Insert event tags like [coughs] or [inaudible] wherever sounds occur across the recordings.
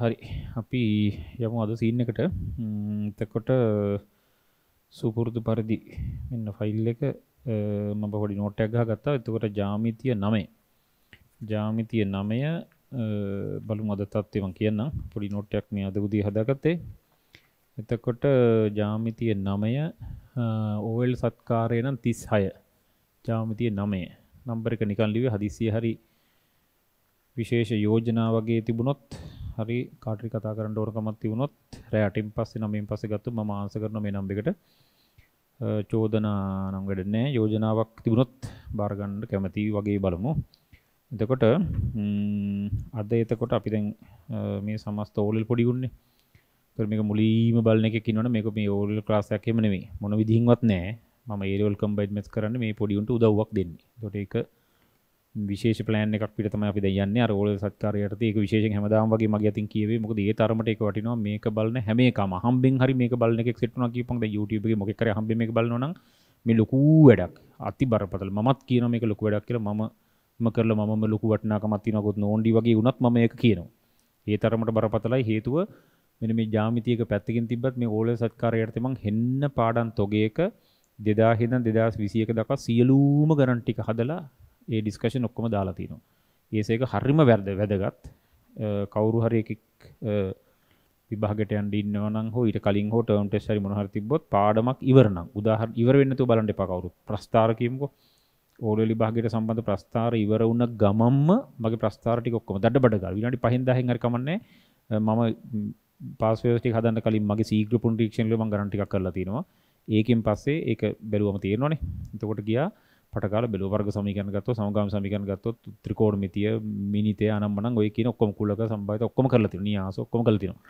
හරි අපි යමු අද සීන් එකට එතකොට සුපුරුදු පරිදි මෙන්න ෆයිල් එක මම පොඩි නෝට් එකක් ගහගත්තා. එතකොට ජ්‍යාමිතිය 9. ජ්‍යාමිතිය 9 බලමු අද තත්ත්වය මම කියන්නම්. පොඩි නෝට් එකක් මේ අද උදේ හදාගත්තේ. එතකොට ජ්‍යාමිතිය 9 OL සත්කාරය නම් 36. ජ්‍යාමිතිය 9. නම්බර එක නිකන් ලිව්වේ හදිස්සිය හරි විශේෂ යෝජනා වගේ තිබුණොත් හරි කාටරි කතා කරන්න ඕනකමක් තිබුණොත් රෑ 8න් පස්සේ 9න් පස්සේ ගත්තොත් මම ආන්සර් කරන මේ නම් දෙකට චෝදනා නම් වැඩ නැහැ යෝජනාවක් තිබුණොත් බාර ගන්න කැමතියි වගේ බලමු එතකොට අද එතකොට අපි දැන් මේ සමස්ත ඕලෙල් පොඩි උන්නේ. ඒතර මේක මුලීම බලන එකක් ඉන්නවනේ මේක මේ ඕලෙල් ක්ලාස් එකක් එහෙම නෙමෙයි. මොන විදිහින්වත් නැහැ. මම ඒ ලෙවල් කම්බයින්ඩ් මෙත් කරන්නේ මේ පොඩි උන්ට උදව්වක් දෙන්නේ. ඒතකොට ඒක විශේෂ ප්ලෑන් එකක් පිට තමයි අපි දැන් යන්නේ අර ඕල සත්කාරයට ඒක විශේෂයෙන් හැමදාම වගේ මගේ අතින් කියවේ මොකද ඒ තරමට ඒක වටිනවා මේක බලන හැම එකම හම්බෙන් හරි මේක බලන එකෙක් සෙට් වුණා කියපන් දැන් YouTube එකේ මොකෙක් හරි හම්බෙන් මේක බලනවා නම් මේ ලොකු වැඩක් අති බරපතල මමත් කියනවා මේක ලොකු වැඩක් කියලා මම මම කරලා මමම ලොකු වටිනාකමක් තියෙනවා ගොත් නෝන්ඩි වගේ වුණත් මම ඒක කියනවා ඒ තරමට බරපතලයි හේතුව මෙන මේ ජාමිතියක පැත්තකින් තිබත් මේ ඕල සත්කාරයට තමන් හෙන්න පාඩන් තොගේක දෙදා හිදන් දෙදස් විසියක දක් සියලූම ගරන්ටික හදලා ඒ ඩිස්කෂන් ඔක්කොම දාලා තිනවා. ඒසේක හරිම වැරද වැදගත් කවුරු හරි එකෙක් විභාගට යන්න ඉන්නවා නම් හෝ ඊට කලින් හෝ ටර්ම් ටෙස්ට් හරි මොන හරි තිබ්බොත් පාඩමක් ඉවර නම් උදාහරණ ඉවර වෙන්න තු බලන්න එපා කවුරුත් ප්‍රස්තාර කියමුකෝ ඕලෙලි භාගයට සම්බන්ධ ප්‍රස්ථාර ඉවර වුණ ගමම්ම මගේ ප්‍රස්ථාර ටික ඔක්කොම දඩ බඩ ගාලා විනාඩි 5න් 10න් හරි කමන්නේ මම පාස් වේවස් ටික හදන්න කලින් මගේ සීග්‍ර පුනරීක්ෂණ වල මම ගණන් ටිකක් කරලා තිනවා ඒකෙන් පස්සේ ඒක බැලුවම තේරෙනවනේ එතකොට ගියා පටකාල බෙලෝ වර්ග සමීකරණ ගත්තොත් සමගාමී සමීකරණ ගත්තොත් ත්‍රිකෝණමිතිය මිනිතය අනම්මනම් ඔය කියන ඔක්කොම කුලක සම්බන්ධ ඔක්කොම කරලා තියෙනවා නියාස ඔක්කොම කරලා තියෙනවා.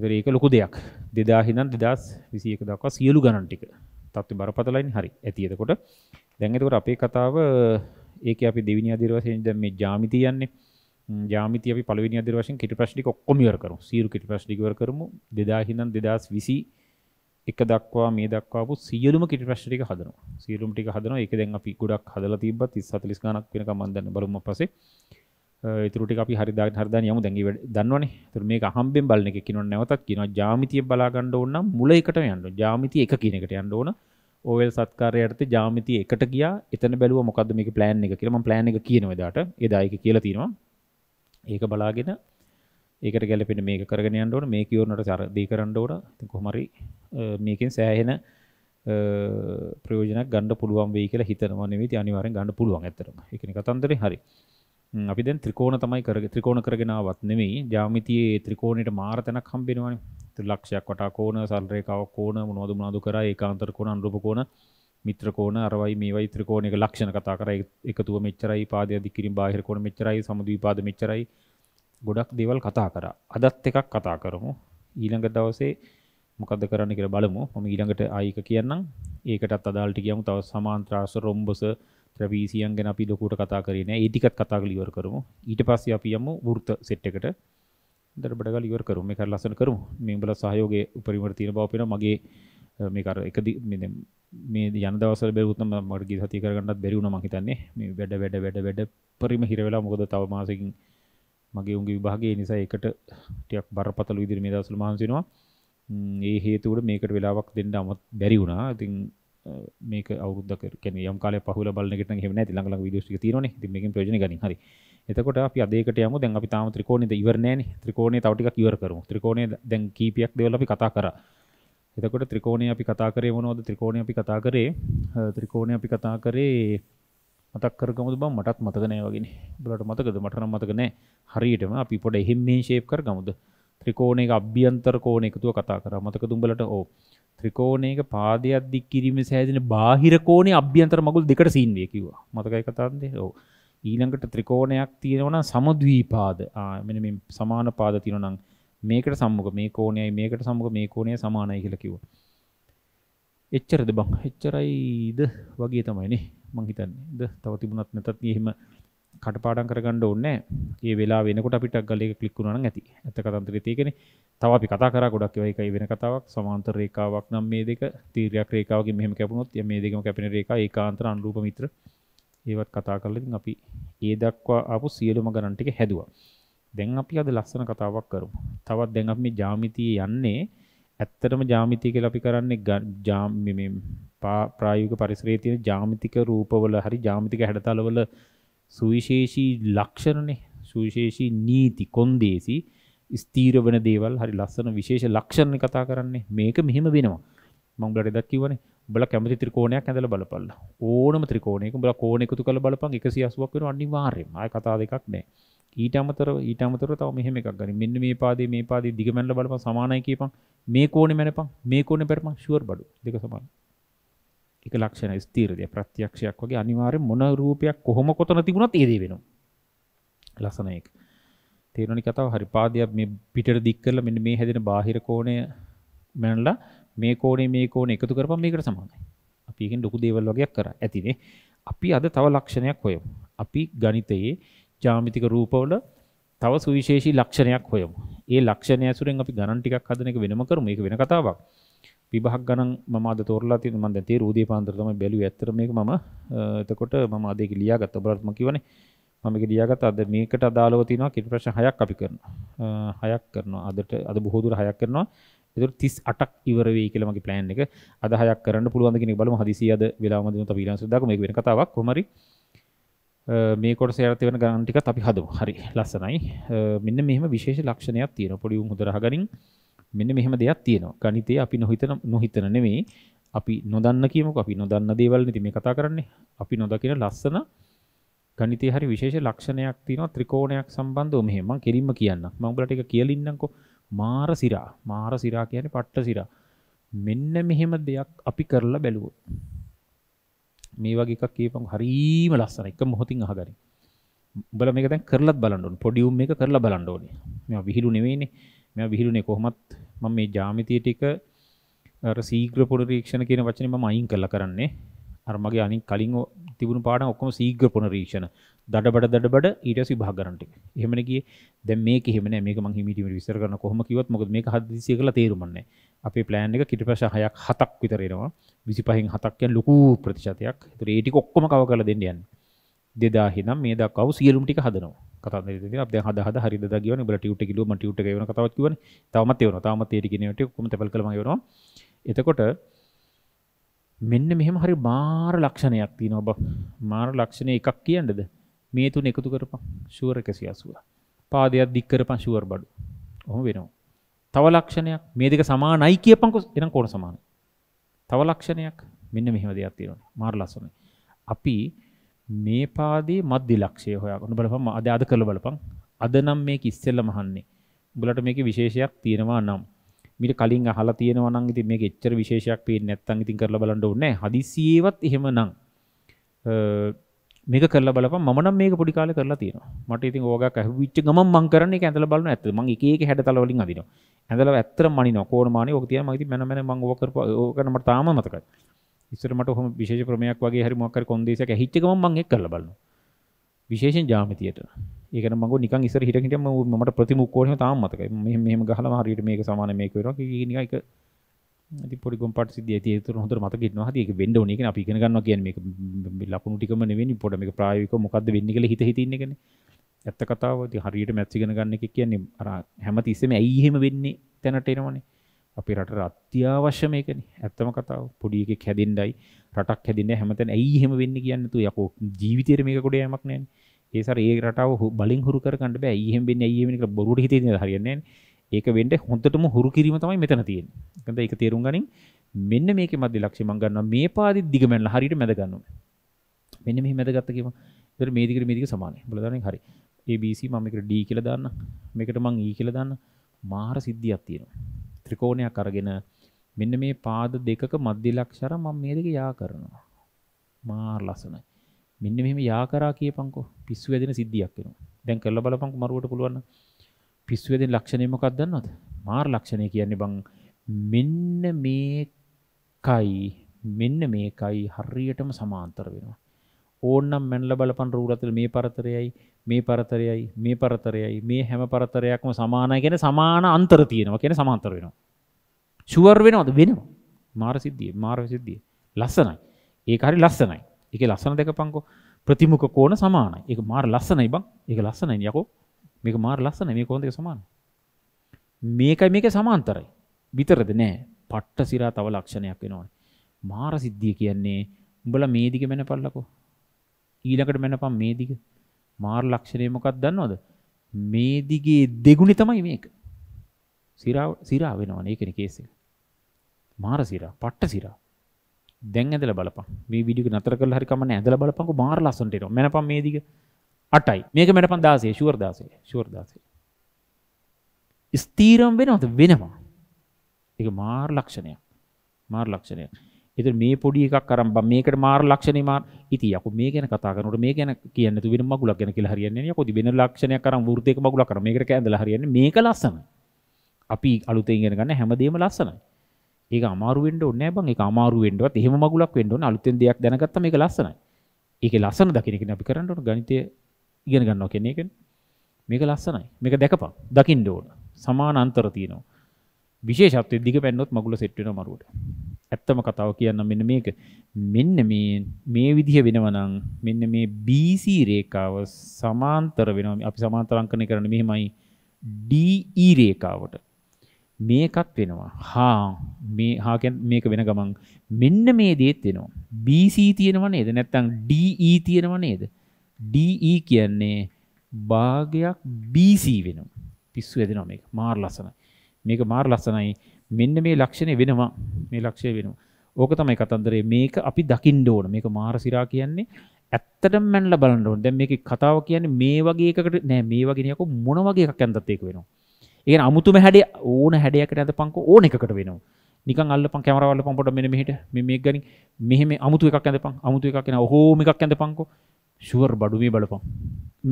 ඒතර ඒක ලොකු දෙයක්. 2000 ඉඳන් 2021 දක්වා සියලු ගණන් ටික තත්ත්ව බරපතලයින් හරි ඇති එතකොට දැන් එතකොට අපේ කතාව ඒක අපි දෙවිනි අදිර වශයෙන් දැන් මේ ජ්‍යාමිති යන්නේ ජාමිති අපි පළවෙනි අදිර වශයෙන් කිටි ප්‍රශ්න ටික ඔක්කොම ඉවර කරමු සීරු කිටි ප්‍රශ්න ටික ඉවර කරමු 2000 ඉඳන් 2020 එක දක්වා මේ දක්වාපු සියලුම කිටි ප්‍රශ්න ටික හදනවා. සියලුම ටික හදනවා. ඒක දැන් අපි ගොඩක් හදලා තිබ්බා 30 40 ගණක් වෙනකම් මම දන්න බලමු පස්සේ. ඉතුරු ටික අපි හරි දාගෙන හරි දාන යමු දැන් ඒ දන්නවනේ. ඉතින් මේක අහම්බෙන් බලන එක කියනවා නැවතත් කියනවා ජ්‍යාමිතිය බලා ගන්න ඕන නම් මුල එකටම යන්න ඕන. ජ්‍යාමිතිය එක කියන එකට යන්න ඕන. ඔවල් සත්කාරයටතේ ජාමිතිය එකට ගියා එතන බැලුව මොකද මේක ප්ලෑන් එක කියලා මම ප්ලෑන් එක කියනවා එදාට එදා ඒක කියලා තිනවා ඒක බලාගෙන ඒකට ගැලපෙන මේක කරගෙන යන්න ඕන මේ කියවනට සරදී කරන්න ඕන ඉතින් කොහොමරි මේකෙන් සෑහෙන ප්‍රයෝජනක් ගන්න පුළුවන් වෙයි කියලා හිතනවා නෙවෙයි ඉතින් අනිවාර්යෙන් ගන්න පුළුවන් ඇත්තටම ඒකනේ කතන්දරේ හරි අපි දැන් ත්‍රිකෝණ තමයි කරගෙන ත්‍රිකෝණ කරගෙන ආවත් නෙවෙයි ජ්‍යාමිතියේ ත්‍රිකෝණයට මාර තැනක් හම්බෙනවානේ ලක්ෂයක් වටා කෝණ සරල රේඛාවක් කෝණ මොනවද මොනවද කරා ඒකාන්තර කෝණ අනුරූප කෝණ මිත්‍රකෝන අරවයි මේවයි ත්‍රිකෝණයක ලක්ෂණ කතා කරා එකතුව මෙච්චරයි පාදය දික් කිරීම බාහිර කෝණ මෙච්චරයි සමුද්විපාද මෙච්චරයි ගොඩක් දේවල් කතා කරා. අදත් එකක් කතා කරමු. ඊළඟ දවසේ මොකද කරන්න කියලා බලමු. මම ඊළඟට ආයික කියන්නම්. ඒකටත් අදාළ ටික යමු. තව සමාන්ත්‍රාස රොම්බස ත්‍රවීසියන් ගැන අපි ලොකුට කතා කරේ නෑ. ඒ ටිකත් කතා කරලා ඉවර කරමු. ඊට පස්සේ අපි යමු වෘත සෙට් එකට. දරබඩ ගාලා ඉවර කරමු. මේක ලස්සන කරමු. මේ උඹලා සහයෝගයේ උපරිමයට තියෙන බව පේනවා. මගේ මේක අර එක මේ යන දවසල බැලුවොත් නම් මට ගිහතිය කරගන්නත් බැරි වුණා මං හිතන්නේ. මේ වැඩ වැඩ වැඩ වැඩ පරිම හිර වෙලා මොකද තව මාසෙකින් මගේ උන්ගේ විභාගයේ නිසා ඒකට ටිකක් බරපතල විදිහට මේ දවස්වල මහන්සි වෙනවා. ඒ හේතුවට මේකට වෙලාවක් දෙන්න අමත් බැරි වුණා. ඉතින් මේක අවුරුද්දක කියන්නේ යම් කාලයක් පහුවලා බලන එකට නම් එහෙම නැහැ. ඉතින් ළඟ ළඟ වීඩියෝස් ටික තියෙනවනේ. ඉතින් මේකෙන් ප්‍රයෝජන ගනින්. හරි. එතකොට අපි අද ඒකට යමු. දැන් අපි තාම ත්‍රිකෝණේ ඉවර නැහැනේ. ත්‍රිකෝණේ තව ටිකක් ඉවර කරමු. ත්‍රිකෝණේ දැන් කීපයක් දේවල් අපි කතා කරා. එතකොට ත්‍රිකෝණේ අපි කතා කරේ මොනවද? ත්‍රිකෝණේ අපි කතා කරේ ත්‍රිකෝණේ අපි කතා කරේ මතක් කරගමුද බං මටත් මතක නෑ වගේ ඔයාලට මතකද මට නම් මතක නෑ හරියටම අපි පොඩ එහෙම් මෙහෙම් ෂේප් කරගමුද ත්‍රිකෝණයක අභ්‍යන්තර කෝණ එකතුව කතා කරා මතකද උඹලට ඕ ත්‍රිකෝණයක පාදයක් දික් කිරීමේ සෑදෙන බාහිර කෝණේ අභ්‍යන්තර මගුල් දෙකට සීන් වේ කිව්වා මතකයි කතාවන්නේ ඔව් ඊළඟට ත්‍රිකෝණයක් තියෙනවා නම් සමද්විපාද ආ මෙන්න මේ සමාන පාද තියෙනවා නම් මේකට සම්මුඛ මේ කෝණයයි මේකට සම්මුඛ මේ කෝණය සමානයි කියලා කිව්වා එච්චරද බං එච්චරයිද වගේ තමයිනේ මං හිතන්නේ ද තව තිබුණත් නැතත් එහෙම කටපාඩම් කරගන්න ඕනේ ඒ වෙලාව වෙනකොට අපිට ගලේක ක්ලික් වුණා නම් ඇති ඇත්ත කතන්දරේ තියෙකනේ තව අපි කතා කරා ගොඩක් ඒවා එකයි වෙන කතාවක් සමාන්තර රේඛාවක් නම් මේ දෙක තීරයක් රේඛාවකින් මෙහෙම කැපුණොත් මේ දෙකම කැපෙන රේඛා ඒකාන්තර අනුරූප මිත්‍ර ඒවත් කතා කරලා ඉතින් අපි ඒ දක්වා ආපු සියලුම ගණන් ටික හැදුවා දැන් අපි අද ලස්සන කතාවක් කරමු. තවත් දැන් අපි මේ ජ්‍යාමිතිය යන්නේ ඇත්තටම ජ්‍යාමිතිය කියලා අපි කරන්නේ මේ ප්‍රායෝගික පරිසරයේ තියෙන ජ්‍යාමිතික රූපවල හරි ජ්‍යාමිතික හැඩතලවල සුවිශේෂී ලක්ෂණනේ සුවිශේෂී නීති කොන්දේසි ස්ථීර වෙන දේවල් හරි ලස්සන විශේෂ ලක්ෂණ කතා කරන්නේ මේක මෙහෙම වෙනවා මම උඹලට එදා කිව්වනේ උඹලා කැමති ත්‍රිකෝණයක් ඇඳලා බලපල්ලා ඕනම ත්‍රිකෝණයක උඹලා කෝණ එකතු කරලා බලපන් 180ක් වෙනවා අනිවාර්යයෙන්ම ආය කතා දෙකක් නැහැ ඊට අමතරව ඊට අමතරව තව මෙහෙම එකක් ගනි මෙන්න මේ පාදේ මේ පාදේ දිග මැනලා බලපන් සමානයි කියපන් මේ කෝණේ මැනපන් මේ කෝණේ පෙරපන් ෂුවර් බඩු දෙක සමානයි එක ලක්ෂණ ස්ථීරදය ප්‍රත්‍යක්ෂයක් වගේ අනිවාරය මොන රූපයක් කොහොම කොතන තිබුණත් ඒදේ වෙනවා ලසනයෙක් තේරනි කතාව හරි පාදයක් මේ පිටර දික් කරලා මෙන්න මේ හැදෙන බාහිර කෝණය මැනලා මේ කෝණේ මේ කෝණේ එකතු කරපම් මේකට සමානයි අපි එකෙන් ලොකු දේවල් වගේක් කරා ඇතිනේ අපි අද තව ලක්ෂණයක් හොයමු අපි ගණිතයේ ජ්‍යාමිතික රූපවල තව සුවිශේෂී ලක්ෂණයක් හොයමු ඒ ලක්ෂණය ඇසුරෙන් අපි ගණන් ටිකක් හදන එක වෙනම කරමු ඒක වෙන කතාවක් විභාග ගණන් මම අද තෝරලා තියෙන මම දැන් තීර උදේ පාන්දර තමයි බැලුවේ ඇත්තට මේක මම එතකොට මම අද ඒක ලියාගත්ත ඔයාලට මම කියවනේ මම ඒක ලියාගත්ත අද මේකට අදාළව තියෙනවා කිරි ප්‍රශ්න 6ක් අපි කරනවා 6ක් කරනවා අදට අද බොහෝ දුර 6ක් කරනවා ඒතර 38ක් ඉවර වෙයි කියලා මගේ plan එක අද 6ක් කරන්න පුළුවන්ද කියන එක බලමු හදිසිය අද වෙලාවම දිනන තව ඊළඟ සුද්දාක මේක වෙන කතාවක් කොහොම හරි මේ කොටස යටතේ වෙන ගණන් ටිකත් අපි හදමු හරි ලස්සනයි මෙන්න මෙහෙම විශේෂ ලක්ෂණයක් තියෙනවා පොඩි උන් හොදරහ ගනින් මෙන්න මෙහෙම දෙයක් තියෙනවා. ගණිතයේ අපි නොහිතන නොහිතන නෙමෙයි අපි නොදන්න කියමුකෝ අපි නොදන්න දේවල් නෙති මේ කතා කරන්නේ. අපි නොදකින ලස්සන ගණිතයේ හරි විශේෂ ලක්ෂණයක් තියෙනවා ත්‍රිකෝණයක් සම්බන්ධව මෙහෙම මම කෙලින්ම කියන්නම්. මම උඹලට ඒක කියලින්නම්කෝ. මාර සිරා. මාර සිරා කියන්නේ පට්ට සිරා. මෙන්න මෙහෙම දෙයක් අපි කරලා බැලුවොත් මේ වගේ එකක් කියපම් හරීම ලස්සන එක මොහොතින් අහගනින්. උඹලා මේක දැන් කරලත් බලන්න ඕනේ. පොඩි උම් මේක කරලා බලන්න ඕනේ. මේවා විහිළු නෙවෙයිනේ. මෙයා විහිළුනේ කොහොමත් මම මේ ජ්‍යාමිතිය ටික අර ශීඝ්‍ර පුනරීක්ෂණ කියන වචනේ මම අයින් කළා කරන්නේ. අර මගේ අනින් කලින් තිබුණු පාඩම් ඔක්කොම ශීඝ්‍ර පුනරීක්ෂණ. දඩබඩ දඩබඩ ඊට පස්සේ විභාග කරන ටික. එහෙමනේ ගියේ. දැන් මේක එහෙම නෑ. මේක මම හිමීටීමේ විස්තර කරන කොහොම කිව්වත් මොකද මේක හදිසිය කියලා තේරුම් නැහැ. අපේ plan එක කිටිපස 6ක් 7ක් විතර එනවා. 25න් 7ක් කියන්නේ ලොකු ප්‍රතිශතයක්. ඒතර ඒ ටික ඔක්කොම කව කරලා දෙන්න යන්නේ. දෙදා හිනම් මේ දක්වව සියලුම ටික හදනවා. කතන්දරේ තියෙන අපි දැන් හද හද හරිද දා කියවනේ උඹලා ටියුට් එක කිලුව මම ටියුට් එක එවන කතාවක් කිව්වනේ. තාමත් එවනවා. තාමත් ඒ ටික ඉන්නේ ටික කොහොම තැපල් කළා මම එවනවා. එතකොට මෙන්න මෙහෙම හරි මාර ලක්ෂණයක් තියෙනවා බා. මාර ලක්ෂණ එකක් කියන්නද? මේ තුන එකතු කරපන්. ෂුවර් 180. පාදයක් දික් කරපන් ෂුවර් බඩු. ඔහොම වෙනවා. තව ලක්ෂණයක් මේ දෙක සමානයි කියපන්කො එනම් කෝණ සමානයි. තව ලක්ෂණයක් මෙන්න මෙහෙම දෙයක් තියෙනවා. මාර ලක්ෂණයි. අපි මේ පාදයේ මධ්‍ය ලක්ෂය හොයාගන්න බලපන් අද අද කරලා බලපන් අද නම් මේක ඉස්සෙල්ලම අහන්නේ උඹලට මේකේ විශේෂයක් තියෙනවා නම් මීට කලින් අහලා තියෙනවා නම් ඉතින් මේක එච්චර විශේෂයක් පේන්නේ නැත්නම් ඉතින් කරලා බලන්න ඕනේ හදිසියෙවත් එහෙමනම් මේක කරලා බලපන් මම නම් මේක පොඩි කාලේ කරලා තියෙනවා මට ඉතින් ඕගක් අහුවිච්ච ගමන් මම කරන්නේ ඒක ඇඳලා බලන ඇත්ත මම එක එක හැඩතල වලින් අදිනවා ඇඳලා ඇත්තටම මනිනවා කෝණ මානේ ඕක තියන මම ඉතින් මන මන මම ඕක කරපුවා ඕක නම් මට තාම මතකයි ඉස්සර මට ඔහොම විශේෂ ක්‍රමයක් වගේ හරි මොකක් හරි කොන්දේසියක් ඇහිච්ච ගමන් මම ඒක කරලා බලනවා. විශේෂයෙන් ජාමිතියට. ඒක නම් මම නිකන් ඉස්සර හිටගෙන හිටියම මට ප්‍රතිමුක්කෝණය තාම මතකයි. මෙහෙම මෙහෙම ගහලා හරියට මේක සමාන මේක වෙනවා. කී නිකන් ඒක ඉතින් පොඩි ගොම්පට් සිද්ධිය ඇති ඒතර හොඳට මතක ඉන්නවා. හරි ඒක වෙන්න ඕනේ කියන අපි ඉගෙන ගන්නවා කියන්නේ මේක ලකුණු ටිකම නෙවෙයි පොඩ මේක ප්‍රායෝගිකව මොකද්ද වෙන්නේ කියලා හිත හිතින් එකනේ. ඇත්ත කතාව ඉතින් හරියට මැත්ස් ඉගෙන ගන්න එක කියන්නේ අර හැමතිස්සෙම ඇයි එහෙම වෙන්නේ තැනට එනවනේ. අපි රටට අත්‍යවශ්‍ය මේකනේ. ඇත්තම කතාව. පොඩි එකෙක් හැදෙන්නයි රටක් හැදෙන්නේ හැමතැන ඇයි එහෙම වෙන්නේ කියන්නේ නැතුව යකෝ ජීවිතේට මේක කොට යෑමක් නැන්නේ. ඒ සර ඒ රටාව බලෙන් හුරු කරගන්න බෑ. ඇයි එහෙම වෙන්නේ ඇයි එහෙම කියලා බොරුවට හිතේ දෙනවා හරියන්නේ නැහැ. ඒක වෙන්න හොඳටම හුරු කිරීම තමයි මෙතන තියෙන්නේ. ඒකද ඒක තේරුම් ගනින් මෙන්න මේකේ මැද ලක්ෂ්‍ය මම ගන්නවා මේ පාදෙත් දිග මැනලා හරියට මැද ගන්නවා. මෙන්න මෙහි මැද ගත්ත කියම. ඒතර මේ දිගට මේ දිග සමානයි. බලලා දාන්නේ හරි. ABC මම මේකට D කියලා දාන්න. මේකට මම E කියලා දාන්න. මාර සිද්ධියක් තියෙනවා. ත්‍රිකෝණයක් අරගෙන මෙන්න මේ පාද දෙකක මධ්‍ය ලක්ෂර මම මේ දෙක යා කරනවා. මාර ලස්සනයි. මෙන්න මෙහෙම යා කරා කියපන්කෝ. පිස්සු වැදෙන සිද්ධියක් වෙනවා. දැන් කරලා බලපන්කෝ මරුවට පුළුවන් නම්. පිස්සු වැදෙන ලක්ෂණය මොකක්ද දන්නවද? මාර ලක්ෂණය කියන්නේ බං මෙන්න මේකයි මෙන්න මේකයි හරියටම සමාන්තර වෙනවා. ඕන්නම් මැනලා බලපන් රූල අතර මේ පරතරයයි මේ පරතරයයි මේ පරතරයයි මේ හැම පරතරයක්ම සමානයි කියන සමාන අන්තර තියෙනවා කියන සමාන්තර වෙනවා. ෂුවර් වෙනවද වෙනවා. මාර සිද්ධිය මාර සිද්ධිය. ලස්සනයි. ඒක හරි ලස්සනයි. ඒකේ ලස්සන දෙකපන්කෝ ප්‍රතිමුඛ කෝණ සමානයි. ඒක මාර ලස්සනයි බං. ඒක ලස්සනයි යකෝ. මේක මාර ලස්සනයි. මේ කෝණ දෙක සමානයි. මේකයි මේකේ සමාන්තරයි. විතරද නෑ. පට්ට සිරා තව ලක්ෂණයක් වෙනවනේ. මාර සිද්ධිය කියන්නේ උඹලා මේ දිග මෙනපල්ලකෝ. ඊළඟට මෙනපම් මේ දිග. මාර් ලක්ෂණය මොකක් දන්නවද මේ දිගේ දෙගුණි තමයි මේක සිරා වෙනවා ඒකන කේසික මාර සිරා පට්ට සිරා දැන් ඇදල බලපන් මේ විඩිය නතර කල හරිකමන ඇදල බලපංකු මාර ලස්සන්ට එනවා මැනපන් මේ දිග අටයි මේක මැනපන් දාසේ ෂුවර් දාසේ ෂුවර් දාසේ ස්ථීරම් වෙනවද වෙනවා ඒක මාර් ලක්ෂණයක් මාර් ලක්ෂණයක් ඒතර මේ පොඩි එකක් අරන් බම් මේකට මාර ලක්ෂණේ මාර ඉතින් යකෝ මේ ගැන කතා කරනකොට මේ ගැන කියන්නේ නැතු වෙන මගුලක් ගැන කියලා හරියන්නේ නැහැ යකෝ ඉතින් වෙන ලක්ෂණයක් අරන් වෘතයක මගුලක් කරන මේකට කැඳලා හරියන්නේ මේක ලස්සන අපි අලුතෙන් ඉගෙන ගන්න හැමදේම ලස්සනයි ඒක අමාරු වෙන්න ඕනේ නැහැ බං ඒක අමාරු වෙන්නවත් එහෙම මගුලක් වෙන්න ඕනේ අලුතෙන් දෙයක් දැනගත්තා මේක ලස්සනයි ඒකේ ලස්සන දකින්න කියන්නේ අපි කරන්න ඕන ගණිතය ඉගෙන ගන්නවා කියන්නේ ඒකනේ මේක ලස්සනයි මේක දැකපන් දකින්න ඕන සමාන අන්තර තියෙනවා විශේෂත්වයේ දිග පැන්නොත් මගුල සෙට් වෙනවා මරුවට ඇත්තම කතාව කියන්න මෙන්න මේක මෙන්න මේ මේ විදිහ වෙනවනම් මෙන්න මේ BC රේඛාව සමාන්තර වෙනවා අපි සමාන්තර අංකනය කරන්නේ මෙහෙමයි DE රේඛාවට මේකත් වෙනවා හා මේ හා කියන්නේ මේක වෙන ගමන් මෙන්න මේ දේත් වෙනවා BC තියෙනව නේද නැත්නම් DE තියෙනව නේද DE කියන්නේ භාගයක් BC වෙනවා පිස්සු හැදෙනවා මේක මාර ලස්සනයි මේක මාර ලස්සනයි මෙන්න මේ ලක්ෂණය වෙනවා මේ ලක්ෂය වෙනවා. ඕක තමයි කතන්දරේ මේක අපි දකින්න ඕන. මේක මාරසිරා කියන්නේ ඇත්තටම මැනලා බලන්න ඕන. දැන් මේකේ කතාව කියන්නේ මේ වගේ එකකට නෑ මේ වගේ නියකෝ මොන වගේ එකක් ඇන්දත් ඒක වෙනවා. ඒ කියන්නේ අමුතුම හැඩේ ඕන හැඩයකට ඇඳපන්කෝ ඕන එකකට වෙනවා. නිකන් අල්ලපන් කැමරාව අල්ලපන් පොඩ මෙන්න මෙහෙට මේ මේක ගනි මෙහෙම අමුතු එකක් ඇඳපන් අමුතු එකක් එන ඔහොම එකක් ඇඳපන්කෝ ෂුවර් බඩු මේ බලපන්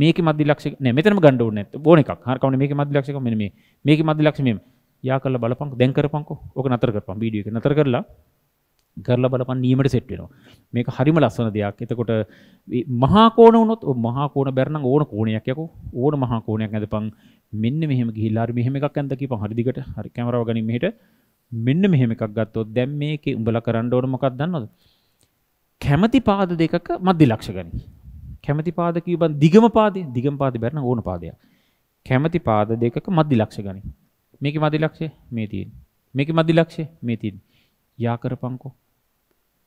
මේකේ මධ්‍ය ලක්ෂය නෑ මෙතනම ගන්න ඕනේ නැත් ඕන එකක් හරියට කවුනේ මේකේ මධ්‍ය ලක්ෂය කොහොමද මේ මේකේ මධ්‍ය ලක්ෂය මෙහෙම යා කරලා බලපංකෝ දැන් කරපංකෝ ඕක නතර කරපන් වීඩියෝ එක නතර කරලා කරලා බලපන් නියමට සෙට් වෙනවා මේක හරිම ලස්සන දෙයක් එතකොට මහා කෝණ වුණොත් මහා කෝණ බැර නම් ඕන කෝණයක් යකෝ ඕන මහා කෝණයක් ඇඳපන් මෙන්න මෙහෙම ගිහිල්ලා හරි මෙහෙම එකක් ඇඳ කියපන් හරි දිගට හරි කැමරාව ගනින් මෙහෙට මෙන්න මෙහෙම එකක් ගත්තොත් දැන් මේකේ උඹලා කරන්න ඕන මොකක්ද දන්නවද කැමැති පාද දෙකක මධ්‍ය ලක්ෂ ගනි කැමැති පාද කියවන් දිගම පාදේ දිගම පාදේ බැරනම් ඕන පාදයක් කැමැති පාද දෙකක මධ්‍ය ලක්ෂ ගනි මේකේ මදිලක්ෂය මේ තියෙන්නේ. මේකේ මදිලක්ෂය මේ තියෙන්නේ. යා කරපංකෝ.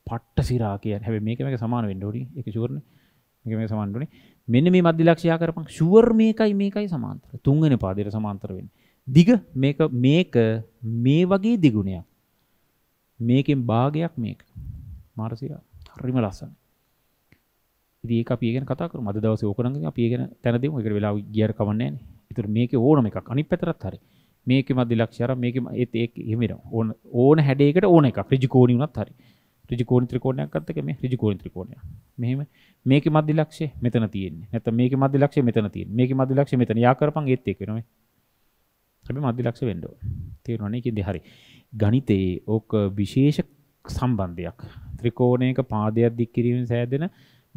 පට්ට සිරා කියන්නේ. හැබැයි මේක මේක සමාන වෙන්න ඕනි. ඒක ෂුවර්නේ. මේක මේක සමාන වෙන්නේ. මෙන්න මේ මධ්‍යලක්ෂය යා කරපං. ෂුවර් මේකයි මේකයි සමාන්තර. තුන්වෙනි පාදයට සමාන්තර වෙන්නේ. දිග මේක මේක මේ වගේ දිගුණයක්. මේකෙන් භාගයක් මේක. මාර්සියා. හරිම ලස්සනයි. ඉතින් ඒක අපි ඒකන කතා කරමු. අද දවසේ ඕක නම් අපි ඒකන තැන දෙමු. ඒකට වෙලාව ගියර කමන්නේ නැහැ. ඒතර මේකේ ඕනම එකක් අනිත් පැතරත් හරියි. මේකෙම දිලක්ෂාර මේකෙම ඒත් ඒක හිමිනවා. ඕන ඕන හැඩයකට ඕන එකක්. ඍජුකෝණී වුණත් හරි. ඍජුකෝණ ත්‍රිකෝණයක් අත්තක මේ ඍජුකෝණ ත්‍රිකෝණය. මෙහෙම මේකේ මධ්‍යලක්ෂය මෙතන තියෙන්නේ. නැත්නම් මේකේ මධ්‍යලක්ෂය මෙතන තියෙන්නේ. මේකේ මධ්‍යලක්ෂය මෙතන. යා කරපන් ඒත් ඒක වෙනවා. හැබැයි මධ්‍යලක්ෂය වෙන්න ඕන. තේරෙනවනේ කියන්නේ හරි. ගණිතයේ ඕක විශේෂ සම්බන්ධයක්. ත්‍රිකෝණයක පාදයක් දික් කිරීමෙන් සෑදෙන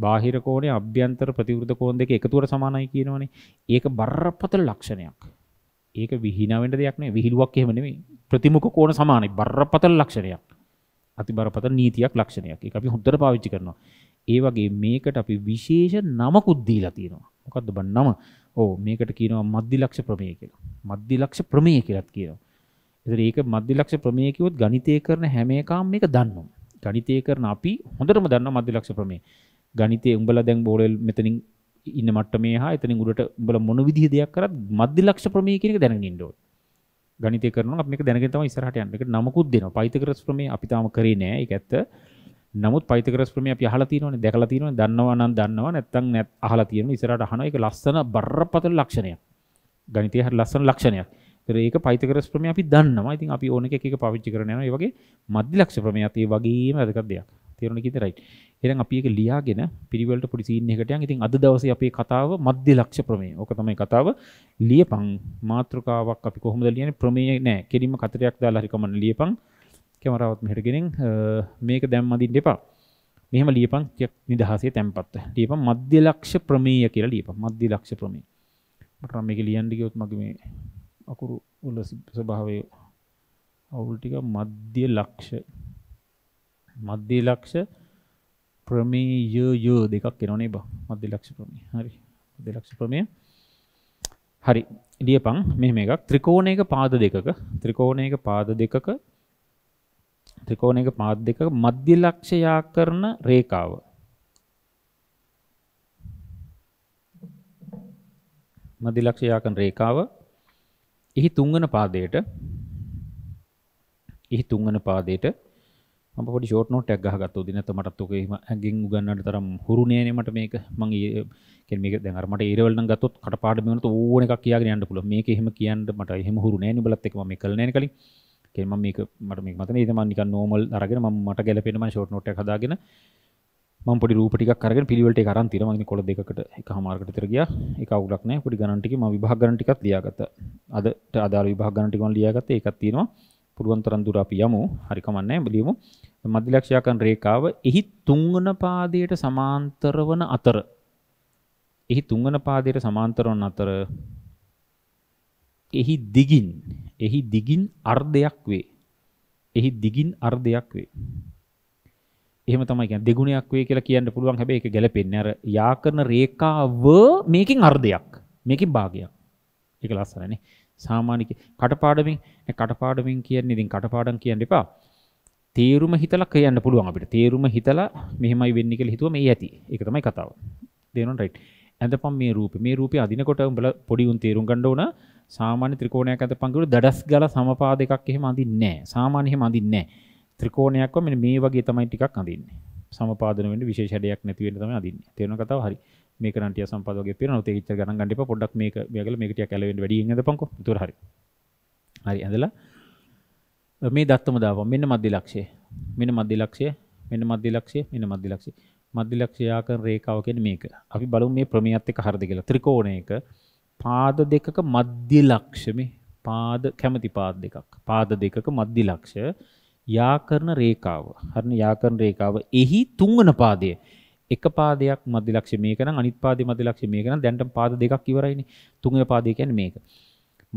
බාහිර කෝණය අභ්‍යන්තර ප්‍රතිවිරුද්ධ කෝණ දෙක එකතුවට සමානයි කියනවනේ. ඒක බරපතල ලක්ෂණයක්. ඒක විහිනාවට දෙයක් නේ විහිළුවක් එහෙම නෙමෙයි ප්‍රතිමුඛ කෝණ සමානයි බරපතල ලක්ෂණයක් අති බරපතල නීතියක් ලක්ෂණයක් ඒක අපි හොඳට පාවිච්චි කරනවා ඒ වගේ මේකට අපි විශේෂ නමකුත් දීලා තියෙනවා මොකද්ද බන් නම ඕ මේකට කියනවා මධ්‍යලක්ෂ ප්‍රමේය කියලා මධ්‍යලක්ෂ ප්‍රමේය කියලාත් කියනවා ඒතර ඒක මධ්‍යලක්ෂ ප්‍රමේය කිව්වොත් ගණිතය කරන හැම එකම මේක දන්නවා ගණිතය කරන අපි හොඳටම දන්නවා මධ්‍යලක්ෂ ප්‍රමේය ගණිතය උඹලා දැන් බෝලෙල් මෙතනින් ඉන්න මට්ට මේ හා එතනින් උඩට උඹලා මොන විදිහ දෙයක් කරත් මධ්‍ය ලක්ෂ ප්‍රමේය කියන එක දැනගෙන ඉන්න ඕනේ. ගණිතය කරනවා අපි මේක දැනගෙන තමයි ඉස්සරහට යන්නේ. ඒකට නමකුත් දෙනවා. පයිතගරස් ප්‍රමේය අපි තාම කරේ නෑ. ඒක ඇත්ත. නමුත් පයිතගරස් ප්‍රමේය අපි අහලා තියෙනවනේ, දැකලා තියෙනවනේ, දන්නවා නම් දන්නවා, නැත්නම් අහලා තියෙනවා. ඉස්සරහට අහනවා. ඒක ලස්සන බරපතල ලක්ෂණයක්. ගණිතයේ හරි ලස්සන ලක්ෂණයක්. ඒතර ඒක පයිතගරස් ප්‍රමේය අපි දන්නවා. ඉතින් අපි ඕන එක එක එක පාවිච්චි කරන යනවා. ඒ වගේ මධ්‍ය ලක්ෂ ප්‍රමේයත් ඒ වගේම වැදගත් දෙයක්. තේරුණ කිද රයිට් එරන් අපි එක ලියාගෙන පිරිවලට පොඩි සීන් එකට යන් ඉතින් අද දවසේ අපේ කතාව මධ්‍ය ලක්ෂ්‍ය ප්‍රමේය. ඕක තමයි කතාව. ලියපන් මාතෘකාවක් අපි කොහොමද ලියන්නේ ප්‍රමේය නෑ. කෙලින්ම කතරයක් දාලා හරි කමන්න ලියපන්. කැමරාවත් මෙහෙට ගෙනින් මේක දැන් මදින්න එපා. මෙහෙම ලියපන් නිදහසේ තැම්පත්ව. ලියපන් මධ්‍ය ලක්ෂ්‍ය ප්‍රමේය කියලා ලියපන්. මධ්‍ය ලක්ෂ්‍ය ප්‍රමේය. මට නම් මේක ලියන්න ගියොත් මගේ මේ අකුරු වල ස්වභාවය අවුල් ටික මධ්‍ය ලක්ෂ්‍ය මධ්‍ය ලක්ෂ ප්‍රමේයය දෙකක් එනවනේ බා මධ්‍ය ලක්ෂ ප්‍රමේය. හරි. මධ්‍ය ලක්ෂ ප්‍රමේය. හරි. ලියපන් මෙහෙම එකක් ත්‍රිකෝණයක පාද දෙකක ත්‍රිකෝණයක පාද දෙකක ත්‍රිකෝණයක පාද දෙකක මධ්‍ය ලක්ෂයා කරන රේඛාව මධ්‍ය ලක්ෂයා කරන රේඛාව එහි තුන්වන පාදයට එහි තුන්වන පාදයට මම පොඩි ෂෝට් නෝට් එකක් ගහගත්තා උදේ නැත්නම් මටත් ඔක එහෙම ඇඟෙන් උගන්නන්න තරම් හුරු නෑනේ මට මේක මම කියන්නේ මේක දැන් අර මට ඒරවල නම් ගත්තොත් කටපාඩම් වෙනකොට ඕන එකක් කියාගෙන යන්න පුළුවන් මේක එහෙම කියන්න මට එහෙම හුරු නෑනේ උඹලත් එක්ක මම මේක කළේ නෑනේ කලින් කෙම මේක මට මේක මතන ඒතම නික නෝමල් අරගෙන ම මට ගැලපෙනම ෂෝට් නොට හදාගෙන ම පොඩි රූපටික් කරගෙන පිළිවෙලට කරන් තිර මගේ කොළ දෙකට එක හමාර්කට තරගිය එක අවුලක් නෑ පොඩි ගණන්ටික ම විභාගණටිකත් ලියාගත අදට අදාළ විභාගණටිකන් ලියාගත එකක් තියෙනවා පුළුවන්තරන් දුර අපි යමු හරිකමන්නෑ බලියමු මධ්‍යලක්ෂ්‍යාකන් රේඛාව එහි තුන්වන පාදයට සමාන්තර වන අතර එහි තුන්වන පාදයට සමාන්තර වන අතර එහි දිගින් එහි දිගින් අර්ධයක් වේ. එහි දිගින් අර්ධයක් වේ. එහෙම තමයි කියන්නේ දෙගුණයක් වේ කියලා කියන්න පුළුවන් හැබැයි ඒක ගැලපෙන්නේ අර යාකරන රේඛාව මේකෙන් අර්ධයක් මේකෙන් භාගයක් ඒක ලස්සනනේ සාමාන්‍ය කටපාඩමින් කටපාඩමින් කියන්නේ ඉතින් කටපාඩම් කියන්න එපා තේරුම හිතලා කියන්න පුළුවන් අපිට තේරුම හිතලා මෙහෙමයි වෙන්නේ කියලා හිතුවම ඒ ඇති. ඒක තමයි කතාව. දේනොන් රයිට්. ඇඳපම් මේ රූපේ මේ රූපේ අදිනකොට උඹලා පොඩි උන් තේරුම් ගන්න ඕන සාමාන්‍ය ත්‍රිකෝණයක් ඇඳපම් කිව්වොත් දඩස් ගාලා සමපාද එකක් එහෙම අඳින්නේ නැහැ. සාමාන්‍ය එහෙම අඳින්නේ නැහැ. ත්‍රිකෝණයක්ව මෙන්න මේ වගේ තමයි ටිකක් අඳින්නේ. සමපාදන වෙන්න විශේෂ හැඩයක් නැති වෙන්න තමයි අඳින්නේ. තේරෙන කතාව හරි. මේක නම් ටික සම්පද වගේ පේනවා. උතේ ඉච්ච ගණන් ගන්න එපා. පොඩ්ඩක් මේක මෙයාගල මේක ටිකක් ඇලවෙන්න වැඩියෙන් ඇඳපම්කෝ. උතර හරි. හරි ඇඳලා මේ දත්තම දාපන් මෙන්න මධ්‍ය ලක්ෂය මෙන්න මධ්‍ය ලක්ෂය මෙන්න මධ්‍ය ලක්ෂය මෙන්න මධ්‍ය ලක්ෂය මධ්‍ය ලක්ෂයාකරන රේඛාව කියන්නේ මේක අපි බලමු මේ ප්‍රමේයත් එක්ක හරිද කියලා ත්‍රිකෝණයක පාද දෙකක මධ්‍ය ලක්ෂය මේ පාද කැමති පාද දෙකක් පාද දෙකක මධ්‍ය ලක්ෂය යාකරන රේඛාව හරිනේ යාකරන රේඛාව එහි තුන්වන පාදය එක පාදයක් මධ්‍ය ලක්ෂය මේක නම් අනිත් පාදේ මධ්‍ය ලක්ෂය මේක නම් දැන්ට පාද දෙකක් ඉවරයිනේ තුන්වෙනි පාදය කියන්නේ මේක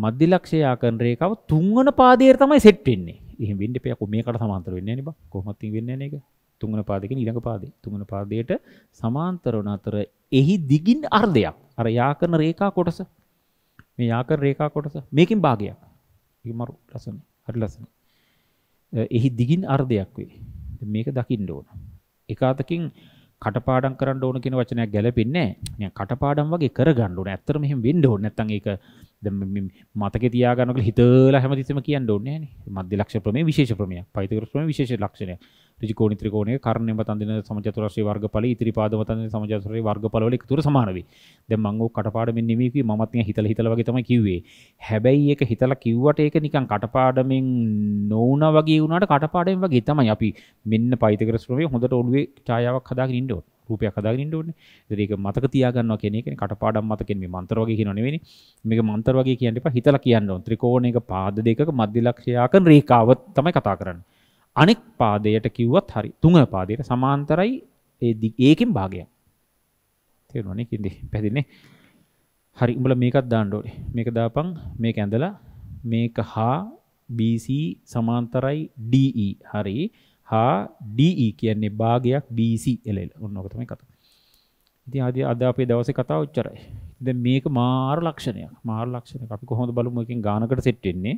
මධ්‍යලක්ෂය ආකරණ රේඛාව තුන්වන පාදයේ තමයි සෙට් වෙන්නේ. එහෙම වෙන්න එපා. මේකට සමාන්තර වෙන්නේ නැහැ නේ බා. කොහොමත් වෙන්නේ නැහැ නේද? තුන්වන පාදයකින් ඊළඟ පාදේ. තුන්වන පාදයට සමාන්තර වන අතර එහි දිගින් අර්ධයක්. අර යාකරණ රේඛා කොටස. මේ යාකරණ රේඛා කොටස. මේකෙන් භාගයක්. ඒක මරු ලස්සනයි. හරි ලස්සනයි. එහි දිගින් අර්ධයක් වේ. මේක දකින්න ඕන. එක අතකින් කටපාඩම් කරන්න ඕන කියන වචනයක් ගැලපෙන්නේ නැහැ. නිකන් කටපාඩම් වගේ කරගන්න ඕන. ඇත්තටම එහෙම වෙන්න ඕන. නැත්නම් ඒක මතක තියාගනක හිතලා හැමතිසම කියන්න ඕන්නේ මධ්‍ය ලක්ෂ ප්‍රමේ විශේෂ ප්‍රමය පයිතකරම විශේෂ ලක්ෂණය ්‍රිකෝණ ත්‍රිකෝණය කරණය තන්දින සමචතරශය වර්ගඵල ඉතිරිපාද තන සමජතරය වර්ගඵලවල තුර සමානවේ ද මංගෝ කටපාඩම නිමක මත්ය හිතල හිතලවගේ තම කිවේ හැබැයි ඒක හිතල කිව්වට ඒක නිකන් කටපාඩමෙන් නොවන වගේ වුණට කටපාඩෙන් වගේ තමයි අපි මෙන්න පයිතකරස්්‍රමේ හොඳට ඔළුවේ චායාවක් හදාගින්ඩෝ රූපයක් හදාගෙන ඉන්න ඕනේ. ඒතර ඒක මතක තියාගන්නවා කියන එක කටපාඩම් මතකෙන් මේ මන්තර වගේ කියනෝ නෙවෙයි. මේක මන්තර වගේ කියන්න එපා හිතලා කියන්න ඕන. ත්‍රිකෝණයක පාද දෙකක මධ්‍ය ලක්ෂ්‍යාකන රේඛාව තමයි කතා කරන්නේ. අනෙක් පාදයට කිව්වත් හරි. තුන්වෙනි පාදයට සමාන්තරයි ඒ ඒකෙන් භාගයක්. තේරුණානේ කින්දේ පැහැදිලිනේ හරි උඹලා මේකත් දාන්න ඕනේ මේක දාපන් මේක ඇඳලා මේක හා BC සමාන්තරයි DE හරි හා DE කියන්නේ භාගයක් BC එලෙල. ඔන්න ඔක තමයි කතාව. ඉතින් ආදී අද අපේ දවසේ කතාව ඔච්චරයි. දැන් මේක මාර ලක්ෂණයක්. මාර ලක්ෂණයක්. අපි කොහොමද බලමු එකෙන් ගානකට සෙට් වෙන්නේ.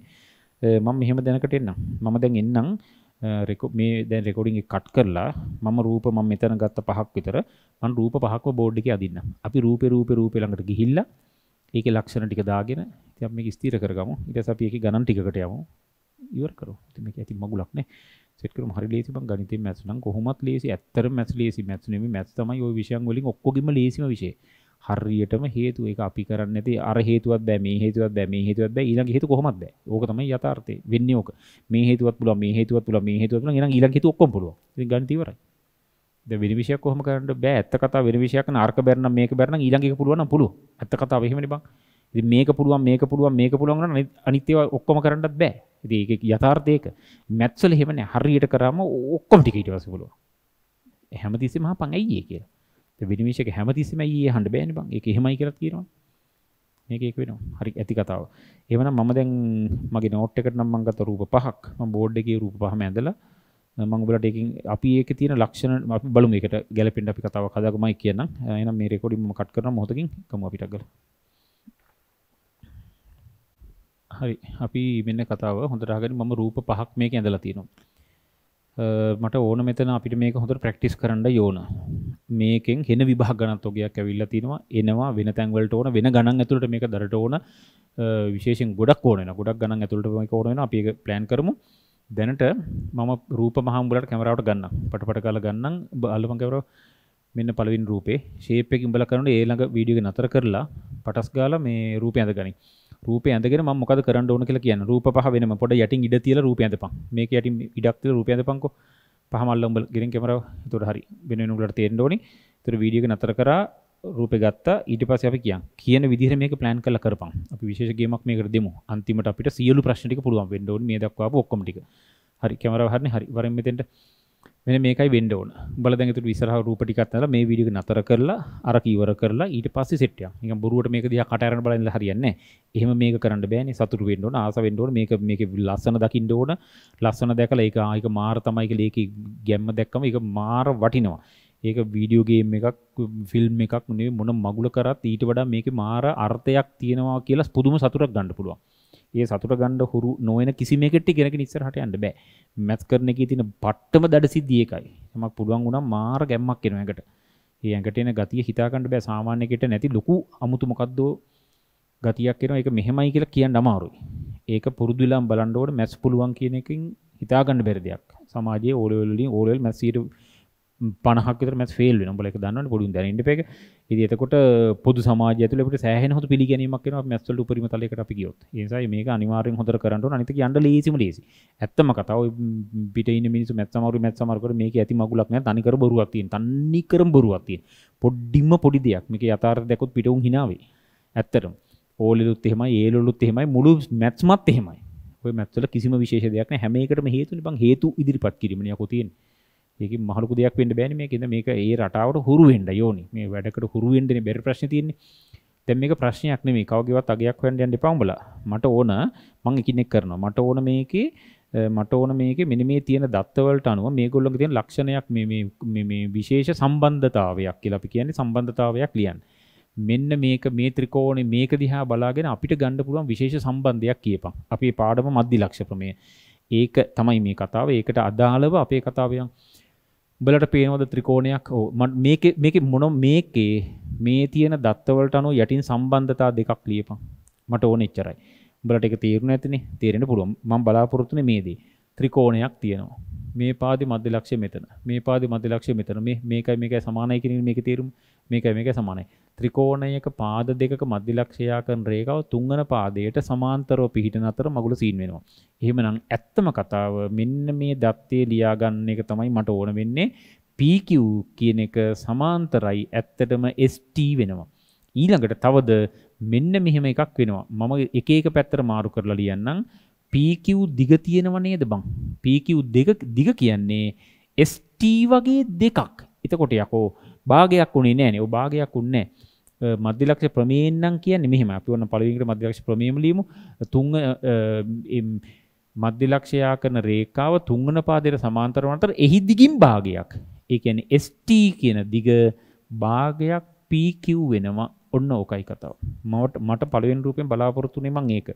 මම මෙහෙම දැනකට එන්නම්. මම දැන් එන්නම් මේ දැන් රෙකෝඩින් එක කට් කරලා මම රූප මම මෙතන ගත්ත පහක් විතර මම රූප පහක්ව බෝඩ් එකේ අදින්නම්. අපි රූපේ රූපේ රූපේ ළඟට ගිහිල්ලා ඒකේ ලක්ෂණ ටික දාගෙන ඉතින් අපි මේක ස්ථිර කරගමු. ඊට පස්සේ අපි ඒකේ ගණන් ටිකකට යමු. ඉවර කරමු. ඉතින් මේක ඇති මගුලක් නේ. සෙට් කරමු හරි ලේසි මං ගණිතයෙන් මැත්ස් නම් කොහොමත් ලේසි ඇත්තටම මැත්ස් ලේසි මැත්ස් නෙමෙයි මැත්ස් තමයි ওই විෂයන් වලින් ඔක්කොගෙම ලේසිම විෂය හරියටම හේතු ඒක අපි කරන්නේ නැති අර හේතුවක් බෑ මේ හේතුවක් බෑ මේ හේතුවක් බෑ ඊළඟ හේතුව කොහොමද බෑ ඕක තමයි යථාර්ථය වෙන්නේ ඕක මේ හේතුවක් පුළුවන් මේ හේතුවක් පුළුවන් මේ හේතුවක් පුළුවන් ඊළඟ ඊළඟ හේතුව ඔක්කොම පුළුවන් ඉතින් ගණිතය ඉවරයි දැන් වෙන විෂයක් කොහොම කරන්න බෑ ඇත්ත කතාව වෙන විෂයක් නම් අර්ක බැරනම් මේක බැරනම් ඊළඟ එක පුළුවන් නම් පුළුවන් ඇත්ත කතාව එහෙමනේ බං මේක පුළුවන් මේක පුළුවන් මේක පුළුවන් අනිත්‍යව ඔක්කොම කරන්නත් බෑ ඉතින් ඒක යථාර්ථයක මැත්ස් වල එහෙම නෑ හරියට කරාම ඔක්කොම ටික ඊට පස්සේ පුළුවන් හැමතිස්සෙම හපන් ඇයි ඒ කියලා ඒ විනිවිෂක හැමතිස්සෙම ඇයි ඒ හඬ බෑනේ බං ඒක එහෙමයි කියලා කියනවා මේක ඒක වෙනවා හරි ඇති කතාව එහෙමනම් මම දැන් මගේ නෝට් එකට නම් මම ගත්ත රූප පහක් මම බෝඩ් එකේ රූප පහම ඇඳලා මම ඔබලට ඒකෙන් අපි ඒකේ තියෙන ලක්ෂණ අපි බලමු ඒකට ගැලපෙන්න අපි කතාවක් හදාගමයි කියන්නම් එහෙනම් මේ රෙකෝඩින් මම කට් කරනවා මොහොතකින් කමු අපිට අගලා හරි අපි මෙන්න කතාව හොඳට අහගෙන මම රූප පහක් මේක ඇඳලා තියෙනවා. මට ඕන මෙතන අපිට මේක හොඳට ප්‍රැක්ටිස් කරන්න යෝන. මේකෙන් හෙන විභාග ගණන් තොගයක් ඇවිල්ලා තිනවා. එනවා වෙන තැන් වලට ඕන වෙන ගණන් ඇතුළට මේක දරට ඕන විශේෂයෙන් ගොඩක් ඕන වෙනවා. ගොඩක් ගණන් ඇතුළට මේක ඕන වෙනවා. අපි ඒක plan කරමු. දැනට මම රූප මහම්බුලට කැමරාවට ගන්නම්. පටපට කාලා ගන්නම්. අල්ලපන් කැමරාව මෙන්න පළවෙනි රූපේ shape එක ඉඹලා කරනකොට ඒ ළඟ වීඩියෝ එක නතර කරලා පටස් ගාලා මේ රූපය ඇඳගනි. රූපය ඇඳගෙන මම මොකද කරන්න ඕන කියලා කියන්න. රූප පහ වෙනම පොඩ යටින් ඉඩ තියලා රූපය ඇඳපන්. මේක යටින් ඉඩක් තියලා රූපය ඇඳපන්කෝ. පහ මල්ල උඹ ගෙරින් කැමරාව. එතකොට හරි. වෙන වෙන උඹලට තේරෙන්න ඕනේ. එතකොට වීඩියෝ එක නතර කරා රූපය ගත්තා. ඊට පස්සේ අපි කියන්. කියන විදිහට මේක plan කරලා කරපන්. අපි විශේෂ ගේමක් මේකට දෙමු. අන්තිමට අපිට සියලු ප්‍රශ්න ටික පුළුවන් වෙන්න ඕනේ. මේ දක්වාපු ඔක්කොම ටික. හරි කැමරාව හරිනේ. හරි. වරෙන් මෙතෙන්ට මෙන්න මේකයි වෙන්න ඕන. උඹලා දැන් ඒතර ඉස්සරහ රූප ටිකක් නැලා මේ වීඩියෝ එක නතර කරලා අර කීවර කරලා ඊට පස්සේ සෙට් එකක්. නිකන් බොරුවට මේක දිහා කට අරගෙන බලන්න හරියන්නේ නැහැ. එහෙම මේක කරන්න බෑනේ. සතුටු වෙන්න ඕන, ආස වෙන්න ඕන, මේක මේක ලස්සන දකින්න ඕන. ලස්සන දැකලා ඒක ආ ඒක මාර තමයි කියලා ඒකේ ගැම්ම දැක්කම ඒක මාර වටිනවා. ඒක වීඩියෝ ගේම් එකක් ෆිල්ම් එකක් නෙවෙයි මොන මගුල කරත් ඊට වඩා මේකේ මාර අර්ථයක් තියෙනවා කියලා පුදුම සතුටක් ගන්න පුළුවන්. ඒ සතුට ගණ්ඩ හුරු නොවන කිසිමෙකට ගෙනක නිස්සරහට යන්න බෑ මැත් කරන එක තින පට්ටම දඩ සිද්ධිය එකයි මක් පුළුවන් වුණා මාර ගැම්මක් කෙනකට ඒ ඇඟට එන ගතිය හිතාකණ්ඩ බෑ සාමාන්‍යකට නැති ලොකු අමුතු මොකක්දෝ ගතියක් එනවා ඒක මෙහෙමයි කියලා කියන්න අමාරුයි. ඒක පුරුදු වෙලාම බලන්න ඕනේ මැස් පුළුවන් කියන එකෙන් හිතාගන්න බැරි දෙයක්. සමාජයේ ඕලෙවල් වලින් ඕලෙවල් මැස් 100 පනහක්තර මැ ෆෙල් නොබල එක දන්න පොඩු දැනට පෙක ඉදි එතකොට පොදු සමාජ තුලට සෑහන හො පිළිගැනීමක් න මැස්සල් උපරිම තලකට අපි ගියොත් ඒසයි මේ අනිවාරෙන් හොඳර කරන්නට අනිතක අන්ඩ ලේසිම ලේසි ඇත්තම කතාව පිට මිනිස් මැත්සමරු මැත්සමරකට මේක ඇති මගුලක්න තනිකර බොරුවත්තිය තන්නිකරම් බොරුවත්තිය පොඩ්ඩිම පොඩි දෙයක් මේක අතාර දැකොත් පිටවුන් හිනාවේ ඇත්තරම් ඕලුත් එහෙම ඒලුත් එහෙමයි මුළු මැත්මත් එහෙමයි මැත්වල කිසිම විශේෂයක් හැමකට හේතුල බං හේතු ඉදිරිපත් කිරීමය කොතියෙන් ඒක මහලකු දෙයක් වෙන්න බෑන මේකෙද මේක ඒ රටාවට හුරුවෙන්ට යෝනි මේ වැඩකට හුරුවෙන්ටන බැරි ප්‍රශ්න තියන්නේ තැ මේක ප්‍රශ්නයක් නෙමේ කවගේවත් අගයක් වැන්ඩයන්ට පවම්බල මට ඕන මං එකනෙක් කරනවා මට ඕන මේක මට ඕන මේක මෙනි මේ තියෙන දත්තවලට අනුව මේ ගොල්ලොක තියෙන ලක්ෂණයක් මේ විශේෂ සම්බන්ධතාවයක් කියලපි කියන්නේ සම්බන්ධතාවයක් ලියන් මෙන්න මේක මේ ත්‍රිකෝණේ මේක දිහා බලාගෙන අපිට ගණ්ඩ පුළුවන් විශේෂ සම්බන්ධයක් කියපන් අපේ පාඩම මධ්දි ලක්ෂ ප්‍රමය ඒක තමයි මේ කතාව ඒකට අදාළව අපේ කතාවයක් බලට පේනවද ත්‍රිකෝණයක් ඕ මේක මොන මේකේ මේ තියෙන දත්තවලට අනු යටින් සම්බන්ධතා දෙකක් ලියපන් මට ඕන එච්චරයි බලට එක තේරුණ ඇතින තේරෙන පුළුවන් මං බලාපොරොත්තුනේ මේදී ත්‍රිකෝණයක් තියෙනවා මේ පාදි මධ්‍යලක්ෂය මෙතන මේ පාදි මධ්‍යලක්ෂය මෙතන මේ මේකයි මේකයි සමානයි කියන එක තේරුම මේක මේක සමානයි. ත්‍රිකෝණයක පාද දෙකක මධ්‍යලක්ෂයා කරන රේඛාව තුන්වන පාදයට සමාන්තරව පිහිටන අතර මගුල සීන් වෙනවා. එහෙමනම් ඇත්තම කතාව මෙන්න මේ දත්තය ලියා ගන්න එක තමයි මට ඕන වෙන්නේ. PQ කියන එක සමාන්තරයි ඇත්තටම ST වෙනවා. ඊළඟට තවද මෙන්න මෙහෙම එකක් වෙනවා. මම එක එක පැත්තට මාරු කරලා ලියන්නම්. PQ දිග තියෙනව නේද බං? PQ දෙක දිග කියන්නේ ST වගේ දෙකක්. එතකොට යකෝ භාගයක් උනේ නෑනේ. ඔය භාගයක් උන්නේ නෑ. මධ්‍යලක්ෂ ප්‍රමේයෙන්නම් කියන්නේ මෙහෙම අපි ඔන්න පළවෙනිකට මධ්‍යලක්ෂ ප්‍රමේයම ලියමු තුන් මධ්‍යලක්ෂයා කරන රේඛාව තුන්වන පාදයට සමාන්තර වන අතර එහි දිගින් භාගයක් ඒ කියන්නේ ST කියන දිග භාගයක් PQ වෙනවා ඔන්න ඕකයි කතාව මට මට පළවෙනි රූපයෙන් බලාපොරොත්තු වෙන්නේ මම ඒක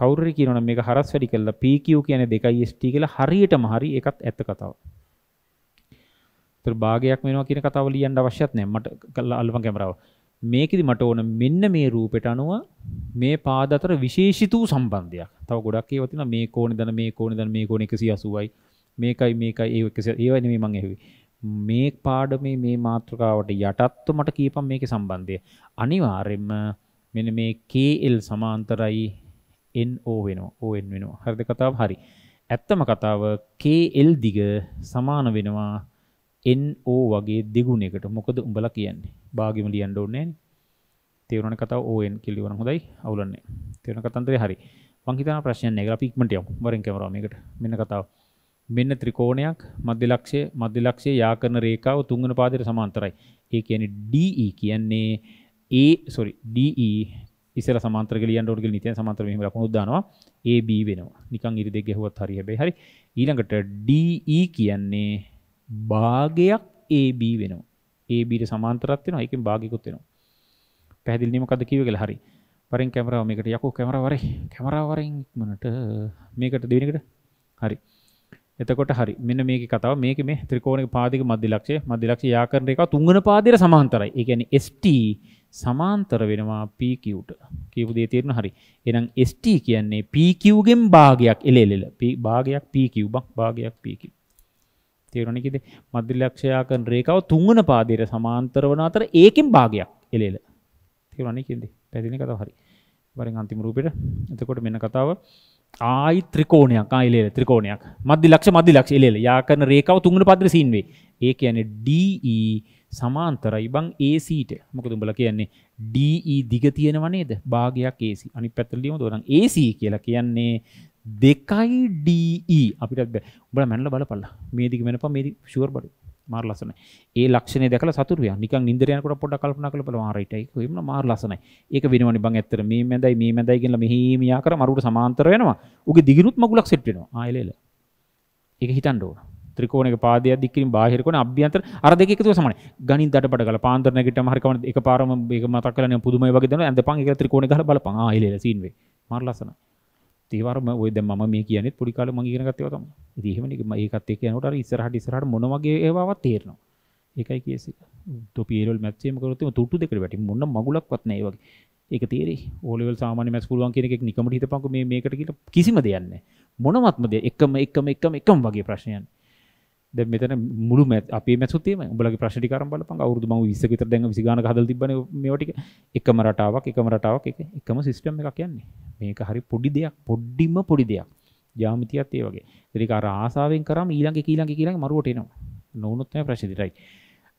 කවුරු හරි කියනවනම් මේක හරස් වැඩි කළා PQ කියන්නේ 2ST කියලා හරියටම හරි ඒකත් ඇත්ත කතාවක් තොර භාගයක් වෙනවා කියන කතාව ලියන්න අවශ්‍යත් නෑ මට කළා අල්පම් කැමරාව. මේකෙදි මට ඕන මෙන්න මේ රූපෙට අනුව මේ පාද අතර විශේෂිත වූ සම්බන්ධයක්. තව ගොඩක් ඒවා තියෙනවා මේ කෝණේ දන මේ කෝණේ දන මේ කෝණ 180යි. මේකයි මේකයි ඒ 180 ඒවයි නෙමෙයි මම ඇහුවේ. මේ පාඩමේ මේ මාතෘකාවට යටත්ව මට කියපම් මේකේ සම්බන්ධය. අනිවාර්යෙන්ම මෙන්න මේ KL සමාන්තරයි NO වෙනවා. ON වෙනවා. හරිද කතාව? හරි. ඇත්තම කතාව KL දිග සමාන වෙනවා NO වගේ දෙගුණයකට මොකද උඹලා කියන්නේ? භාගෙම ලියන්න ඕනේ නෑනේ. තේරුණානේ කතාව ON කියලා ලියවනම් හොඳයි. අවුලන්නේ. තේරුණා කතන්දරේ හරි. මං හිතන ප්‍රශ්නයක් නෑ. ඒක අපි ඉක්මනට යමු. වරෙන් කැමරාව මේකට. මෙන්න කතාව. මෙන්න ත්‍රිකෝණයක් මධ්‍යලක්ෂය මධ්‍යලක්ෂය යාකරන රේඛාව තුන්වන පාදයට සමාන්තරයි. ඒ කියන්නේ DE කියන්නේ A sorry DE ඉස්සර සමාන්තර ගලියන්න ඕන කියලා නිතෙන් සමාන්තර මෙහෙම ලකුණු දානවා AB වෙනවා. නිකන් ඉරි දෙක ගැහුවත් හරි හැබැයි හරි. ඊළඟට DE කියන්නේ භාගයක් AB වෙනවා. ABට සමාන්තරයක් වෙනවා. ඒකෙන් භාගයකුත් වෙනවා. පැහැදිලිනේ මොකද්ද කියුවේ කියලා. හරි. වරෙන් කැමරාව මේකට යකෝ කැමරාව වරේ. කැමරාව වරෙන් ඉක්මනට මේකට දෙවෙනි එකට. හරි. එතකොට හරි මෙන්න මේක කතාව මේක මේ ත්‍රිකෝණික පාදික මධ්‍යලක්ෂය මධ්‍යලක්ෂය යාකරන එක තුන්වන පාදයට සමාන්තරයි. ඒ කියන්නේ ST සමාන්තර වෙනවා PQ ට. කියපු දේ තේරෙන හරි. එහෙනම් ST කියන්නේ PQ ගෙන් භාගයක් එළ එළ. භාගයක් PQ බං භාගයක් PQ. තියෙනනිකිද මධදිලක්ෂයා කන රේකාව තුන්වන පාදයට සමාන්තර වන අතර ඒකෙන් භාගයක් එලේල තිවනිකින්ද පැදින කතාව හරි බරින් අන්තිමරූපයට එතකොට මෙන කතාව ආයි ත්‍රිකෝණයක් ආයිලේ ත්‍රිකෝණයක් මධදි ලක්ෂ මධදි ලක්ෂ එලේල යා කරන රේකාව තුන්වන පද්‍ර සීන්වේ ඒ කියන්නේ DE සමාන්තරයි බං ACට මොකද උඹලා කියන්නේ DE දිග තියෙනව නේද භාගයක් AC අනිත් පැත්තට ලියමු උදාහරණ AC කියලා කියන්නේ දෙකයි ඩE අපිට උඹලා මැනලා බලපල්ලා මේ දිග වෙනපම් මේ ෂුවර් බඩු මාර ලස්සනයි ඒ ලක්ෂණේ දැකලා සතුටු වෙනවා නිකන් නින්දර යනකොට පොඩ්ඩක් කල්පනා කරලා බලමු ආ රයිට් ඒක වෙන්න මාර ලස්සනයි ඒක වෙනවනේ බං ඇත්තට මේ මැදයි මේ මැදයි කියලා මෙහිම යා කර මරුවට සමාන්තර වෙනවා උගේ දිගිනුත් මගුලක් සෙට් වෙනවා ආ එල එල ඒක හිතන්න ඕන ත්‍රිකෝණයක පාදයක් දික් කිරීම බාහිර කෝණ අභ්‍යන්තර අර දෙක එකතුව සමානයි ගණින් දඩබඩ ගාලා පාන්දර නැගිටම හරි කවන්න එකපාරම මේක මතක් කරලා නියම පුදුමයි වගේ දෙනවා ඇඳපන් ඒක ත්‍රිකෝණේ ගහලා බලපන් ආ එල එල සීන් වේ මාර ලස්සනයි ඒවරම ඔය දැන් මම මේ කියන්නේ පොඩි කාලේ මම ඉගෙන ගත්ත ඒවා තමයි. ඉතින් එහෙමනේ මම ඒකත් එක්ක යනකොට අර ඉස්සරහට ඉස්සරහට මොන වගේ ඒවාවත් තේරෙනවා. ඒකයි කියෙසි. තොපි ඒලෙවල් මැත්ස් එකම කරොත් එම තුට්ටු දෙකට වැටි මොන මගුලක්වත් නැහැ ඒ වගේ. ඒක තේරෙයි. ඕ ලෙවල් සාමාන්‍ය මැත්ස් පුළුවන් කියන එකෙක් නිකමට හිතපන්කෝ මේ මේකට කියලා කිසිම දෙයක් නැහැ. මොනවත්ම දෙයක් එකම එකම එකම එකම වගේ ප්‍රශ්නයක්. දැන් මෙතන මුළු මැත් අපේ මැසුත් එහෙමයි. උඹලගේ ප්‍රශ්න ටික අරන් බලපන්. අවුරුදු මම 20ක විතර දැන් 20 ගානක හදලා තිබ්බනේ මේවා ටික. එකම රටාවක්, එකම රටාවක්, එක එකම සිස්ටම් එකක් යන්නේ. මේක හරි පොඩි දෙයක්, පොඩිම පොඩි දෙයක්. ජ්‍යාමිතියත් ඒ වගේ. ඒක අර ආසාවෙන් කරාම ඊළඟ එක ඊළඟ එක ඊළඟ මරුවට එනවා. නොවුනොත් තමයි ප්‍රශ්නේ දිරයි.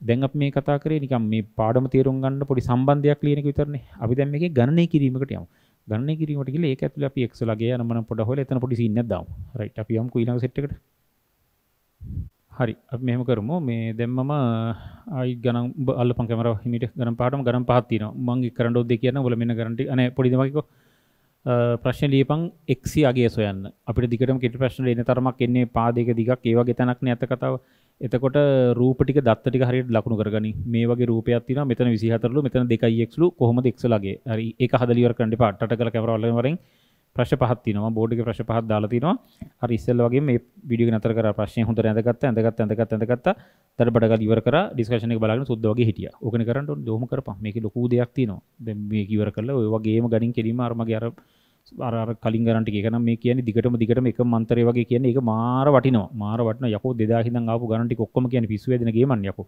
දැන් අපි මේ කතා කරේ නිකන් මේ පාඩම තේරුම් ගන්න පොඩි සම්බන්ධයක් ලියන එක විතරනේ. අපි දැන් මේකේ ගණනය කිරීමකට යමු. ගණනය කිරීමට ගිහලා ඒක ඇතුළේ අපි x වලගේ යන මන පොඩ හොයලා එතන පොඩි සීන් එකක් දාමු. රයිට් අපි යමු ඊළඟ සෙට් එකට. හරි අපි මෙහෙම කරමු මේ දැන් මම ආයි ගණන් උඹ අල්ලපන් කැමරාව හිමීට ගණන් පහටම ගණන් පහක් තියෙනවා මම කරන්න ඕද්ද කියන්න ඔයාලා මෙන්න ගණන්ටි අනේ පොඩි දමකිකෝ ප්‍රශ්න ලියපන් එක්සි අගේ සොයන්න අපිට දිගටම කෙටි ප්‍රශ්න එන තරමක් එන්නේ පාදයක දිගක් ඒ වගේ තැනක් නේ අත කතාව එතකොට රූප ටික දත්ත ටික හරියට ලකුණු කරගනි මේ වගේ රූපයක් තියෙනවා මෙතන 24ලු මෙතන 2xලු කොහොමද x ලගේ හරි ඒක හදලා ඉවර කරන්න එපා අටට කළ කැමරාවල වලින් ප්‍රශ් පහත්තිනවා බෝඩික ප්‍රශ් පහත් දාලතිනවා අර ඉස්සල් වගේ මේ විඩිය නතර කර ප්‍රශ්ය හොඳ ඇඳගත් ඇඳගත් ඇඳගත් ඇඳගත්ත තර බඩග ඉවර කර ඩිස්කශන බලන සුද්දවගේ හිටිය ඕකන කරට දොම කරප මේක ලොකු දෙයක් තිනවා මේ කිවර කරල ඔයවගේම ගඩින් කෙරීම අරමගේ අර අර කලින් ගරන්ට එකන මේ කියන දිගටම දිගටම එක මන්තරය වගේ කියන එක මාර වටින මාර වටන යකෝ දෙදාහිද ආපු ගනටි කොක්කම කියන පිස්ුවදනගේ මන් යකු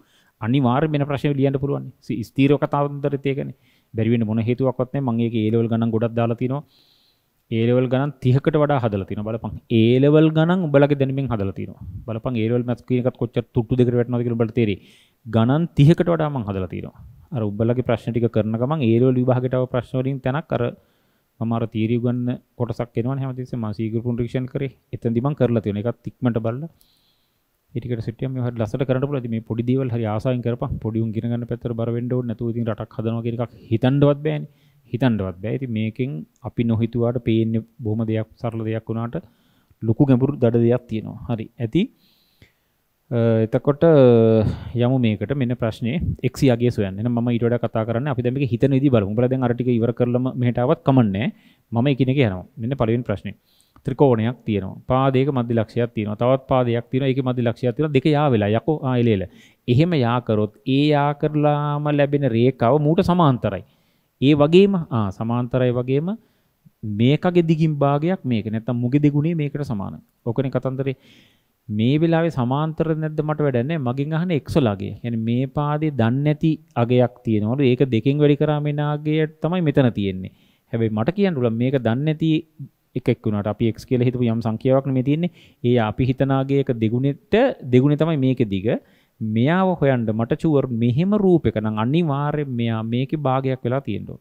අනි වාර් මෙෙන ප්‍රශ්න ලියන්න පුළුවන් ස්තීරෝ කතාවන්දරතයකන බැරිවෙන මොන හේතුවක්ත්න මගේ ඒලවල් ගන්න ගොඩක් දාලාතිනවා ඒලවල් ගණන් 30කට වඩා හදලා තියෙනවා බලපන් ඒලවල් ගණන් උඹලගේ දැනුමින් හදලා තියෙනවා බලපන් ඒලවල් මැත්ස් කියන එකත් කොච්චර තුට්ටු දෙකට වැටෙනවද කියලා උඹලට තේරෙයි ගණන් 30කට වඩා මං හදලා තියෙනවා අර උඹලගේ ප්‍රශ්න ටික කරන ගමන් ඒලවල් විභාගයට ආව ප්‍රශ්න වලින් තැනක් අර මම අර තියරි උගන්න කොටසක් එනවනේ හැමතිස්සෙම මම සීගර් පුන් රික්ෂන් කරේ එතෙන්දි මං කරලා තියෙනවා ඒකත් ඉක්මනට බලලා ඒ ටිකට සිටියම මේ හරි ලස්සට කරන්න පුළුවන් මේ පොඩි දේවල් හරි ආසාවෙන් කරපන් පොඩි උන් ගින ගන්න පැත්තට බර වෙන්න ඕනේ නැතුව ඉතින් රටක් හදනවා කියන එකක් හිතන්නවත් බෑනේ හිතන්නවත් බෑ. ඉතින් මේකෙන් අපි නොහිතුවාට පේන්නේ බොහොම දෙයක් සරල දෙයක් වුණාට ලොකු ගැඹුරු දඩ දෙයක් තියෙනවා. හරි. ඇති එතකොට යමු මේකට මෙන්න ප්‍රශ්නේ x යගේ සොයන්න. එහෙනම් මම ඊට වඩා කතා කරන්නේ අපි දැන් මේක හිතන විදිහ බලමු. උඹලා දැන් අර ටික ඉවර කරලම මෙහෙට ආවත් කමන්නේ. මම එකිනෙක යනවා. මෙන්න පළවෙනි ප්‍රශ්නේ. ත්‍රිකෝණයක් තියෙනවා. පාදයක මධ්‍ය ලක්ෂයක් තියෙනවා. තවත් පාදයක් තියෙනවා. ඒකේ මධ්‍ය ලක්ෂයක් තියෙනවා. දෙක යා වෙලා. යකෝ ආ එලෙල. එහෙම යා කරොත් ඒ යා කරලාම ලැබෙන රේඛාව මූට සමාන්තරයි. ඒ වගේම සමාන්තරය වගේම මේකගේ දිගින් භාගයක් මේක නැත්තම් මුගේ දෙගුණේ මේකට සමාන. ඔකනේ කතන්දරේ මේ වෙලාවේ සමාන්තර නැද්ද මට වැඩන්නේ මගෙන් අහන එක්සලාගේ. يعني මේ පාදේ දන්නේ නැති අගයක් තියෙනවලු. ඒක දෙකෙන් වැඩි කරාම එන අගය තමයි මෙතන තියෙන්නේ. හැබැයි මට කියන්න උලම් මේක දන්නේ නැති එකක් වුණාට අපි x කියලා හිතපු යම් සංඛ්‍යාවක් නෙමෙයි තියෙන්නේ. ඒ අපි හිතනාගේ එක දෙගුණෙට දෙගුණේ තමයි මේකේ දිග. මෙයාව හොයන්ඩ මට චුවර් මෙහෙම රූප එක නම් අනිවාර්යෙන් මෙයා මේකේ භාගයක් වෙලා තියෙනවා.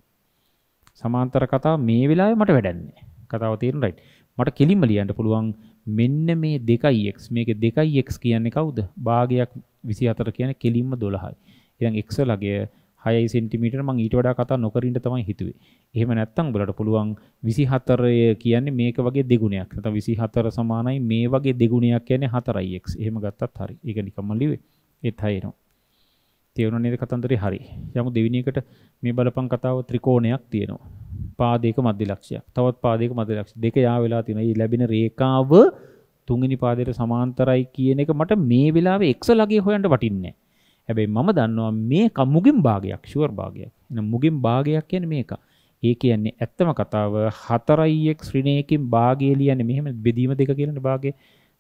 සමාන්තර කතා මේ වෙලාවේ මට වැඩන්නේ. කතාව තේරෙන රයිට්. මට කිලිම ලියන්න පුළුවන් මෙන්න මේ 2x මේකේ 2x කියන්නේ කවුද? භාගයක් 24 කියන්නේ කිලිම 12යි. ඉතින් x ලගය 6 cm මම ඊට වඩා කතා නොකරින්න තමයි හිතුවේ. එහෙම නැත්නම් උඹලට පුළුවන් 24 කියන්නේ මේක වගේ දෙගුණයක්. නැත්නම් 24 සමානයි මේ වගේ දෙගුණයක් කියන්නේ 4x. එහෙම ගත්තත් හරි. ඒක නිකම්ම ලිව්වේ. ඒත් හයිනවා. තේරුණා නේද කතන්දරේ? හරි. යමු දෙවෙනි එකට මේ බලපං කතාව ත්‍රිකෝණයක් තියෙනවා. පාදයක මධ්‍ය ලක්ෂයක්. තවත් පාදයක මධ්‍ය ලක්ෂය. දෙක යා වෙලා තියෙනවා. මේ ලැබෙන රේඛාව තුන්වෙනි පාදයට සමාන්තරයි කියන එක මට මේ වෙලාවේ x ලගේ හොයන්න වටින්නේ හැබැයි මම දන්නවා මේක මුගින් භාගයක්, ෂුවර් භාගයක්. එහෙනම් මුගින් භාගයක් කියන්නේ මේක. ඒ කියන්නේ ඇත්තම කතාව 4x ඍණයකින් භාගය ලියන්නේ මෙහෙම බෙදීම දෙක කියලානේ භාගය.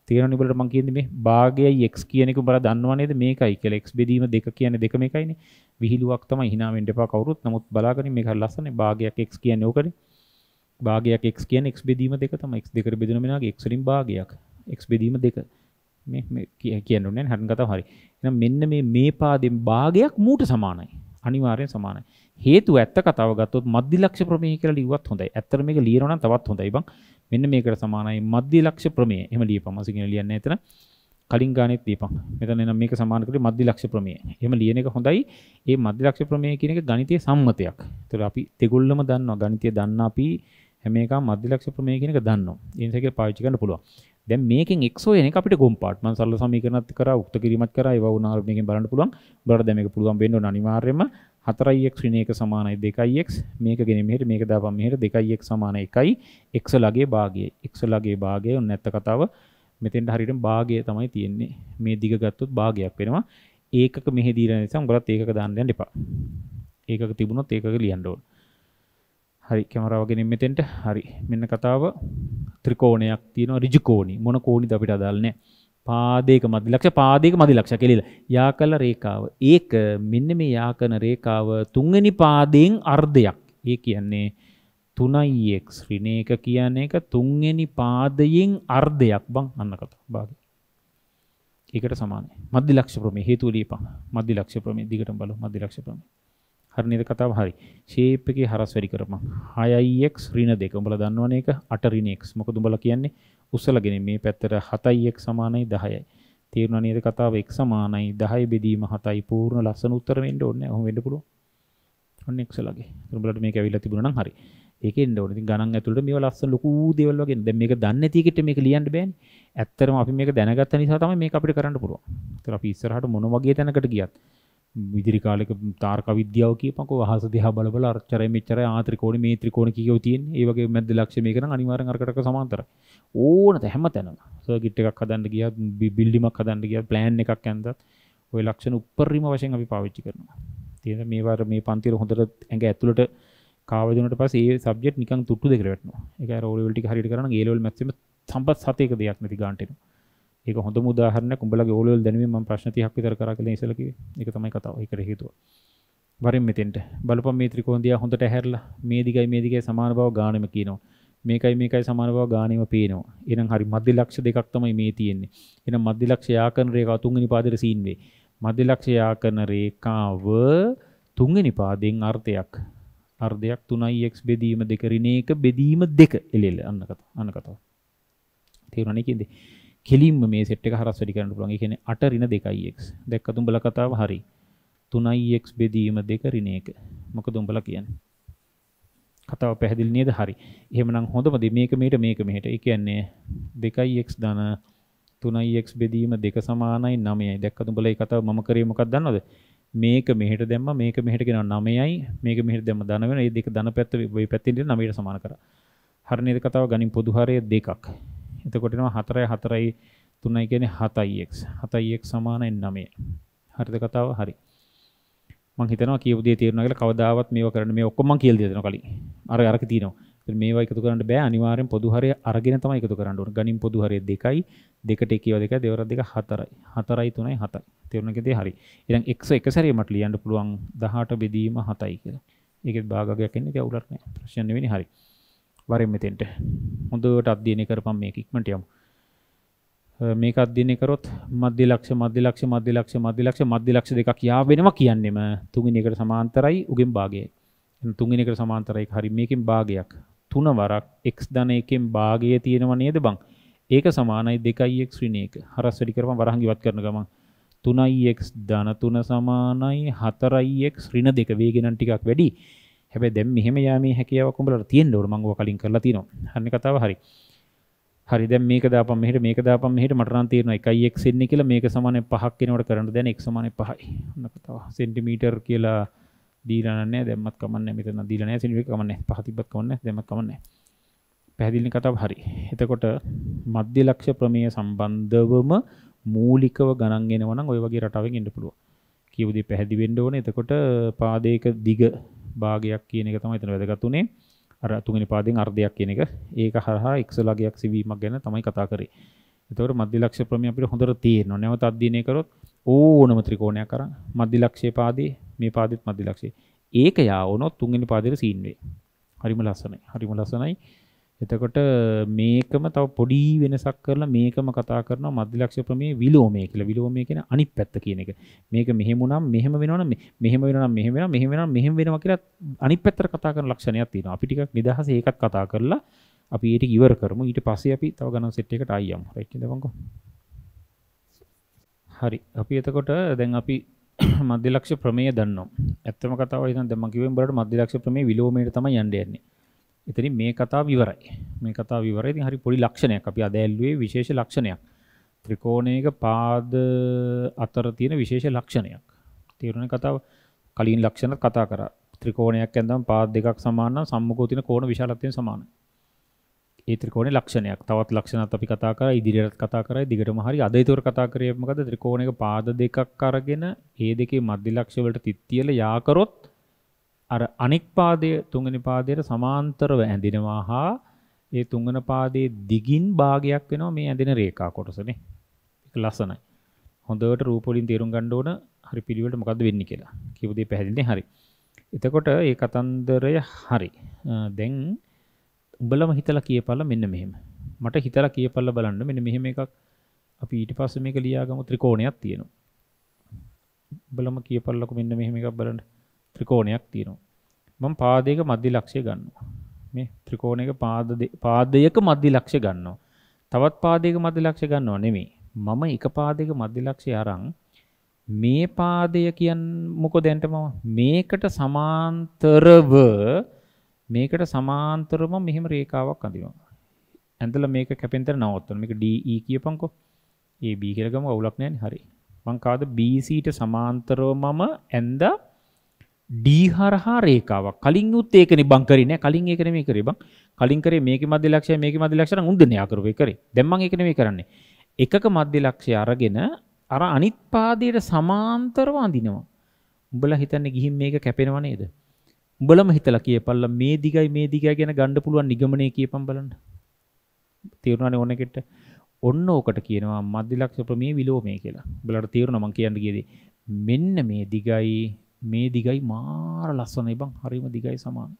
තේරෙන ඉබලට මම කියන්නේ මේ භාගයයි x කියන එක උඹලා දන්නව නේද මේකයි කියලා x බෙදීම දෙක කියන්නේ දෙකම එකයිනේ විහිළුවක් තමයි hina වෙන්න එපා කවුරුත් නමුත් බලාගනි මේක හරි ලස්සනයි භාගයක් x කියන්නේ ඕකනේ භාගයක් x කියන්නේ x බෙදීම දෙක තමයි x දෙකට බෙදෙන මෙනාගේ x වලින් භාගයක් x බෙදීම දෙක මේ මේ කියන්නේ නැහැ හරින් ගතව හරි එහෙනම් මෙන්න මේ මේ පාදයෙන් භාගයක් මූට සමානයි අනිවාර්යෙන් සමානයි හේතුව ඇත්ත කතාව ගත්තොත් මධ්‍යලක්ෂ ප්‍රමේය කියලා ලිව්වත් හොඳයි ඇත්තට මේක ලියනවා නම් තවත් හොඳයි බං මෙන්න මේකට සමානයි මධ්‍ය ලක්ෂ ප්‍රමේය. එහෙම ලියපන්. මම සිගින ලියන්නේ නැහැ කලින් ගානෙත් දීපන්. මෙතන නම් මේක සමාන කරේ මධ්‍ය ලක්ෂ්‍ය ප්‍රමේය. එහෙම ලියන එක හොඳයි. ඒ මධ්‍ය ලක්ෂ්‍ය ප්‍රමේය කියන එක ගණිතයේ සම්මතයක්. ඒතර අපි තෙගොල්ලම දන්නවා ගණිතය දන්න අපි හැම එකම මධ්‍ය ලක්ෂ්‍ය ප්‍රමේය කියන එක දන්නවා. ඒ නිසා ඒක පාවිච්චි කරන්න පුළුවන්. දැන් මේකෙන් x හොයන එක අපිට ගොම්පාට්. මම සරල සමීකරණත් කරා, උක්ත කිරීමත් කරා, ඒවා උනාර මේකෙන් බලන්න පුළුවන්. උඹලට දැන් මේක පුළුවන් වෙන්න ඕන අනිවාර්යයෙන්ම. 4x ඍණ 1 සමානයි 2x මේක ගෙන මෙහෙට මේක දාපම් මෙහෙට 2x සමාන 1යි x ලගේ භාගයයි x ලගේ භාගය ඔන්න ඇත්ත කතාව මෙතෙන්ට හරියටම භාගය තමයි තියෙන්නේ මේ දිග ගත්තොත් භාගයක් වෙනවා ඒකක මෙහෙ දීලා නිසා උඹලත් ඒකක දාන්න යන්න එපා ඒකක තිබුණොත් ඒකක ලියන්න ඕන හරි කැමරාව ගෙනින් මෙතෙන්ට හරි මෙන්න කතාව ත්‍රිකෝණයක් තියෙනවා ඍජු කෝණි මොන කෝණිද අපිට අදාළ නැහැ පාදයක මදිලක්ෂ පාදයක මදිලක්ෂ කෙලිල යා කල රේකාව ඒක මෙන්න මේ යාකන රේකාව තුන්ගනි පාදයෙන් අර්ධයක් ඒ කියන්නේ තුනයික් ශ්‍රිනේක කියන එක තුන්ගනි පාදයෙන් අර්ධයක් බං අන්න කතා බාග ඒකට සමානයි මධ්‍යලක්ෂ ප්‍රමේ හේතුව ලියපන් මධ්‍යලක්ෂ ප්‍රමේ දිගටම බලමු මධ්‍යලක්ෂ ප්‍රමේ හරි නේද කතාව හරි ෂේප් එකේ හරස් වැඩි කරපන් 6x ඍණ 2 උඹලා දන්නවනේ ඒක 8 ඍණ x මොකද උඹලා කියන්නේ උසලගෙන මේ පැත්තට 7x 10යි. තේරුණා නේද කතාව x 10යි බෙදීම 7යි පූර්ණ ලස්සන උත්තර වෙන්න ඕනේ. ඔහොම වෙන්න පුළුවන්. ඔන්න x ලගේ. ඒතර බලන්න මේක ඇවිල්ලා තිබුණා නම් හරි. ඒකේ එන්න ඕනේ. ඉතින් ගණන් ඇතුළේ මේව ලස්සන ලොකු දේවල් වගේ. දැන් මේක දන්නේ නැති එකට මේක ලියන්න බෑනේ. ඇත්තටම අපි මේක දැනගත්ත නිසා තමයි මේක අපිට කරන්න පුළුවන්. ඒතර අපි ඉස්සරහට මොන වගේ තැනකට ගියත් ඉදිරි කාලෙක තාර්ක විද්‍යාව කියපන්කෝ අහස දිහා බල බල අච්චර මෙච්චර ආ ත්‍රිකෝණේ මේ ත්‍රිකෝණ කීකෝ තියෙන්නේ. ඒ වගේ මැද ලක්ෂ්‍ය මේක නම් අනිවාර්යෙන් අරකටක සමාන්තරයි. ඕනත හැමතැනම සර්කිට් එකක් හදන්න ගියත් බිල්ඩින්ගක් හදන්න ගියත් ප්ලෑන් එකක් ඇඳත් ওই ලක්ෂණ උපරිම වශයෙන් අපි පාවිච්චි කරනවා. තියෙන මේ වාර මේ පන්තිර හොඳට ඇඟ ඇතුළට කාවදුනට පස්සේ ඒ සබ්ජෙක්ට් නිකන් තුට්ටු දෙකට වැටෙනවා. ඒක අර ඕලෙවල් ටික හරියට කරනවා නම් ඒ ලෙවල් මැත්ස් එකේ සම්පත් සතේක දෙයක් නැති ගන්නට එනවා. ඒක හොඳම උදාහරණයක් උඹලගේ ඕලෙවල් දැනුමින් මම ප්‍රශ්න 30ක් විතර කරා කියලා ඉස්සෙල්ලා කිව්වේ. ඒක තමයි කතාව. ඒකට හේතුව. වරින් මෙතෙන්ට බලපන් මේ ත්‍රිකෝණ දිහා හොඳට ඇහැරලා මේ දිගයි මේ දිගයි සමාන බව ගානෙම කියනවා. මේකයි මේකයි සමාන බව ගානෙම පේනවා. එහෙනම් හරි මධ්‍ය ලක්ෂ දෙකක් තමයි මේ තියෙන්නේ. එහෙනම් මධ්‍ය ලක්ෂ යාකරන රේඛාව තුන්වෙනි පාදයට සීන් වේ. මධ්‍ය ලක්ෂ යාකරන රේඛාව තුන්වෙනි පාදයෙන් අර්ධයක්. අර්ධයක් 3x බෙදීම 2 ඍණ 1 බෙදීම 2 එලෙල අන්න කතාව. අන්න කතාව. තේරුණා නේ කියන්නේ? කෙලින්ම මේ සෙට් එක හරස් වැඩි කරන්න පුළුවන්. ඒ කියන්නේ 8 ඍණ 2x. දැක්කද උඹලා කතාව හරි. 3x බෙදීම 2 ඍණ 1. මොකද උඹලා කියන්නේ? කතාව පැහැදිලි නේද? හරි. එහෙමනම් හොඳම දේ මේක මෙහෙට මේක මෙහෙට. ඒ කියන්නේ 2x ධන 3x බෙදීම 2 සමානයි 9යි. දැක්කද උඹලා මේ කතාව මම කරේ මොකක්ද දන්නවද? මේක මෙහෙට දැම්ම මේක මෙහෙට ගෙනවා 9යි. මේක මෙහෙට දැම්ම ධන වෙනවා. මේ දෙක ධන පැත්ත මේ පැත්තේ ඉඳලා 9ට සමාන කරා. හරිනේද කතාව ගනින් පොදු හරය දෙකක්. එතකොට එනවා 4යි 4යි 3යි කියන්නේ 7ix. 7ix සමානයි 9. හරිද කතාව? හරි. මම හිතනවා කියපු දේ තේරුණා කියලා කවදාවත් මේවා කරන්න මේ ඔක්කොම මම කියලා දෙනවා කලින්. අර අරක තියෙනවා. ඉතින් මේවා එකතු කරන්න බෑ අනිවාර්යෙන් පොදු හරය අරගෙන තමයි එකතු කරන්න ඕන. ගණින් පොදු හරය 2යි, 2ට 1 2යි, දෙවර දෙක 4යි. 4යි 3යි 7යි. තේරුණා කියදේ හරි. ඉතින් x එක සැරේ මට ලියන්න පුළුවන් 18 බෙදීම 7යි කියලා. ඒකෙත් භාගයක් එන්නේ ඒක උලක් නෑ. ප්‍රශ්න නෙවෙයි හරි. වරින් මෙතෙන්ට හොඳට අධ්‍යයනය කරපම් මේක ඉක්මනට යමු. මේක අධ්‍යයනය කරොත් මධ්‍ය ලක්ෂ මධ්‍ය ලක්ෂ මධ්‍ය ලක්ෂ මධ්‍ය ලක්ෂ මධ්‍ය ලක්ෂ දෙකක් යා වෙනවා කියන්නේම තුන්වෙනි එකට සමාන්තරයි උගෙන් භාගයයි. එහෙනම් තුන්වෙනි එකට සමාන්තරයි හරි මේකෙන් භාගයක්. තුන වරක් x ධන එකෙන් භාගය තියෙනව නේද බං? ඒක සමානයි 2x ඍණ 1. හරස් වැඩි කරපම් වරහන් ඉවත් කරන ගමන් 3x ධන 3 සමානයි 4x ඍණ 2 වේගෙනම් ටිකක් වැඩි. හැබැයි දැන් මෙහෙම යාමේ හැකියාවක් උඹලට තියෙන්න ඕන මම ඔය කලින් කරලා තියෙනවා. අනේ කතාව හරි. හරි දැන් මේක දාපම් මෙහෙට මේක දාපම් මෙහෙට මට නම් තියෙනවා 1x එන්නේ කියලා මේක සමානයි 5ක් වෙනකොට කරන්න දැන් x සමානයි 5යි. අන්න කතාව. සෙන්ටිමීටර් කියලා දීලා නැහැ දැම්මත් කමන්නේ මෙතන දීලා නැහැ සෙන්ටිමීටර් කමන්නේ 5 තිබ්බත් කමන්නේ දැම්මත් කමන්නේ. පැහැදිලි කතාව හරි. එතකොට මධ්‍ය ලක්ෂ්‍ය ප්‍රමේය සම්බන්ධවම මූලිකව ගණන් ගෙනවනම් ওই වගේ රටාවෙන් ඉන්න පුළුවන්. කියපු දේ පැහැදිලි වෙන්න ඕනේ. එතකොට පාදයක දිග භාගයක් කියන එක තමයි එතන වැදගත් උනේ. අර තුන්වෙනි පාදයෙන් අර්ධයක් කියන එක. ඒක හරහා x ලගයක් සිවීමක් ගැන තමයි කතා කරේ. එතකොට මධ්‍යලක්ෂ්‍ය ප්‍රමේය අපිට හොඳට තේරෙනවා. නැවත අධ්‍යයනය කරොත් ඕනම ත්‍රිකෝණයක් අරන් මධ්‍යලක්ෂ්‍ය පාදේ මේ පාදෙත් මධ්‍යලක්ෂ්‍ය. ඒක යාවනොත් තුන්වෙනි පාදෙට සීන් වේ. හරිම ලස්සනයි. හරිම ලස්සනයි. එතකොට මේකම තව පොඩි වෙනසක් කරලා මේකම කතා කරනවා මධ්‍යලක්ෂ්‍ය ප්‍රමේය විලෝමය කියලා. විලෝමය කියන්නේ අනිත් පැත්ත කියන එක. මේක මෙහෙම නම් මෙහෙම වෙනවනම් මෙහෙම වෙනවනම් මෙහෙම වෙනවා මෙහෙම වෙනවා මෙහෙම වෙනවා කියලා අනිත් පැත්තට කතා කරන ලක්ෂණයක් තියෙනවා. අපි ටිකක් නිදහසේ ඒකත් කතා කරලා අපි ඒක ඉවර කරමු. ඊට පස්සේ අපි තව ගණන් සෙට් එකට ආයි යමු. රයිට් නේද මංකෝ? හරි. අපි එතකොට දැන් අපි මධ්‍යලක්ෂ්‍ය ප්‍රමේය දන්නවා. ඇත්තම කතාව ඉතින් දැන් මම කිව්වෙන් බලට මධ්‍යලක්ෂ්‍ය ප්‍රමේය විලෝමයට තමයි යන්න යන්නේ. ඉතින් මේ කතාව විවරයි. මේ කතාව විවරයි. ඉතින් හරි පොඩි ලක්ෂණයක් අපි අද ඇල්ලුවේ විශේෂ ලක්ෂණයක්. ත්‍රිකෝණයක පාද අතර තියෙන විශේෂ ලක්ෂණයක්. තේරුණේ කතාව? කලින් ලක්ෂණ කතා කරා. ත්‍රිකෝණයක් ඇඳන් පාද දෙකක් සමාන නම් සම්මුඛෝ තියෙන කෝණ විශාලත්වයෙන් සමානයි. ඒ ත්‍රිකෝණේ ලක්ෂණයක්. තවත් ලක්ෂණත් අපි කතා කරා, ඉදිරියටත් කතා කරා, දිගටම හරි. අද ඊතර කතා කරේ මොකද? ත්‍රිකෝණයක පාද දෙකක් අරගෙන ඒ දෙකේ මධ්‍ය ලක්ෂය වලට තිත් තියලා යා කරොත් අර අනෙක් පාදය තුන්වෙනි පාදයට සමාන්තරව ඇඳිනවා හා ඒ තුන්වෙනි පාදයේ දිගින් භාගයක් වෙනවා මේ ඇඳෙන රේඛා කොටසනේ. ඒක ලස්සනයි. හොඳට රූප වලින් තේරුම් ගන්න ඕන හරි පිළිවෙලට මොකද්ද වෙන්නේ කියලා. කියපු දේ පැහැදිලිනේ හරි. එතකොට මේ කතන්දරය හරි. දැන් උඹලම හිතලා කියපළ මෙන්න මෙහෙම. මට හිතලා කියපළ බලන්න මෙන්න මෙහෙම එකක් අපි ඊට පස්සේ මේක ලියාගමු ත්‍රිකෝණයක් තියෙනවා. උඹලම කියපළකෝ මෙන්න මෙහෙම එකක් බලන්න. ත්‍රිකෝණයක් තියෙනවා මම පාදයක මධ්‍ය ලක්ෂය ගන්නවා මේ ත්‍රිකෝණයක පාද පාදයක මධ්‍ය ලක්ෂය ගන්නවා තවත් පාදයක මධ්‍ය ලක්ෂය ගන්නවා නෙමෙයි මම එක පාදයක මධ්‍ය ලක්ෂය අරන් මේ පාදය කියන් මොකෝ දැන්ට මම මේකට සමාන්තරව මේකට සමාන්තරවම මෙහෙම රේඛාවක් අඳිනවා. ඇඳලා මේක කැපෙන්තර නවත්තන. මේක DE කියපන්කෝ. AB කියලා ගමු අවුලක් නැහැනේ. හරි. මං කාද BC ට සමාන්තරවමම ඇඳා D හරහා රේඛාවක්. කලින් උත් ඒකනේ බං කරේ නෑ. කලින් ඒක නෙමෙයි කරේ බං. කලින් කරේ මේකේ මධ්‍ය ලක්ෂය මේකේ මධ්‍ය ලක්ෂය නම් උන්දනේ ආ කරපේ කරේ. දැන් මං ඒක නෙමෙයි කරන්නේ. එකක මධ්‍ය ලක්ෂය අරගෙන අර අනිත් පාදයට සමාන්තරව අඳිනවා. උඹලා හිතන්නේ ගිහින් මේක කැපෙනව නේද? උඹලම හිතලා කියපල්ලා මේ දිගයි මේ දිගයි ගැන ගන්න පුළුවන් නිගමනය කියපම් බලන්න. තේරුණානේ ඕන එකට. ඔන්න ඕකට කියනවා මධ්‍යලක්ෂ ප්‍රමේය විලෝමය කියලා. උඹලට තේරුණා මම කියන්න ගියේදී. මෙන්න මේ දිගයි මේ දිගයි මාර ලස්සනයි බං හරිම දිගයි සමාන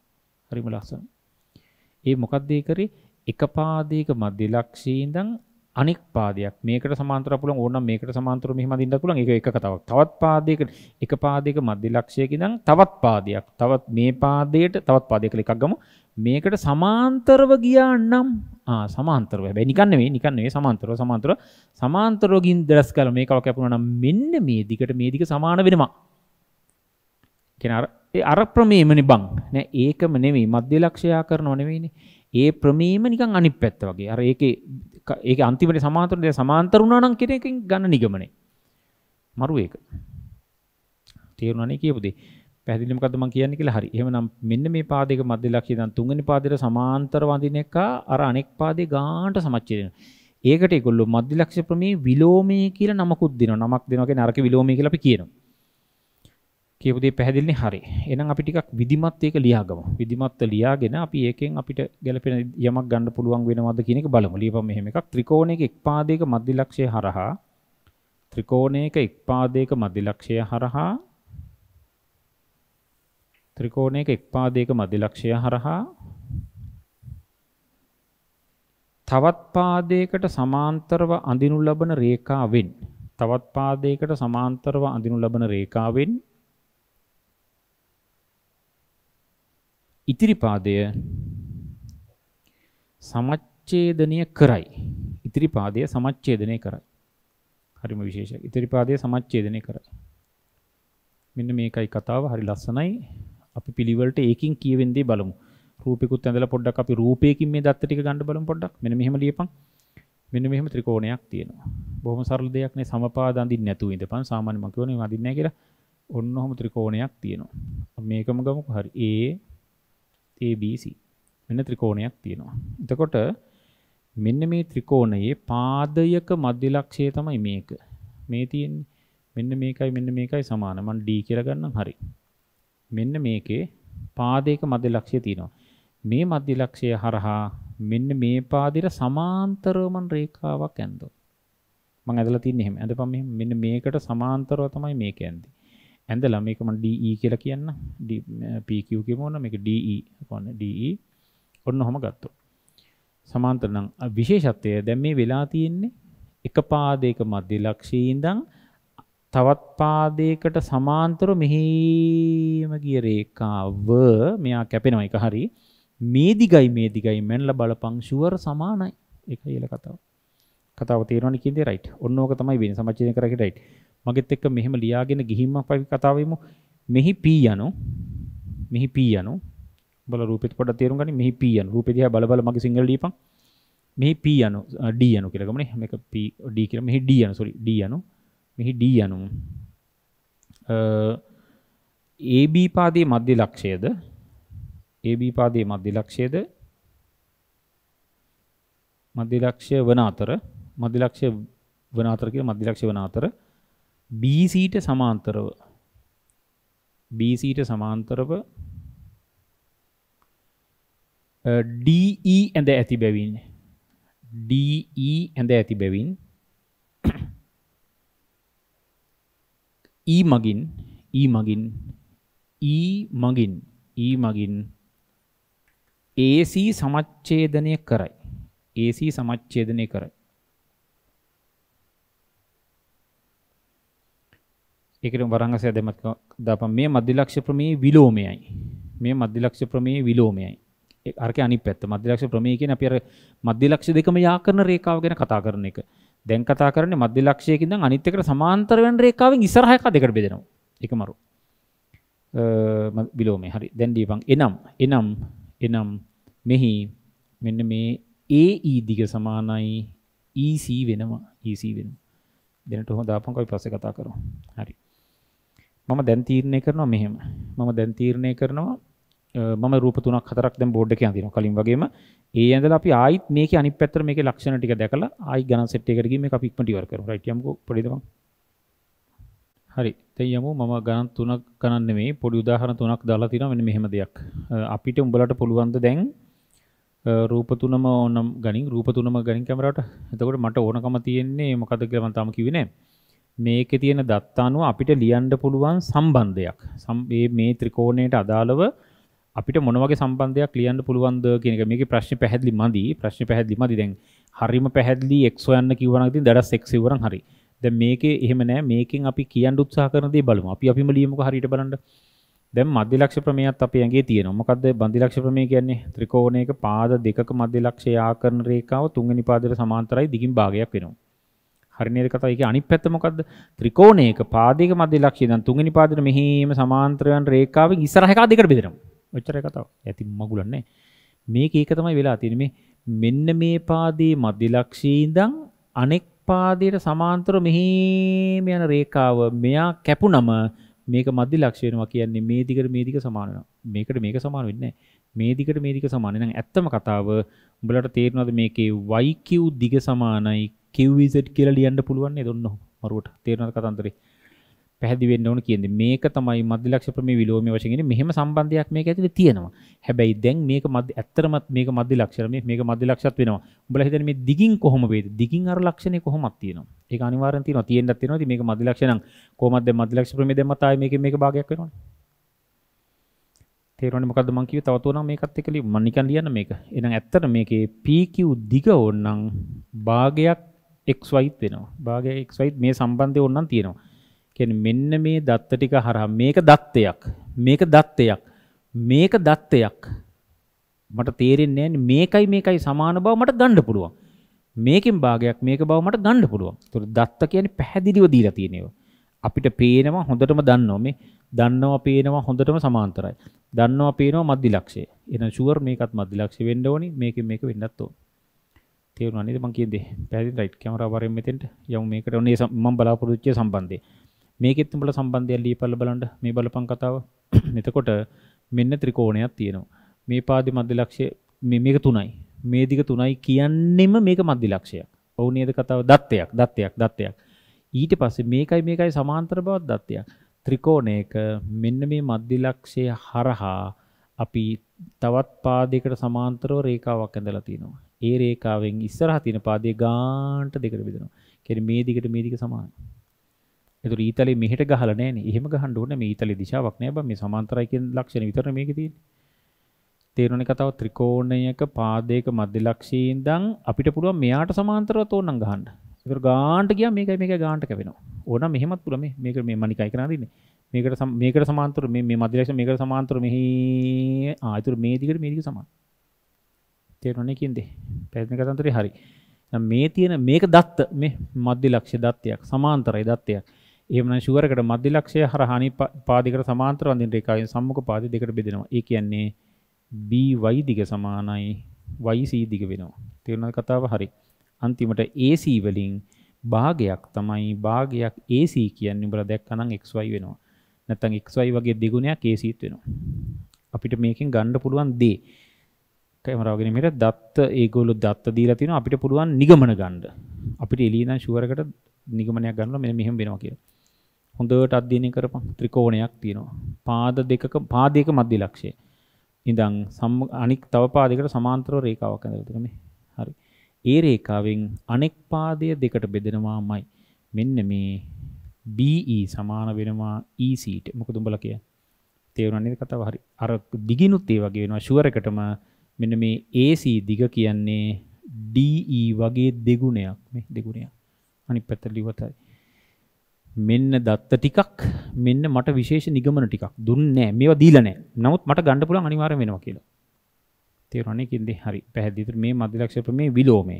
හරිම ලස්සන. ඒ මොකක්ද ඒ කරේ එක පාදයක මධ්‍ය ලක්ෂයේ ඉඳන් අනෙක් පාදයක් මේකට සමාන්තර පුළුවන් ඕනනම් මේකට සමාන්තරව මෙහෙම අඳින්න පුළුවන් ඒක එක කතාවක්. තවත් පාදයක එක පාදයක මධ්‍ය ලක්ෂයක ඉඳන් තවත් පාදයක්. තවත් මේ පාදයට තවත් පාදයක එකක් ගමු. මේකට සමාන්තරව ගියා නම් ආ සමාන්තරව හැබැයි නිකන් නෙවෙයි නිකන් නෙවෙයි සමාන්තරව සමාන්තරව සමාන්තරව ගින් දැස් කරලා මේකව කැපුණා නම් මෙන්න මේ දිගට මේ දිග සමාන වෙනවා. කියන්නේ අර ප්‍රමේයමනේ බං. නෑ ඒකම නෙමෙයි මධ්‍ය ලක්ෂ්‍යයා කරනව නෙමෙයිනේ. ඒ ප්‍රමේයම නිකන් අනිත් පැත්ත වගේ. අර ඒකේ ඒකේ අන්තිමට සමාන්තර දෙය සමාන්තර වුණා නම් කියන එකෙන් ගන්න නිගමනේ. මරු ඒක. තේරුණානේ කියපු දෙය. පැහැදිලි මොකද්ද මම කියන්නේ කියලා හරි. එහෙමනම් මෙන්න මේ පාදයක මධ්‍ය ලක්ෂ්‍ය දැන් තුන්වෙනි පාදයට සමාන්තර වඳින එක අර අනෙක් පාදේ ගානට සමච්චය වෙනවා. ඒකට ඒගොල්ලෝ මධ්‍ය ලක්ෂ්‍ය ප්‍රමේ විලෝමයේ කියලා නමකුත් දෙනවා. නමක් දෙනවා කියන්නේ අරක විලෝමයේ කියලා අපි කියනවා. කියපු දේ පැහැදිලිනේ හරි. එහෙනම් අපි ටිකක් විධිමත් එක ලියාගමු. විධිමත්ව ලියාගෙන අපි ඒකෙන් අපිට ගැලපෙන යමක් ගන්න පුළුවන් වෙනවද කියන එක බලමු. ලියපන් මෙහෙම එකක් ත්‍රිකෝණයක එක්පාදයක මධ්‍යලක්ෂය හරහා ත්‍රිකෝණයක එක්පාදයක මධ්‍යලක්ෂය හරහා ත්‍රිකෝණයක එක්පාදයක මධ්‍යලක්ෂය හරහා තවත් පාදයකට සමාන්තරව අඳිනු ලබන රේඛාවෙන් තවත් පාදයකට සමාන්තරව අඳිනු ලබන රේඛාවෙන් ඉතිරි පාදය සමච්ඡේදනය කරයි. ඉතිරි පාදය සමච්ඡේදනය කරයි. හරිම විශේෂයි. ඉතිරි පාදය සමච්ඡේදනය කරයි. මෙන්න මේකයි කතාව හරි ලස්සනයි. අපි පිළිවෙලට ඒකින් කියවෙන දේ බලමු. රූපිකුත් ඇඳලා පොඩ්ඩක් අපි රූපයකින් මේ දත්ත ටික ගන්න බලමු පොඩ්ඩක්. මෙන්න මෙහෙම ලියපන්. මෙන්න මෙහෙම ත්‍රිකෝණයක් තියෙනවා. බොහොම සරල දෙයක් නේ සමපාද අඳින්න නැතුව ඉඳපන්. සාමාන්‍ය මම කියවනේ අඳින්නේ නැහැ කියලා. ඔන්න ඔහොම ත්‍රිකෝණයක් තියෙනවා. මේකම ගමුකෝ හරි. A ABC මෙන්න ත්‍රිකෝණයක් තියෙනවා. එතකොට මෙන්න මේ ත්‍රිකෝණයේ පාදයක මධ්‍යලක්ෂය තමයි මේක. මේ තියෙන්නේ මෙන්න මේකයි මෙන්න මේකයි සමාන. මම D කියලා ගන්නම් හරි. මෙන්න මේකේ පාදයක මධ්‍යලක්ෂය තියෙනවා. මේ මධ්‍යලක්ෂය හරහා මෙන්න මේ පාදිර සමාන්තරව මන් රේඛාවක් ඇන්දෝ. මම ඇදලා තින්නේ එහෙම. අදපම් මෙන්න මේකට සමාන්තරව තමයි මේක ඇන්දි. ඇඳලා මේකම DE කියලා කියන්න PQ කියමු ඕන මේක DE කොහොමද DE ඔන්න ඔහම ගත්තොත් සමාන්තර නම් විශේෂත්වය දැන් මේ වෙලා තියෙන්නේ එක පාදයක මධ්‍ය ලක්ෂයේ ඉඳන් තවත් පාදයකට සමාන්තර මෙහිම ගිය රේඛාව මෙයා කැපෙනවා එක හරි මේ දිගයි මේ දිගයි මැනලා බලපං ෂුවර් සමානයි ඒකයි ඊළ කතාව කතාව තේරෙනවනේ කියන්නේ රයිට් ඔන්න ඕක තමයි වෙන්නේ සමච්චේදනය කරගන්න රයිට් මගෙත් එක්ක මෙහෙම ලියාගෙන ගිහිම්මක් පයි කතාවමු මෙහි පී යනු මෙහි පී යනු බල රූපෙත් පොඩ තේරුම් ගනි මෙහි පී යනු රූපෙ දිහා බල බල මගේ සිංහල ලියපන් මෙහි පී යනු D යනු කියලා ගමනේ මේක P D කියලා මෙහි D යනු sorry D යනු මෙහි D යනු AB පාදයේ මධ්‍ය ලක්ෂයද AB පාදයේ මධ්‍ය ලක්ෂයද මධ්‍ය ලක්ෂය වන අතර මධ්‍ය ලක්ෂය වන අතර කියලා මධ්‍ය ලක්ෂය වන අතර BCට සමාන්තරව BCට සමාන්තරව DE ඇඳ ඇති බැවින් DE ඇඳ ඇති බැවින් E මගින් E මගින් E මගින් E මගින් AC සමච්ඡේදනය කරයි AC සමච්ඡේදනය කරයි ඒකට වරංගසය දෙමත් දාපන් මේ මධ්‍යලක්ෂ ප්‍රමේය විලෝමයයි. මේ මධ්‍යලක්ෂ ප්‍රමේය විලෝමයයි. අරක අනිත් පැත්ත මධ්‍යලක්ෂ ප්‍රමේය කියන්නේ අපි අර මධ්‍යලක්ෂ දෙකම යා කරන රේඛාව ගැන කතා කරන එක. දැන් කතා කරන්නේ මධ්‍යලක්ෂයකින් ඉඳන් අනිත් එකට සමාන්තර වෙන රේඛාවෙන් ඉස්සරහ එක දෙකට බෙදෙනවා. ඒක මරු. අ විලෝමේ හරි. දැන් දීපන් එනම් එනම් එනම් මෙහි මෙන්න මේ AE දිග සමානයි EC වෙනවා. EC වෙනවා. දැනට හොඳ ආපන් කොයි පස්සේ කතා කරමු. හරි. මම දැන් තීරණය කරනවා මෙහෙම. මම දැන් තීරණය කරනවා මම රූප තුනක් හතරක් දැන් බෝඩ් එකේ අඳිනවා කලින් වගේම ඒ ඇඳලා අපි ආයිත් මේකේ අනිත් පැත්තට මේකේ ලක්ෂණ ටික දැකලා ආයි ගණන් සෙට් එකකට ගිහින් මේක අපි ඉක්මනට ඉවර කරමු රයිට් යමුකෝ පොඩි දමං හරි දැන් යමු මම ගණන් තුනක් ගණන් නෙමෙයි පොඩි උදාහරණ තුනක් දාලා තිනවා මෙන්න මෙහෙම දෙයක් අපිට උඹලට පුළුවන් දැන් රූප තුනම ඕනම් ගණින් රූප තුනම ගණින් කැමරාවට එතකොට මට ඕනකම තියෙන්නේ මොකද්ද කියලා මම තාම කිව්වේ නෑ මේකේ තියෙන දත්තානුව අපිට ලියන්න පුළුවන් සම්බන්ධයක්. මේ මේ ත්‍රිකෝණයට අදාළව අපිට මොන වගේ සම්බන්ධයක් ලියන්න පුළුවන්ද කියන එක මේකේ ප්‍රශ්නේ පැහැදිලි මදි. ප්‍රශ්නේ පැහැදිලි මදි. දැන් හරිම පැහැදිලි x හොයන්න කිව්වනම් ඉතින් දඩස් x ඉවරන් හරි. දැන් මේකේ එහෙම නෑ. මේකෙන් අපි කියන්න උත්සාහ කරන දේ බලමු. අපි අපිම ලියමුකෝ හරියට බලන්න. දැන් මධ්‍යලක්ෂ ප්‍රමේයත් අපේ ඇඟේ තියෙනවා. මොකද්ද මධ්‍යලක්ෂ ප්‍රමේය කියන්නේ? ත්‍රිකෝණයක පාද දෙකක මධ්‍යලක්ෂය ආකරන රේඛාව තුන්වෙනි පාදයට සමාන්තරයි දිගින් භාගයක් වෙනවා. හරි නේද කතාව? ඒකේ අනිත් පැත්ත මොකද්ද? ත්‍රිකෝණයක පාදයක මැද ලක්ෂ්‍ය දැන් තුන්වෙනි පාදෙට මෙහිම සමාන්තරයන් රේඛාවෙන් ඉස්සරහ එකක් දෙකට බෙදෙනවා. ඔච්චරයි කතාව. ඇති මගුලන්නේ. මේක ඒක තමයි වෙලා තියෙන්නේ. මේ මෙන්න මේ පාදයේ මැද ලක්ෂ්‍යයේ ඉඳන් අනෙක් පාදයට සමාන්තරව මෙහිම යන රේඛාව මෙයා කැපුනම මේක මැදි ලක්ෂ වෙනවා කියන්නේ මේ දිගට මේ දිග සමාන වෙනවා. මේකට මේක සමාන වෙන්නේ නැහැ. මේ දිගට මේ දිග සමාන. එහෙනම් ඇත්තම කතාව උඹලට තේරෙනවද මේකේ yq දිග සමානයි කිව්විසට් කියලා ලියන්න පුළුවන් නේද ඔන්න මරුවට තේරෙනවද කතන්දරේ පැහැදිලි වෙන්න ඕන කියන්නේ මේක තමයි මධ්‍යලක්ෂ ප්‍රමේය විලෝමයේ වශයෙන් ඉන්නේ මෙහෙම සම්බන්ධයක් මේක ඇතුලේ තියෙනවා හැබැයි දැන් මේක මධ්‍ය ඇත්තටම මේක මධ්‍යලක්ෂර මේ මේක මධ්‍යලක්ෂත් වෙනවා උඹලා හිතන්නේ මේ දිගින් කොහොම වේද දිගින් අර ලක්ෂණේ කොහොමද තියෙනවා ඒක අනිවාර්යෙන් තියෙනවා තියෙන්නත් තියෙනවා ඉතින් මේක මධ්‍යලක්ෂ නම් කොහොමද දැන් මධ්‍යලක්ෂ ප්‍රමේය දැම්ම තායි මේකේ මේක භාගයක් වෙනවනේ තේරෙන්නේ මොකද්ද මං කිව්වේ තව තෝරනම් මේකත් එක්ක මම නිකන් ලියන්න මේක එහෙනම් ඇත්තට මේකේ PQ දිග ඕනනම් භාගයක් එක්යිත් වෙනවා භාගය එක්යිත් මේ සම්බන්ධය ඔන්නන් තියෙනවා. කැන මෙන්න මේ දත්ත ටික හරහා මේක දත්තයක් මේක දත්තයක් මේක දත්තයක් මට තේරෙන්නේ නැහැ මේකයි මේකයි සමාන බව මට ගන්න පුළුවන්. මේකෙන් භාගයක් මේක බව මට ගන්න පුළුවන්. ඒතර දත්ත කියන්නේ පැහැදිලිව දීලා තියෙන ඒවා. අපිට පේනවා හොඳටම දන්නවා මේ දන්නවා පේනවා හොඳටම සමාන්තරයි. දන්නවා පේනවා මධ්‍යලක්ෂය. එහෙනම් ෂුවර් මේකත් මධ්‍යලක්ෂය වෙන්න ඕනි. මේකෙන් මේක වෙන්නත් ඕනි. තේරුණා නේද මං කියන දේ පැහැදිලි රයිට් කැමරාව වරෙන් මෙතෙන්ට යමු මේකට ඔන්නේ මම බලාපොරොත්තු වෙච්ච සම්බන්ධය මේකෙත් උඹලා සම්බන්ධය ලියපල්ලා බලන්න මේ බලපන් කතාව [coughs] එතකොට මෙන්න ත්‍රිකෝණයක් තියෙනවා මේ පාදේ මධ්‍ය ලක්ෂය මේ මේක තුනයි මේ දිග තුනයි කියන්නෙම මේක මධ්‍ය ලක්ෂයක් ඔව් නේද කතාව දත්තයක් දත්තයක් දත්තයක් ඊට පස්සේ මේකයි මේකයි සමාන්තර බවක් දත්තයක් ත්‍රිකෝණයක මෙන්න මේ මධ්‍ය ලක්ෂය හරහා අපි තවත් පාදයකට සමාන්තරව රේඛාවක් ඇඳලා තිනවා ඒ රේඛාවෙන් ඉස්සරහ තියෙන පාදයේ ගාන්ට දෙකට බෙදෙනවා. කියන්නේ මේ දිගට මේ දිග සමානයි. ඒතර ඊතලෙ මෙහෙට ගහලා නැහනේ. එහෙම ගහන්න ඕනේ මේ ඊතලෙ දිශාවක් නෑ බං මේ සමාන්තරයි කියන ලක්ෂණ විතරනේ මේකේ තියෙන්නේ. තේරුණේ කතාව ත්‍රිකෝණයක පාදයක මධ්‍යලක්ෂී ඉඳන් අපිට පුළුවන් මෙයාට සමාන්තරව තෝරනම් ගහන්න. ඒතර ගාන්ට ගියා මේකයි මේකයි ගාන්ට කැවෙනවා. ඕනනම් මෙහෙමත් පුළුවන් මේ මේක මේ මණිකයි කරන දින්නේ. මේකට මේකට සමාන්තර මේ මේ මධ්‍යලක්ෂණ මේකට සමාන්තර මෙහි ආ ඒතර මේ දිගට මේ දිගට සමාන. තේරුණේ කියන්නේ පැහැදිලි කතන්දරේ හරි මේ තියෙන මේක දත්ත මේ මධ්‍ය ලක්ෂ්‍ය දත්තයක් සමාන්තරයි දත්තයක් එහෙමනම් ෂුවර් එකට මධ්‍ය ලක්ෂ්‍ය හරහා අනිපාදිකට සමාන්තර වඳින රේඛාවෙන් සම්මුඛ පාදි දෙකට බෙදෙනවා ඒ කියන්නේ BY දිග සමානයි YC දිග වෙනවා තේරුණාද කතාව හරි අන්තිමට AC වලින් භාගයක් තමයි භාගයක් AC කියන්නේ උඹලා දැක්කනම් XY වෙනවා නැත්නම් XY වගේ දෙගුණයක් ACත් වෙනවා අපිට මේකෙන් ගන්න පුළුවන් දේ කැමරාවගෙන මෙට දත්ත ඒගොල්ලු දත්ත දීලා තියෙනවා අපිට පුළුවන් නිගමන ගන්න. අපිට එළියේ ඉඳන් ෂුවර් එකට නිගමනයක් ගන්නවා මෙන්න මෙහෙම වෙනවා කියලා. හොඳට අධ්‍යයනය කරපන් ත්‍රිකෝණයක් තියෙනවා. පාද දෙකක පාදයක මධ්‍ය ලක්ෂය. ඉඳන් අනික් තව පාදයකට සමාන්තරව රේඛාවක් ඇඳලා තියෙනවා මේ. හරි. ඒ රේඛාවෙන් අනෙක් පාදය දෙකට බෙදෙනවාමයි. මෙන්න මේ BE සමාන වෙනවා EC ට. මොකද උඹලා කියන්නේ? තේරුණා නේද කතාව? හරි. අර දිගිනුත් ඒ වගේ වෙනවා ෂුවර් එකටම මෙන්න මේ AC දිග කියන්නේ DE වගේ දෙගුණයක් මේ දෙගුණයක්. අනිත් පැත්ත ලිවතයි. මෙන්න දත්ත ටිකක් මෙන්න මට විශේෂ නිගමන ටිකක් දුන්නේ මේවා දීලා නැහැ. නමුත් මට ගන්න පුළුවන් අනිවාර්යයෙන් වෙනවා කියලා. තේරුණා නේද? හරි. පැහැදිලිද මේ මධ්‍යලක්ෂ්‍ය ප්‍රමේ විලෝමය.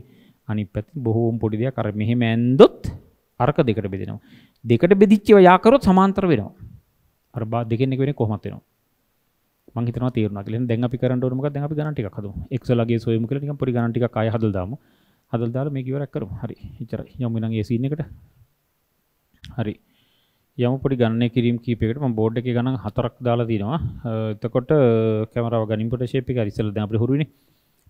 අනිත් පැත්තේ බොහෝම පොඩි දෙයක් අර මෙහෙම ඇන්දොත් අරක දෙකට බෙදෙනවා. දෙකට බෙදිච්ච ඒවා යා කරොත් සමාන්තර වෙනවා. අර බා දෙකෙන් එක වෙන්නේ කොහොමද වෙනවා? මහිතන තේරුණ කියල දැන් අපි කරට මක දැ අපි ගනටික හද එක්සලගේ සොයම කලට පරි ගනටික අය හදදාම හදල්දාල මේ කිවරක් කරු හරි චර යොමනගේ සිනකට හරි යම පොඩි ගන්න කිරීම කීපකට බෝඩ් එක ගන හතරක් දාලා තිනවා එතකොට කැමරාව ගනිින්ට ශේපි රිසල දැ අපි හුරුණ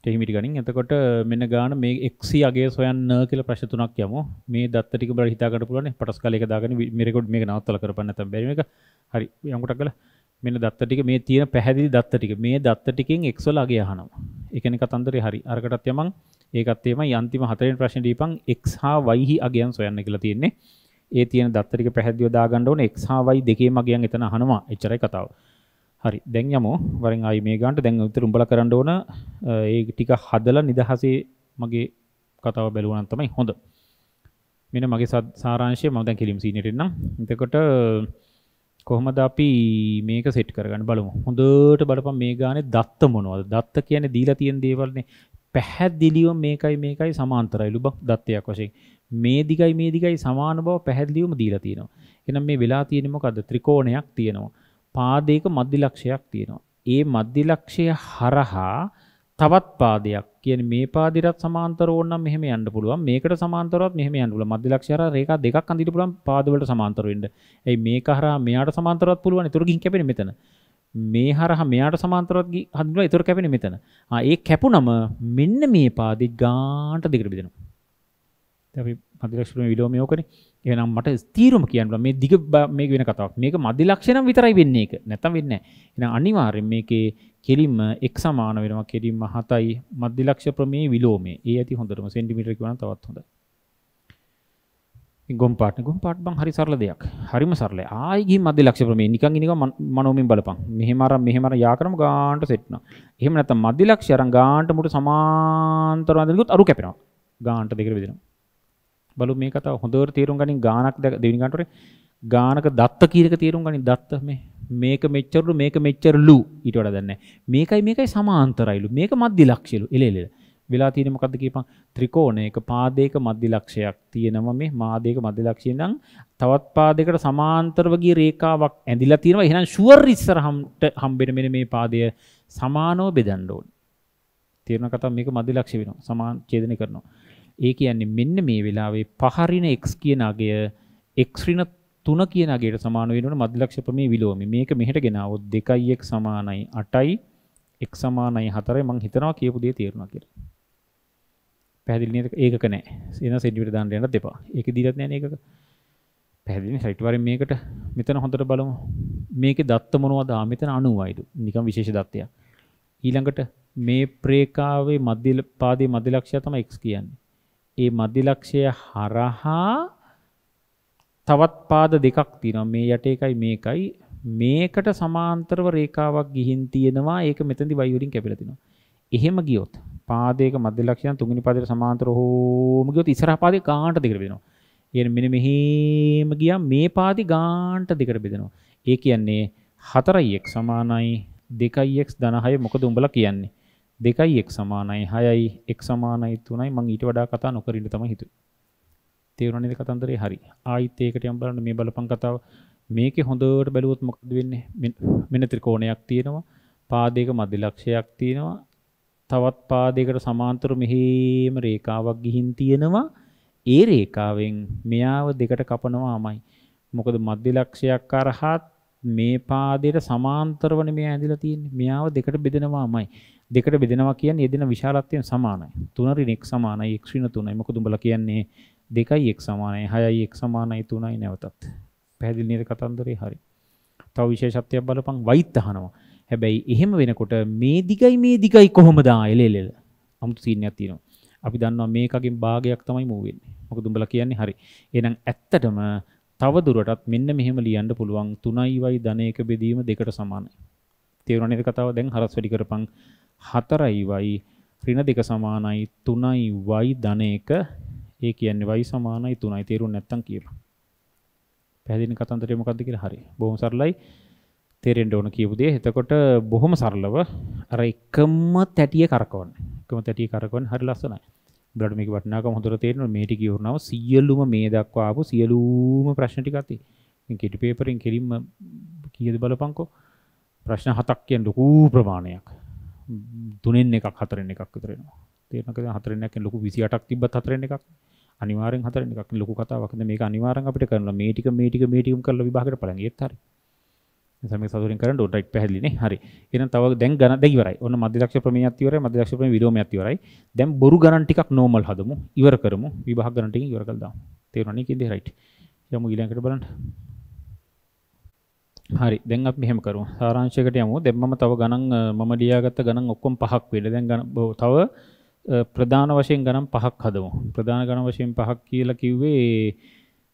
ටෙහිමිටි ගනින් එතකොට මෙන්න ගාන මේ එක්සිගේ සොයන්න කියල ප්‍රශ්තුනක් යම මේ දත්තටික බල හිතාකට පුලන පටස් කලක දාගන මරකොඩ් මේ නවත්තල කරපන්න තැ බැරිම හරි යමකට කලා මෙන්න දත්ත ටික මේ තියෙන පැහැදිලි දත්ත ටික මේ දත්ත ටිකෙන් x වල අගය අහනවා. ඒ කියන්නේ කතන්දරේ හරි. අරකටත් යමන් ඒකත් එමයි අන්තිම හතරෙන් ප්‍රශ්නේ දීපන් x හා y හි අගයන් සොයන්න කියලා තියෙන්නේ. ඒ තියෙන දත්ත ටික පැහැදිලිව දාගන්න ඕනේ x හා y දෙකේම අගයන් එතන අහනවා. එච්චරයි කතාව. හරි. දැන් යමු. වරෙන් ආයි මේ ගන්නට දැන් උතර උඹලා කරන්න ඕන ඒ ටික හදලා නිදහසේ මගේ කතාව බැලුවා නම් තමයි හොඳ. මෙන්න මගේ සාරාංශය මම දැන් කෙලින් සීනෙට එන්නම්. එතකොට කොහොමද අපි මේක සෙට් කරගන්න බලමු හොඳට බලපම් මේ ගානේ දත්ත මොනවද දත්ත කියන්නේ දීලා තියෙන දේවල්නේ පැහැදිලිව මේකයි මේකයි සමාන්තරයි ලුබක් දත්තයක් වශයෙන් මේ දිගයි මේ දිගයි සමාන බව පැහැදිලිවම දීලා තියෙනවා එහෙනම් මේ වෙලා තියෙන්නේ මොකද්ද ත්‍රිකෝණයක් තියෙනවා පාදයක මධ්‍ය ලක්ෂයක් තියෙනවා ඒ මධ්‍ය ලක්ෂය හරහා තවත් පාදයක් කියන මේ පාදිරත් සමාන්තර ඕනනම් මෙහෙම යන්න පුළුවන් මේකට සමාන්තරවත් මෙහෙම යන්න පුළුවන් මධ්‍ය ලක්ෂ්‍ය හරහා රේඛා දෙකක් අඳින්න පුළුවන් පාදවලට සමාන්තර වෙන්න. එයි මේක හරහා මෙයාට සමාන්තරවත් පුළුවන්. ඒතර ගින් කැපෙන්නේ මෙතන. මේ හරහා මෙයාට සමාන්තරවත් හඳුනලා ඒතර කැපෙන්නේ මෙතන. ආ ඒ කැපුනම මෙන්න මේ පාදේ ගාන්ට දෙකට බෙදෙනවා. දැන් අපි මධ්‍ය ලක්ෂ්‍ය වීඩියෝ මේකනේ. එනම් මට ස්තීරම කියන්න මේ දිග මේ වෙන කතාවක් මේක මධ්‍ය ලක්ෂණ විතරයි වෙන්නේ එක නැත්තම් වෙන්නේ එන අනිවාර්යෙන් මේකේ කෙලින්ම x සමාන වෙනවා කෙලින්ම 7යි මධ්‍ය ලක්ෂ ප්‍රමේය විලෝමය. ඒ ඇති හොඳටම සෙන්ටිමීටර කියවන තවත් හොඳයි. ගොම් පාට් ගොම් පාට් බං හරි සරල දෙයක්. හරිම සරලයි. ආයි ගිහින් මධ්‍ය ලක්ෂ ප්‍රමේය නිකන් ඉනික මනෝමින් බලපන්. මෙහෙම අර මෙහෙම අර යා කරමු ගානට සෙට් වෙනවා. එහෙම නැත්තම් මධ්‍ය ලක්ෂය අරන් ගානට මුට සමාන්තරව අඳිනකොත් අරු කැපෙනවා. ගානට දෙකට බෙදෙනවා. බලු මේ කතාව හොඳට තේරුම් ගනින් ගානක් දෙවෙනි ගානට ගානක දත්ත කීරක තේරුම් ගනින් දත්ත මේ මේක මෙච්චරලු මේක මෙච්චරලු ඊට වඩා දැන් මේකයි මේකයි සමාන්තරයිලු මේක මධ්‍ය ලක්ෂයලු එලෙලෙල වෙලා තියෙන්නේ මොකද්ද කියපන් ත්‍රිකෝණයක පාදයක මධ්‍ය ලක්ෂයක් තියෙනවා මේ මාදයක මධ්‍ය ලක්ෂය නම් තවත් පාදයකට සමාන්තරව ගිය රේඛාවක් ඇඳිලා තියෙනවා එහෙනම් ෂුවර් ඉස්සරහට හම්බෙන මෙන්න මේ පාදය සමානව බෙදන්න ඕනේ තේරෙන කතාව මේක මධ්‍ය ලක්ෂය වෙනවා සමාන ඡේදනය කරනවා ඒ කියන්නේ මෙන්න මේ වෙලාවේ පහරින x කියන අගය x ඍණ 3 කියන අගයට සමාන වෙනවනේ මධ්‍යලක්ෂ ප්‍රමේ විලෝමය. මේක මෙහෙට ගෙනාවොත් 2x 8යි x 4යි මං හිතනවා කියපු දේ තේරුණා කියලා. පැහැදිලි නේද? ඒකක නැහැ. එන සෙන්ටිමීටර දාන්න යන්නත් එපා. ඒක දීලත් නැහැ ඒකක. පැහැදිලිනේ සයිට් වරෙන් මේකට මෙතන හොඳට බලමු. මේකේ දත්ත මොනවද? මෙතන 90යිලු. නිකන් විශේෂ දත්තයක්. ඊළඟට මේ ප්‍රේකාවේ මධ්‍ය පාදයේ මධ්‍යලක්ෂය තමයි x කියන්නේ. ඒ මධ්‍යලක්ෂය හරහා තවත් පාද දෙකක් තියෙනවා මේ යට එකයි මේකයි මේකට සමාන්තරව රේඛාවක් ගිහින් තියෙනවා ඒක මෙතෙන්දි y වලින් කැපිලා තිනවා එහෙම ගියොත් පාදයක මධ්‍යලක්ෂයන් තුන්වෙනි පාදයට සමාන්තර හෝම ගියොත් ඉස්සරහ පාදේ ගානට දෙකට බෙදෙනවා කියන්නේ මෙන්න මෙහෙම ගියා මේ පාදේ ගානට දෙකට බෙදෙනවා ඒ කියන්නේ 4x 2x 16 මොකද උඹලා කියන්නේ 2යි x සමානයි 6යි x සමානයි 3යි මම ඊට වඩා කතා නොකර ඉන්න තමයි හිතුවේ. තේරුණා නේද කතන්දරේ? හරි. ආයිත් ඒකට යම් බලන්න මේ බලපං කතාව. මේකේ හොඳට බැලුවොත් මොකද වෙන්නේ? මෙන්න ත්‍රිකෝණයක් තියෙනවා. පාදයක මධ්‍යලක්ෂයක් තියෙනවා. තවත් පාදයකට සමාන්තර මෙහෙම රේඛාවක් ගිහින් තියෙනවා. ඒ රේඛාවෙන් මෙයාව දෙකට කපනවාමයි. මොකද මධ්‍යලක්ෂයක් අරහත් මේ පාදයට සමාන්තරවනේ මෙයා ඇඳිලා තියෙන්නේ. මෙයාව දෙකට බෙදනවාමයි. දෙකට බෙදෙනවා කියන්නේ ඒ දෙන විශාලත්වයෙන් සමානයි. 3 ඍණ x සමානයි x ඍණ 3යි. මොකද උඹලා කියන්නේ 2යි x සමානයි 6යි x සමානයි 3යි නැවතත්. පැහැදිලි නේද කතන්දරේ? හරි. තව විශේෂත්වයක් බලපන් වයිත් අහනවා. හැබැයි එහෙම වෙනකොට මේ දිගයි මේ දිගයි කොහොමද ආයෙලෙලෙල? 아무තු සීනයක් තියෙනවා. අපි දන්නවා මේකකින් භාගයක් තමයි මූ වෙන්නේ. මොකද උඹලා කියන්නේ හරි. එහෙනම් ඇත්තටම තව දුරටත් මෙන්න මෙහෙම ලියන්න පුළුවන් 3යි y ධන එක බෙදීම දෙකට සමානයි. තේරුණා නේද කතාව? දැන් හරස් වැඩි කරපන් 4y ඍණ 2 සමානයි 3y ධන 1 ඒ කියන්නේ y සමානයි 3යි තේරුම් නැත්තම් කියලා. පැහැදිලි කතන්දරය මොකද්ද කියලා හරි. බොහොම සරලයි. තේරෙන්න ඕන කියපු දේ. එතකොට බොහොම සරලව අර එකම තැටිය කරකවන්න. එකම තැටිය කරකවන්න හරි ලස්සනයි. උඹලට මේක වටිනාකම හොඳට තේරෙනවා. මේ ටික ඉවරනව සියලුම මේ දක්වා ආපු සියලුම ප්‍රශ්න ටික අතේ. මේ කෙටි පේපරෙන් කෙලින්ම කීයද බලපන්කෝ. ප්‍රශ්න හතක් කියන ලොකු ප්‍රමාණයක්. තුනෙන් එකක් හතරෙන් එකක් විතරෙනවා තේරනකද හතරෙන් එකක් ලොකු 28ක් තිබ්බත් හතරෙන් එකක් අනිවාරෙන් හතර එකක් ලොකු කතාවක් මේ අනිවාරෙන් අපිට කරනවා මේ ටික මේ ටික මේ ටිකම කරලා විභාගයට බලන්න ඒත් හරි සම සතුරින් කරන්න ඩොට් රයිට් පැහැදිලිනේ හරි එහෙනම් තව දැන් ගණන් දැන් ඉවරයි ඔන්න මධ්‍යදක්ෂ ප්‍රමේයත් ඉවරයි මධ්‍යදක්ෂ ප්‍රමේය විරෝමයත් ඉවරයි දැන් බොරු ගණන් ටිකක් නෝමල් හදමු ඉවර කරමු විභාග ගණන් ටික ඉවර කරලා දාමු තේරුණා නේ කියන්නේ රයිට් යමු ඊළඟට බලන්න හරි දැන් අපි මෙහෙම කරමු සාරාංශයකට යමු දැන් මම තව ගණන් මම ලියාගත්ත ගණන් ඔක්කොම පහක් වෙන දැන් තව ප්‍රධාන වශයෙන් ගණන් පහක් හදමු ප්‍රධාන ගණන් වශයෙන් පහක් කියලා කිව්වේ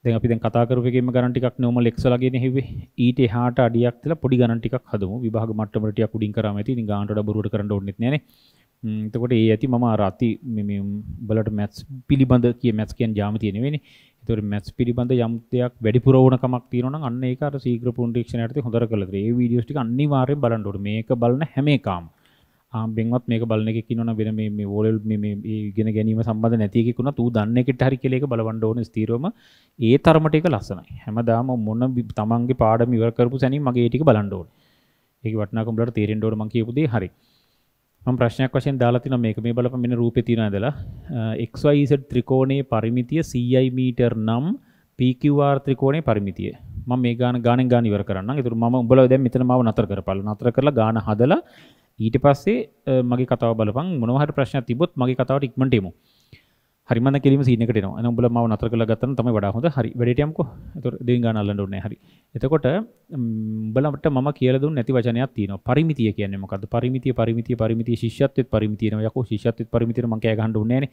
දැන් අපි දැන් කතා කරපු එකේම ගණන් ටිකක් normal x වලගෙන හිව්වේ ඊට එහාට අඩියක් තියලා පොඩි ගණන් ටිකක් හදමු විභාග මට්ටමට ටිකක් උඩින් කරාම ඇති ඉතින් ගානට වඩා බොරුවට කරන්න ඕනෙත් නෑනේ එතකොට ඒ ඇති මම අර අති මේ බලට මැත්ස් පිළිබඳ කිය මැත්ස් කියන්නේ ජ්‍යාමිතිය නෙවෙයිනේ තොර මැස් පිළිබඳ යම්තයක් වැඩිපුරෝණකමක් තියෙනවා නම් අන්න ඒක අර ශීඝ්‍ර පුනරීක්ෂණ යටතේ හොඳට කළා තියෙනවා. ඒ වීඩියෝස් ටික අනිවාර්යෙන් බලන්න ඕනේ. මේක බලන හැම එකම ආම්බෙන්වත් මේක බලන එකෙක් ඉන්නවනම් වෙන මේ මේ වෝලල් මේ මේ ඉගෙන ගැනීම සම්බන්ධ නැති එකෙක් වුණා ඌ දන්න එකට හරි කියලා ඒක බලවන්න ඕනේ ස්ථිරවම. ඒ තරමට ඒක ලස්සනයි. හැමදාම මොන තමන්ගේ පාඩම ඉවර කරපු සැනින් මගේ ඒ ටික බලන්න ඕනේ. ඒකේ වටිනාකම බලලා තේරෙන්න ඕනේ මං කියපු දේ හරියි. මම ප්‍රශ්නයක් වශයෙන් දාලා තිනවා මේක මේ බලපන් මෙන්න රූපේ තියෙනවා ඇදලා xyz ත්‍රිකෝණයේ පරිමිතිය ci මීටර් නම් pqr ත්‍රිකෝණයේ පරිමිතිය මම මේ ගාන ගානෙන් ගාන ඉවර කරන්නම් ඒතර මම උඹලා දැන් මෙතන මාව නතර කරපළ නතර කරලා ගාන හදලා ඊට පස්සේ මගේ කතාව බලපන් මොනවා හරි ප්‍රශ්නයක් තිබ්බොත් මගේ කතාවට ඉක්මනට එමු හරිමන්න කිරීම සීනකට එනවා. එහෙනම් උඹලා මාව නතර කරලා ගත්තම තමයි වඩා හොඳ. හරි. වැඩේට යමුකෝ. ඒතකොට දෙවියන් ගාන අල්ලන්න ඕනේ නැහැ. හරි. එතකොට උඹලට මම කියලා දුන්න නැති වචනයක් තියෙනවා. පරිමිතිය කියන්නේ මොකද්ද? පරිමිතිය පරිමිතිය පරිමිතිය ශිෂ්‍යත්වෙත් පරිමිතිය වෙනවා. යකෝ ශිෂ්‍යත්වෙත් පරිමිතියට මම කෑ ගහන්න ඕනේ නැහනේ.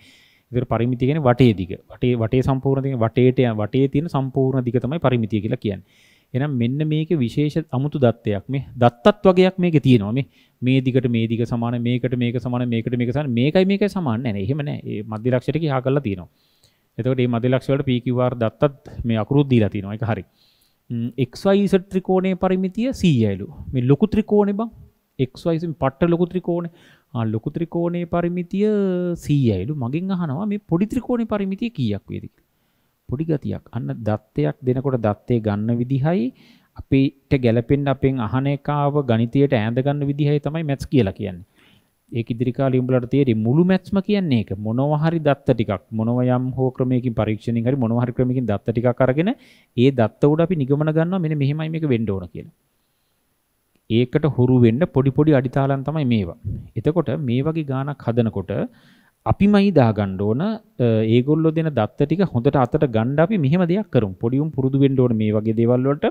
ඒතර පරිමිතිය කියන්නේ වටේ දිග. වටේ වටේ සම්පූර්ණ දිග වටේට වටේ තියෙන සම්පූර්ණ දිග තමයි පරිමිතිය කියලා කියන්නේ. එහෙනම් මෙන්න මේකේ විශේෂ අමුතු தත්ත්වයක් මේ දත්තත් වගේක් මේකේ තියෙනවා මේ මේ දිගට මේ දිග සමාන මේකට මේක සමාන මේකට මේක සමාන මේකයි මේකයි සමාන නැහැ නේ එහෙම නැහැ මේ මධ්‍ය ලක්ෂයට කියා කරලා තියෙනවා එතකොට මේ මධ්‍ය ලක්ෂය වල PQR දත්තත් මේ අකුරු දීලා තියෙනවා ඒක හරි XYZ ත්‍රිකෝණයේ පරිමිතිය 100යිලු මේ ලොකු ත්‍රිකෝණේ බං XYZ පට්ට ලොකු ත්‍රිකෝණේ ආ ලොකු ත්‍රිකෝණයේ පරිමිතිය 100යිලු මගෙන් අහනවා මේ පොඩි ත්‍රිකෝණේ පරිමිතිය කීයක් වේද කියලා පොඩි ගතියක්. අන්න දත්තයක් දෙනකොට දත්තේ ගන්න විදිහයි අපිට ගැළපෙන්න අපෙන් අහන එකාව ගණිතයට ඈඳ ගන්න විදිහයි තමයි මැත්ස් කියලා කියන්නේ. ඒක ඉදිරි කාලේ උඹලට තේරෙයි මුළු මැත්ස්ම කියන්නේ ඒක. මොනවා හරි දත්ත ටිකක් මොනවා යම් හෝ ක්‍රමයකින් පරීක්ෂණෙන් හරි මොනවා හරි ක්‍රමයකින් දත්ත ටිකක් අරගෙන ඒ දත්ත උඩ අපි නිගමන ගන්නවා මෙන්න මෙහෙමයි මේක වෙන්න ඕන කියලා. ඒකට හුරු වෙන්න පොඩි පොඩි අඩිතාලම් තමයි මේවා. එතකොට මේ වගේ ගානක් හදනකොට අපිමයි දාගන්න ඕන ඒගොල්ලෝ දෙන දත්ත ටික හොඳට අතට ගන්න අපි මෙහෙම දෙයක් කරමු. පොඩි උන් පුරුදු වෙන්න ඕන මේ වගේ දේවල් වලට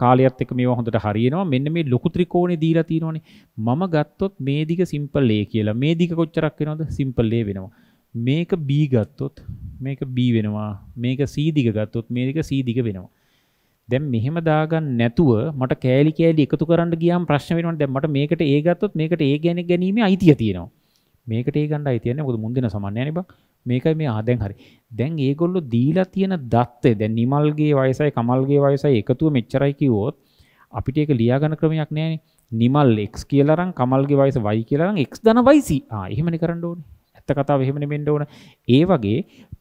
කාලයත් එක්ක මේවා හොඳට හරියනවා. මෙන්න මේ ලොකු ත්‍රිකෝණේ දීලා තියෙනෝනේ. මම ගත්තොත් මේ දිග සිම්පල් A කියලා. මේ දිග කොච්චරක් වෙනවද? සිම්පල් A වෙනවා. මේක B ගත්තොත් මේක B වෙනවා. මේක C දිග ගත්තොත් මේක C දිග වෙනවා. දැන් මෙහෙම දාගන්න නැතුව මට කෑලි කෑලි එකතු කරන්න ගියාම ප්‍රශ්න වෙනවනේ. දැන් මට මේකට A ගත්තොත් මේකට A ගැන ගැනීමේ අයිතිය තියෙනවා. මේකට ගන්න අයිතියන්නේ මොකද මුන් දෙන සමාන්නේ නැනේ බං මේකයි මේ ආ දැන් හරි දැන් ඒගොල්ලෝ දීලා තියෙන දත්තේ දැන් නිමල්ගේ වයසයි කමල්ගේ වයසයි එකතුව මෙච්චරයි කිව්වොත් අපිට ඒක ලියා ගන්න ක්‍රමයක් නැහැනේ නිමල් x කියලා නම් කමල්ගේ වයස y කියලා නම් x ධන y c ආ එහෙමනේ කරන්න ඕනේ ඇත්ත කතාව එහෙමනේ වෙන්න ඕන ඒ වගේ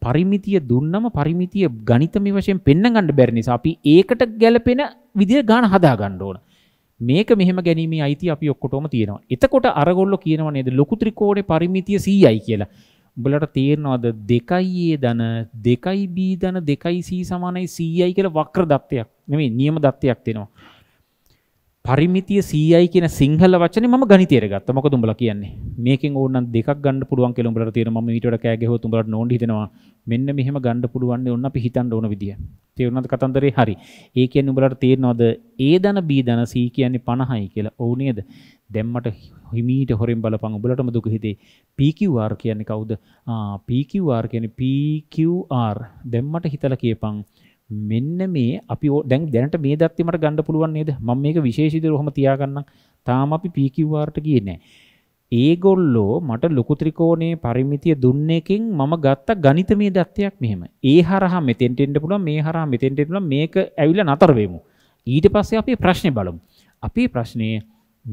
පරිමිතිය දුන්නම පරිමිතිය ගණිතමය වශයෙන් පෙන්න ගන්න බැරි නිසා අපි ඒකට ගැළපෙන විදිය ගාන හදා ගන්න ඕන මේක මෙහම ගැනීම අයිති අපි ඔක්කොටම තියෙනවා එතකොට අරගොල්ල කියනව නේද ලොකු ත්‍රිකෝණ පරිමිතිය සීයයි කියලා උඹලට තේරෙනවද දෙකයියේ දන දෙකයි බී දන දෙකයි සී සමානයි සීයයි කියලා වක්‍ර දත්තයක් නෙමෙයි නියම දත්තයක් තියෙනවා පරිමිතිය සීයයි කියන සිංහල වචනේ මම ගණිතයට ගත්තා මොකද උඹලා කියන්නේ මේකෙන් ඕනනම් දෙකක් ගන්න පුළුවන් කියලා උඹලට තේරෙනවා මම ඊට වඩා කෑ ගැහුවොත් උඹලට නෝන් හිතෙනවා මෙන්න මෙහෙම ගන්න පුළුවන් නේ ඔන්න අපි හිතන්න ඕන විදිය. තේරුණාද කතන්දරේ? හරි. ඒ කියන්නේ උඹලට තේරෙනවද A ධන B ධන C කියන්නේ 50යි කියලා. ඔව් නේද? දැන් මට හිමීට හොරෙන් බලපන් උඹලටම දුක හිතේ. PQR කියන්නේ කවුද? ආ PQR කියන්නේ PQR. දැන් මට හිතලා කියපන්. මෙන්න මේ අපි දැන් දැනට මේ දත්ති මට ගන්න පුළුවන් නේද? මම මේක විශේෂ ඉදිරිය ඔහම තියාගන්නම්. තාම අපි PQR ට ගියේ නැහැ. ඒගොල්ලෝ මට ලොකු ත්‍රිකෝණයේ පරිමිතිය දුන්න එකෙන් මම ගත්ත ගණිතමය දත්තයක් මෙහෙම. ඒ හරහා මෙතෙන්ට එන්න පුළුවන් මේ හරහා මෙතෙන්ට එන්න පුළුවන් මේක ඇවිල්ලා නතර වෙමු. ඊට පස්සේ අපි ප්‍රශ්නේ බලමු. අපේ ප්‍රශ්නේ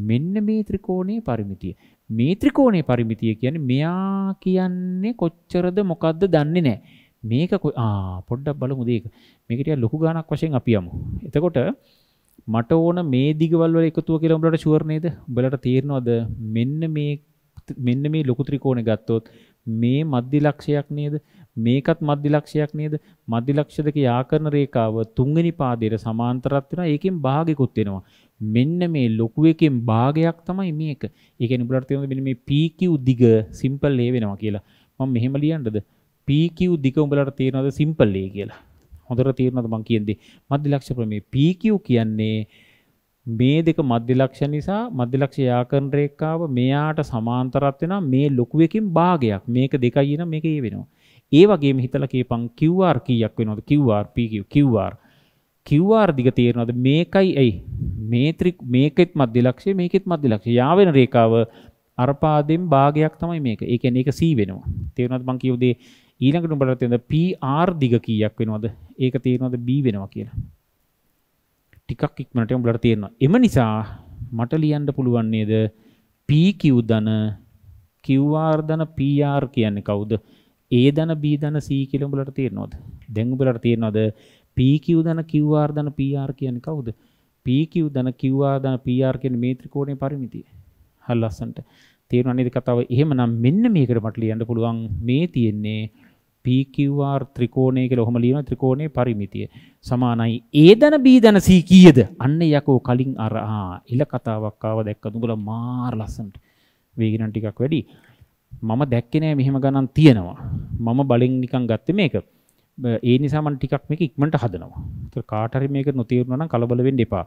මෙන්න මේ ත්‍රිකෝණයේ පරිමිතිය. මේ ත්‍රිකෝණයේ පරිමිතිය කියන්නේ මෙයා කියන්නේ කොච්චරද මොකද්ද දන්නේ නැහැ. මේක ආ පොඩ්ඩක් බලමු දෙයක. මේක ටිකක් ලොකු ගාණක් වශයෙන් අපි යමු. එතකොට මට ඕන මේ දිගවල් වල එකතුව කියලා උඹලට ෂුවර් නේද? උඹලට තේරෙනවද මෙන්න මේ මෙන්න මේ ලොකු ත්‍රිකෝණේ ගත්තොත් මේ මධ්‍ය ලක්ෂයක් නේද? මේකත් මධ්‍ය ලක්ෂයක් නේද? මධ්‍ය ලක්ෂ දෙක යාකරන රේඛාව තුන්වෙනි පාදයට සමාන්තරත් වෙනවා. ඒකෙන් භාගයකුත් වෙනවා. මෙන්න මේ ලොකු එකෙන් භාගයක් තමයි මේක. ඒ කියන්නේ උඹලට තේරෙනවද මෙන්න මේ PQ දිග සිම්පල් A වෙනවා කියලා. මම මෙහෙම ලියන්නද? PQ දිග උඹලට තේරෙනවද සිම්පල් A කියලා? හොඳට තීරණද මං කියද්දි මධ්‍යලක්ෂ ප්‍රමේ PQ කියන්නේ මේ දෙක මධ්‍යලක්ෂ නිසා මධ්‍යලක්ෂ යාකරන රේඛාව මෙයාට සමාන්තරත් වෙනවා මේ ලොකු එකකින් භාගයක් මේක දෙකයි න මේක ඒ වෙනවා ඒ වගේම හිතලා කියපන් QR කීයක් වෙනවද QR PQ QR QR දිග තේරෙනවද මේකයි ඇයි මේ ත්‍රික් මේකෙත් මධ්‍යලක්ෂය මේකෙත් මධ්‍යලක්ෂය යා වෙන රේඛාව අර පාදෙන් භාගයක් තමයි මේක. ඒ කියන්නේ ඒක C වෙනවා. තේරුණාද මං කියුවේ ඊළඟට උඹලට තියෙන PR දිග කීයක් වෙනවද? ඒක තියෙනවද B වෙනවා කියලා. ටිකක් ඉක්මනට උඹලට තියෙනවා. එම නිසා මට ලියන්න පුළුවන් නේද PQ ධන QR ධන PR කියන්නේ කවුද? A ධන B ධන C කියලා උඹලට තියෙනවද? දැන් උඹලට තියෙනවද PQ ධන QR ධන PR කියන්නේ කවුද? PQ ධන QR ධන PR කියන්නේ මේ ත්‍රිකෝණයේ පරිමිතිය. හල් ලස්සන්ට තේරුණා නේද කතාව? එහෙමනම් මෙන්න මේකට මට ලියන්න පුළුවන් මේ තියෙන්නේ PQR ත්‍රිකෝණය කියලා ඔහොම ලියනවා ත්‍රිකෝණයේ පරිමිතිය සමානයි A දන B දන C කීයද අන්න යකෝ කලින් අර ආ ඉල කතාවක් ආව දැක්කද උඹලා මාර ලස්සනට වේගනම් ටිකක් වැඩි මම දැක්කේ නෑ මෙහෙම ගණන් තියෙනවා මම බලෙන් නිකන් ගත්තේ මේක ඒ නිසා මම ටිකක් මේක ඉක්මනට හදනවා ඒක කාට හරි මේක නොතේරුණා නම් කලබල වෙන්න එපා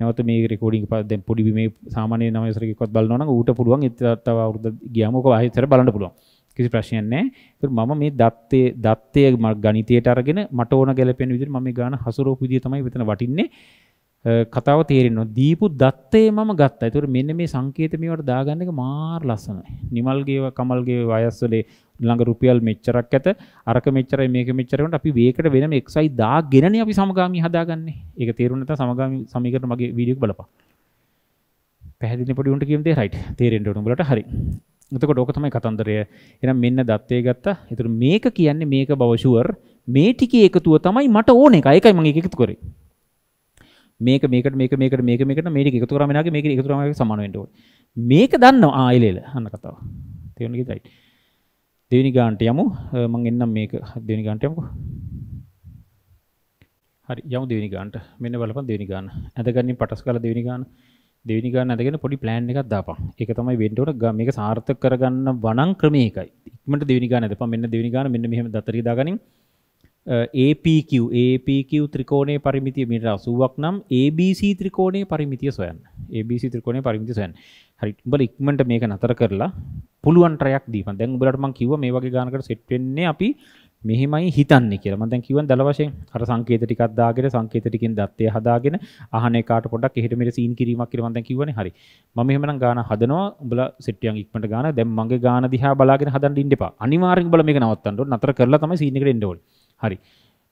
නැවත මේ රෙකෝඩින් එක දැන් පොඩි මේ සාමාන්‍ය 9 වසරක එක්කවත් බලනවා නම් ඌට පුළුවන් ඒත් තව අවුරුද්ද ගියාම ඔක ආයෙත් බලන්න පුළුවන් කිසි ප්‍රශ්නයක් නැහැ මම මේ දත්තේ දත්තය ගණිතයට අරගෙන මට ඕන ගැලපෙන විදිහට මම මේ ගාන හසුරවපු විදිය තමයි මෙතන වටින්නේ කතාව තේරෙනවා දීපු දත්තේ මම ගත්තා. ඒතකොට මෙන්න මේ සංකේත මේවට දාගන්න එක මාර ලස්සනයි. නිමල්ගේ කමල්ගේ වයස්වලේ ළඟ රුපියල් මෙච්චරක් ඇත අරක මෙච්චරයි මේක මෙච්චරයි වුණත් අපි වේකට වෙනම xi දාගෙනනේ අපි සමගාමී හදාගන්නේ. ඒක තේරුණ නැත්නම් සමගාමී සමීකරණ මගේ වීඩියෝ එක බලපන්. පැහැදිලි පොඩි උන්ට කියමු දේ රයිට්. තේරෙන්න ඕන උඹලට හරි. එතක ඩෝකතමයි කතන්දරය එනම් මෙන්න දත්තය ගත්තා එතුරු මේක කියන්නේ මේක බවශුවර් මේ ටිකි එකතුව තමයි මට ඕන එක එකයි මගේ එකතු කරේ මේක මේකට මේක මේකට මේක මේකට මේක එකතු කරාම එනාගේ මේක එකතු කරාම සමාන වෙන්න ඕනේ මේක දන්නවා ආයෙලෙල අන්න කතාව තේරුණේ ඉතින් දෙවෙනි ගානට යමු මම එන්නම් මේක දෙවෙනි ගානට යමුකෝ හරි යමු දෙවෙනි ගානට මෙන්න බලපන් දෙවෙනි ගාන ඇදගන්නේ පටස් කාලා දෙවෙනි ගාන දෙවිනි ගන්න අදගෙන පොඩි ප්ලෑන් එකක් දාපන්. ඒක තමයි වෙන්න ඕන මේක සාර්ථක කරගන්න වණන් ක්‍රමය ඒකයි. ඉක්මනට දෙවිනි ගන්න හදපන්. මෙන්න දෙවිනි ගන්න මෙන්න මෙහෙම දතරී දාගනින්. APQ APQ ත්‍රිකෝණයේ පරිමිතිය මීටර 80ක් නම් ABC ත්‍රිකෝණයේ පරිමිතිය සොයන්න. ABC ත්‍රිකෝණයේ පරිමිතිය සොයන්න. හරි. උඹලා ඉක්මනට මේක නතර කරලා පුළුවන් ට්‍රයක් දීපන්. දැන් උඹලට මම කිව්වා මේ වගේ ගානකට සෙට් වෙන්නේ අපි මෙහෙමයි හිතන්නේ කියලා. මම දැන් කිව්වන් දල වශයෙන් අර සංකේත ටිකක් දාගෙන සංකේත ටිකෙන් දත්තය හදාගෙන අහන එකාට පොඩ්ඩක් එහෙට මෙහෙට සීන් කිරීමක් කියලා මම දැන් කිව්වනේ. හරි. මම එහෙමනම් ගාන හදනවා. උඹලා සෙට් එකක් ඉක්මනට ගාන. දැන් මගේ ගාන දිහා බලාගෙන හදන්න ඉන්න එපා. අනිවාර්යෙන් උඹලා මේක නවත්තන්න ඕන. නතර කරලා තමයි සීන් එකට එන්න ඕනේ. හරි.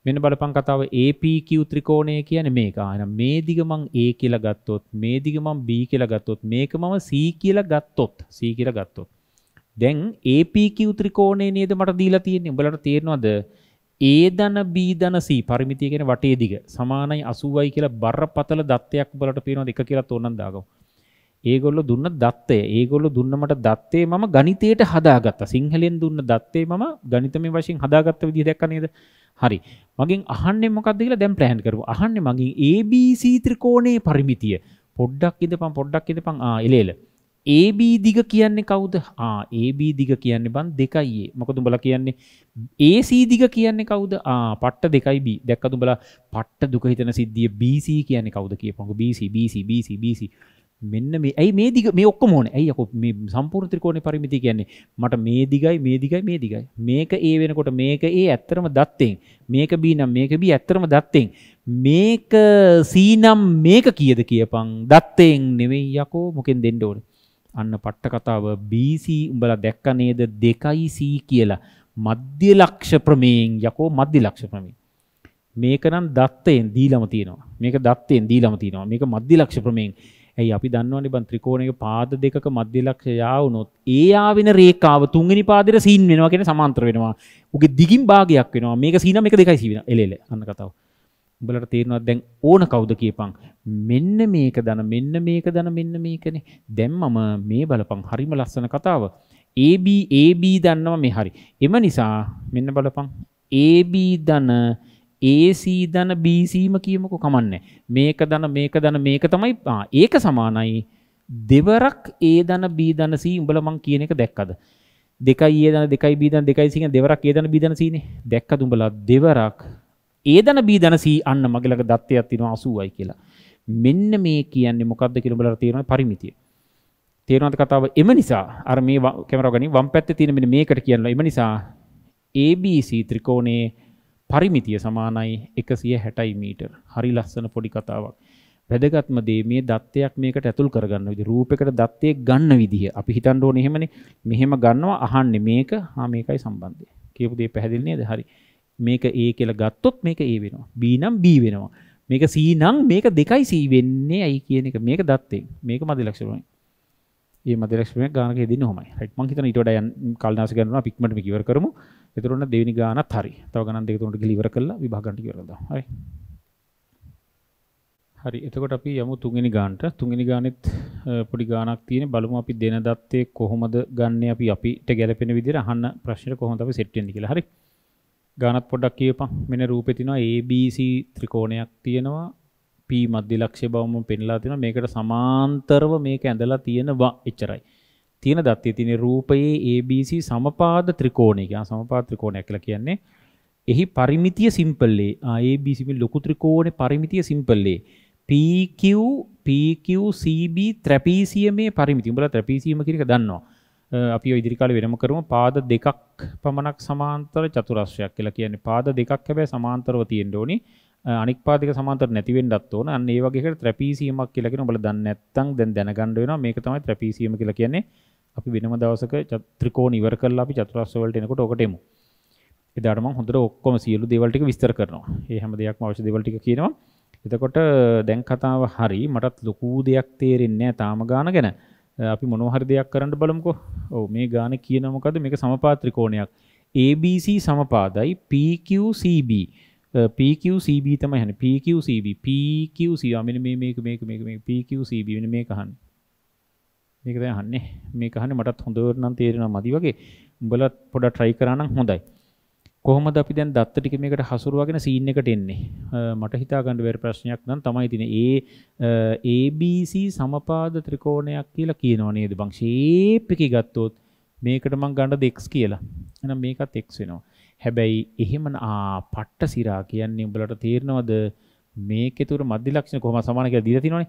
මෙන්න බලපන් කතාව APQ ත්‍රිකෝණය කියන්නේ මේක. එහෙනම් මේ දිග මං A කියලා ගත්තොත්, මේ දිග මං B කියලා ගත්තොත්, මේක මම C කියලා ගත්තොත්, C කියලා ගත්තොත් දැන් APQ ත්‍රිකෝණය නේද මට දීලා තියෙන්නේ. උඹලට තේරෙනවද? A ධන B ධන C පරිමිතිය කියන වටේ දිග සමානයි 80යි කියලා බරපතල දත්තයක් උඹලට පේනවද? එක කියලා තෝරන්න දාගමු. ඒගොල්ලෝ දුන්න දත්තය. ඒගොල්ලෝ දුන්න මට දත්තේ මම ගණිතයට හදාගත්තා. සිංහලෙන් දුන්න දත්තේ මම ගණිතමය වශයෙන් හදාගත්ත විදිහ දැක්ක නේද? හරි. මගෙන් අහන්නේ මොකක්ද කියලා දැන් ප්ලෑන් කරමු. අහන්නේ මගෙන් ABC ත්‍රිකෝණයේ පරිමිතිය. පොඩ්ඩක් ඉඳපන් පොඩ්ඩක් ඉඳපන් ආ එලේල. AB දිග කියන්නේ කවුද AB දිග කියන්නේ බන් දෙකයි මොකද උඹලා කියන්නේ AC දිග කියන්නේ කවුද පට්ට දෙකයි B දැක්කද උඹලා පට්ට දුක හිතන සිද්ධිය BC කියන්නේ කවුද කියපංගු BC BC BC BC මෙන්න මේ ඇයි මේ දිග මේ ඔක්කොම ඕනේ. ඇයි යකෝ මේ සම්පූර්ණ ත්‍රිකෝණේ පරිමිතිය කියන්නේ මට මේ දිගයි මේ දිගයි මේ දිගයි. මේක A වෙනකොට මේක A ඇත්තරම දත්තෙන්. මේක B නම් මේක B ඇත්තරම දත්තෙන්. මේක C නම් මේක කීයද කියපන්. දත්තෙන් නෙවෙයි යකෝ මොකෙන් දෙන්න ඕනේ. අන්න පට්ට කතාව BC උඹලා දැක්ක නේද 2C කියලා මධ්‍ය ලක්ෂ ප්‍රමේයෙන් යකෝ මධ්‍ය ලක්ෂ ප්‍රමේය. මේක නම් දත්තයෙන් දීලම තියෙනවා. මේක දත්තයෙන් දීලම තියෙනවා. මේක මධ්‍ය ලක්ෂ ප්‍රමේයෙන්. ඇයි අපි දන්නවනේ බන් ත්‍රිකෝණයක පාද දෙකක මධ්‍ය ලක්ෂය ආවුනොත් ඒ ආවින රේඛාව තුන්වෙනි පාදෙට සීන් වෙනවා කියන සමාන්තර වෙනවා. උගේ දිගින් භාගයක් වෙනවා. මේක සීනම එක දෙකයි සීන. එලෙල අන්න කතාව. උඹලට තේරෙනවා දැන් ඕන කවුද කියපන් මෙන්න මේක දන මෙන්න මේක දන මෙන්න මේකනේ දැන් මම මේ බලපන් හරිම ලස්සන කතාව AB AB දන්නවා මේ හරි එම නිසා මෙන්න බලපන් AB දන AC දන BCම කියමුකෝ කමන්නේ මේක දන මේක දන මේක තමයි ඒක සමානයි දෙවරක් A දන B දන C උඹල මං කියන එක දැක්කද දෙකයි A දන දෙකයි B දන දෙකයි C කියන දෙවරක් A දන B දන C නේ දැක්කද උඹලා දෙවරක් ඒ දන බී දන සී අන්න මගලක දත්තයක් තිනවා අසුවයි කියලා. මෙන්න මේ කියන්නේ මොකක්ද කියලා බලලා තියෙනවා පරිමිතිය. තේරෙනවද කතාව? එම නිසා අර මේ කැමරාව ගනි වම් පැත්තේ තියෙන මෙන්න මේකට කියනවා. එම නිසා ABC ත්‍රිකෝණයේ පරිමිතිය සමානයි 160 මීටර්. හරි ලස්සන පොඩි කතාවක්. වැදගත්ම දේ මේ දත්තයක් මේකට ඇතුල් කරගන්න විදිහ රූපයකට දත්තය ගන්න විදිහ අපි හිතන්න ඕනේ එහෙමනේ මෙහෙම ගන්නවා අහන්නේ මේක හා මේකයි සම්බන්ධය කියපු දේ පැහැදිලි නේද හරි මේක ඒ කියලා ගත්තොත් මේක ඒ වෙනවා. B නම් B වෙනවා. මේක C නම් මේක දෙකයි C වෙන්නේ ඇයි කියන එක මේක දත්තෙන්. මේක මදි ලක්ෂණයි. මේ මදි ලක්ෂණයක් ගානක හෙදින්න ඔහමයි. රයිට් මං හිතන ඊට වඩා යන් කල්නාස ගන්නවා පික්මන්ට් මේක ඉවර කරමු. ඒතර ඔන්න දෙවෙනි ගානත් හරි. තව ගණන් දෙක තුනට ගිහලා ඉවර කළා විභාග ගන්නට ඉවර කරලා දාමු. හරි. හරි එතකොට අපි යමු තුන්වෙනි ගානට තුන්වෙනි ගානෙත් පොඩි ගානක් තියෙන බලමු අපි දෙන දත්තේ කොහොමද ගන්න අපි අපිට ගැලපෙන විදිහට අහන්න ප්‍රශ්නෙට කොහොමද අපි සෙට් වෙන්නේ කියලා හරි ගානත් පොඩ්ඩක් කියපන් මෙන්න රූපේ තියෙනවා ABC ත්‍රිකෝණයක් තියෙනවා P මධ්‍යලක්ෂ්‍ය බවම පෙන්ලා තියෙනවා මේකට සමාන්තරව මේක ඇඳලා තියෙනවා එච්චරයි තියෙන දත්තය තියෙන රූපයේ ABC සමපාද ත්‍රිකෝණය කියන සමපාද ත්‍රිකෝණයක් කියලා කියන්නේ එහි පරිමිතිය සිම්පල්ලේ ABC මේ ලොකු ත්‍රිකෝණේ පරිමිතිය සිම්පල්ලේ PQ PQ CB ත්‍රැපීසියමේ පරිමිතිය. උඹලා ත්‍රැපීසියම කියන එක දන්නවා. අපි ඉදිරිකාල වෙනම කරම පාද දෙකක් පමණක් සමාන්තර චතුරස්්‍රයක් කියලා කියන්නේ පාද දෙකක් හැබැයි සමාන්තරව තියෙන්න ඕනි අනික් පාදික සමාන්තර නැතිවෙන්නත් ඕන අන්න ඒ වගේ එකට ත්‍රැපීසියමක් කියලා කියන ඔබලා දන්නේ නැත්නම් දැන් දැනගන්න වෙනවා මේක තමයි ත්‍රැපීසියම කියලා කියන්නේ අපි වෙනම දවසක ත්‍රිකෝණ ඉවර කරලා අපි චතුරස්‍ර වලට එනකොට ඔකට එමු එදාට මම හොඳට ඔක්කොම සියලු දේවල් ටික විස්තර කරනවා ඒ හැම දෙයක්ම අවශ්‍ය දේවල් ටික කියනවා එතකොට දැන් කතාව හරි මටත් ලොකු දෙයක් තේරෙන්නේ නැහැ තාම ගාන ගැන අපි මොනොහරි දෙයක් කරන්න බලමුකෝ ඔව මේ ගාන කියනමකද මේක සමපාත්‍රිකෝණයක් ABC සමපාදයි PQCB PQCB තමයි හන්නේ PQCB PQC අමින මේ මේක මේක මේක මේක PQCB වෙන මේක අහන්නේ මේක දැන් අහන්නේ මේක අහන්නේ මටත් හොඳට නම් තේරෙනවා මදි වගේ උඹලත් පොඩක් try කරා නම් හොඳයි කොහොමද අපි දැන් දත්ත ටික මේකට හසුරුවගෙන සීන් එකට එන්නේ මට හිතා ගන්න බැරි ප්‍රශ්නයක් නම් තමයි තියෙන ඒ ABC සමපාද ත්‍රිකෝණයක් කියලා කියනවා නේද බං ෂේප් එකේ ගත්තොත් මේකට මං ගන්නද x කියලා එහෙනම් මේකත් x වෙනවා හැබැයි එහෙම ආ පට්ට සිරා කියන්නේ උඹලට තේරෙනවද මේකේ තුර මධ්‍ය ලක්ෂණ කොහොම සමාන කියලා දීලා තිනවනේ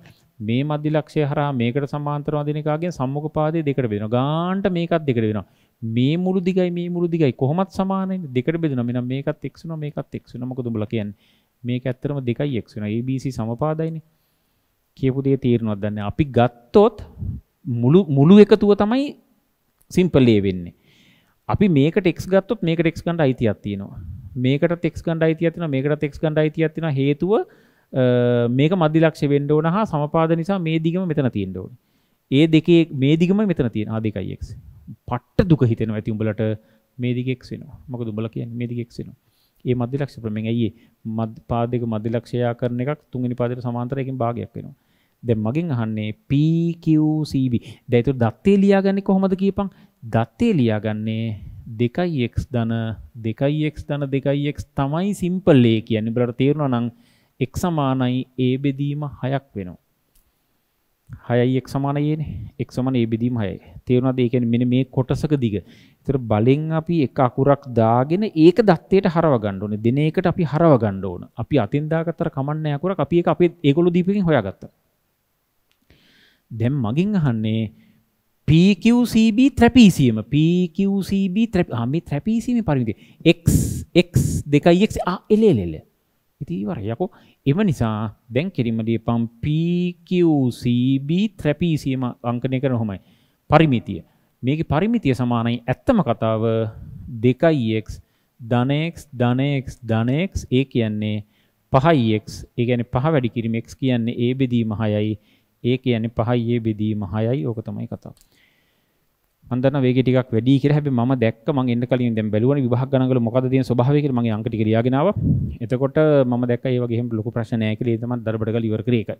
මේ මධ්‍ය ලක්ෂය හරහා මේකට සමාන්තරව අඳින එකගෙන් සම්මුඛ පාදයේ දෙකට බෙදෙනවා ගාන්ට මේකත් දෙකට වෙනවා මේ මුළු දිගයි මේ මුළු දිගයි කොහොමත් සමානයිනේ දෙකට බෙදුණා මෙන්න මේකත් x වෙනවා මේකත් x වෙනවා මොකද උඹලා කියන්නේ මේක ඇත්තටම 2x වෙනවා ABC සමපාදයිනේ කියපු දේ තීරණවත් දන්නේ අපි ගත්තොත් මුළු මුළු එකතුව තමයි සිම්පල් ඒ වෙන්නේ අපි මේකට x ගත්තොත් මේකට x ගන්න අයිතියක් තියෙනවා මේකටත් x ගන්න අයිතියක් තියෙනවා මේකටත් x ගන්න අයිතියක් තියෙනවා හේතුව මේක මධ්‍යලක්ෂ්‍ය වෙන්න ඕන හා සමපාද නිසා මේ දිගම මෙතන තියෙන්න ඕනේ ඒ දෙකේ මේ දිගම මෙතන තියෙන ආ 2x පට්ට දුක හිතෙන ඇති උඹලට මේදිගෙක්සිනවා මොක දුබල කිය මේදිගෙක්සිනවා ඒ මධ්‍යලක්ෂ ප්‍රමෙන් ඇයි මධ පාදක මධ්‍යලක්ෂයා කරන එකක් තුන්ගනි පාදයට සමාන්තරයකින් භාගයක් වෙනවා දැ මගින් අහන්නේ පQCB දැයිතු දත්තේ ලියාගන්නේ කොහොමද කියපං දත්තේ ලියාගන්නේ දෙකයික් දන දෙකයික් දන දෙකයික් තමයි සිම්පල්ලේ කියන්නේ බ්‍රට තේරුණ නං එක් සමානයි ඒ බෙදීම හයක් වෙනවා 6යි x සමාන යේනේ. x සමාන a බෙදීම 6යි. තේරුණාද? ඒ කියන්නේ මෙන්න මේ කොටසක දිග. ඒතර බලෙන් අපි එක අකුරක් දාගෙන ඒක දත්තයට හරව ගන්න ඕනේ. දින එකට අපි හරව ගන්න ඕන. අපි අතින් දාගත්තට කමන්නේ අකුරක් අපි ඒක අපේ ඒගොල්ලෝ දීපකින් හොයාගත්තා. දැන් මගෙන් අහන්නේ PQCB ත්‍රැපීසියම PQCB ත්‍රැපී ආ මේ ත්‍රැපීසියමේ පරිමිතිය x x 2x ආ එලෙලෙලෙ ඉතිවරයකෝ එම නිසා දැන් කිරීමදී පම් PQCB ත්‍රැපීසියම අංකනය කරන හොමයි පරිමිතිය මේක පරිමිතිය සමානයි ඇත්තම කතාව දෙකයිX ධනX ධනX ධනX ඒ කියන්නේ පහයිX ඒ කියන්නේ පහ වැඩි කිරීම X කියන්නේ ඒ බෙදීම හයයි ඒ කියන්නේ පහයි ඒ බෙදීම හයයි ඕක තමයි කතාව මම දන්නවා වේගය ටිකක් වැඩි කියලා හැබැයි මම දැක්ක මම එන්න කලින් දැන් බැලුවනේ විභාග ගණන් වල මොකද තියෙන ස්වභාවය කියලා මගේ අංක ටික ලියාගෙන ආවා. එතකොට මම දැක්කා ඒ වගේ හැම ලොකු ප්‍රශ්න නැහැ කියලා ඒ තමයි දරබඩ ගාලා ඉවර කරේ ඒක.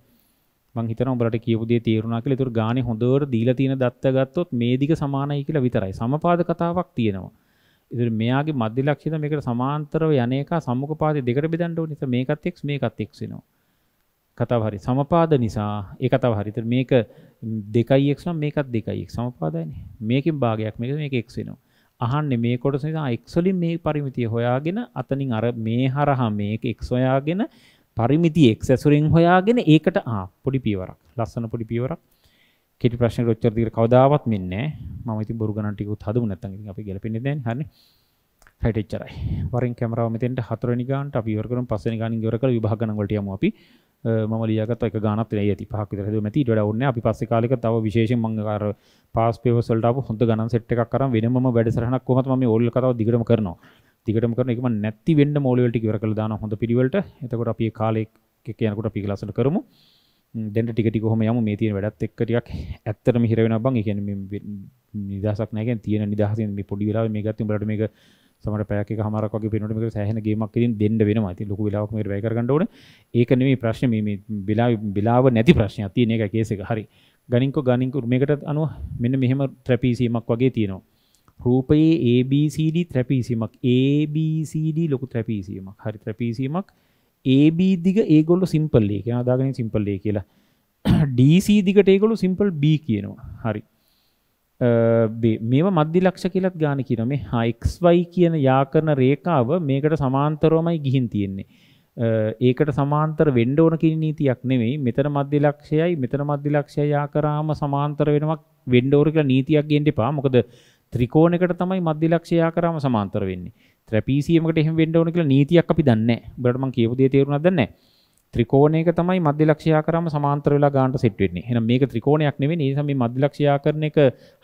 මම හිතනවා උඹලට කියපු දේ තේරුණා කියලා. ඒතර ගානේ හොඳට දීලා තියෙන දත්ත ගත්තොත් මේ දිග සමානයි කියලා විතරයි. සමපාද කතාවක් තියෙනවා. ඉතින් මෙයාගේ මධ්‍ය ලක්ෂණ මේකට සමාන්තරව යන්නේක සම්මුඛපාදයේ දෙකට බෙදන්න ඕනේ. මේකත් x මේකත් x වෙනවා. කතාව හරි සමපාද නිසා ඒ කතාව හරිත මේක දෙකයි x නම් මේකත් දෙකයි x සමපාදයිනේ මේකෙන් භාගයක් මේකද මේක x වෙනවා අහන්නේ මේ කොටස නිසා x වලින් මේ පරිමිතිය හොයාගෙන අතනින් අර මේ හරහා මේක x හොයාගෙන පරිමිති x ඇසුරෙන් හොයාගෙන ඒකට ආ පොඩි පියවරක් ලස්සන පොඩි පියවරක් කෙටි ප්‍රශ්න ඔච්චර දිගට කවදාවත් මෙන්නේ නැහැ මම ඉතින් බොරු ගණන් ටිකුත් හදමු නැත්නම් ඉතින් අපි ගැලපෙන්නේ දැන් හරිනේ හයිට් එච්චරයි වරින් කැමරාව මෙතෙන්ට හතරවෙනි ගානට අපි ඉවර කරමු පස්වෙනි ගානින් ඉවර කරලා විභාග ගණන් වලට යමු අපි ම ලියගත ගනත් ඇති පහක් ර මැති ට ඔන්න අපි පස්ස කාලක තව විශේෂ මංගකාර පස් පේවසල්ට හොඳ ගන සට් එකක් කර වෙනම වැඩසරහක් කොහත් ම ඔල්ල කතාව දිගටම කරන දිගටම කරන එකම නැති වඩ මෝලවලට කවර කළ දාන හොඳ පිරිවලට එතකොට අපිය කාලෙක් කියනකොට පිගලසට කරමු දැට ටිකටි කොහොම යම මේ තියෙන වැඩත් එක්කටියක් ඇත්තටම හිරවෙන බං එකන නිදසක් නැගෙන් තියෙන නිදහසෙන් මේ පොඩි වෙලාව මේ ගත්තු බලට මේක සමහර පැයක් එකමාරක් වගේ වෙනකොට මේකට සෑහෙන ගේමක් ඉතින් දෙන්න වෙනවා. ඉතින් ලොකු වෙලාවක් මේකට වැය කරගන්න ඕනේ. ඒක නෙමෙයි ප්‍රශ්නේ මේ මේ බිලාව නැති ප්‍රශ්නයක් තියෙන එක කේස් එක. හරි. ගණින්කෝ ගණින්කෝ මේකට අනුව මෙන්න මෙහෙම ත්‍රැපීසීමක් වගේ තියෙනවා. රූපයේ ABCD ත්‍රැපීසීමක් ABCD ලොකු ත්‍රැපීසීමක්. හරි ත්‍රැපීසීමක් AB දිග ඒගොල්ලෝ සිම්පල් එකේ. දාගෙන සිම්පල් එක කියලා. DC දිගට ඒගොල්ලෝ සිම්පල් B කියනවා. හරි. මේවා මධ්‍ය ලක්ෂ කියලත් ගාන කියන මේ හයික්ස්වයි කියන යාකරන රේකාව මේකට සමාන්තරෝමයි ගිහින් තියෙන්නේ. ඒකට සමාන්තර වෙන්ඩ ඕන කිරි නීතියක් නෙවෙයි මෙතන මධ්‍ය ලක්ෂයයි මෙතන මධ්‍ය ලක්ෂය යාකරාම සමාන්තර වෙනමක් වෙන්ඩෝර කියලා නීතියක් ගෙන්ට පා මොකද ත්‍රිකෝණකට තමයි මධ්‍ය ලක්ෂය යාකරාම සමාන්තර වෙන්නේ. ත්‍රැපීසියමකට එහෙම වෙන්න ඕන කියලා නීතියක් අපි දන්නේ නැහැ. ඔබට මම කියපු දේ තේරුණාද නැහැ. ත්‍රිකෝණයක තමයි මධ්‍යලක්ෂ්‍යාකරම සමාන්තර වෙලා ගන්නට සෙට් වෙන්නේ. එහෙනම් මේක ත්‍රිකෝණයක් නෙවෙයි. ඒ නිසා මේ මධ්‍යලක්ෂ්‍යාකරණ එක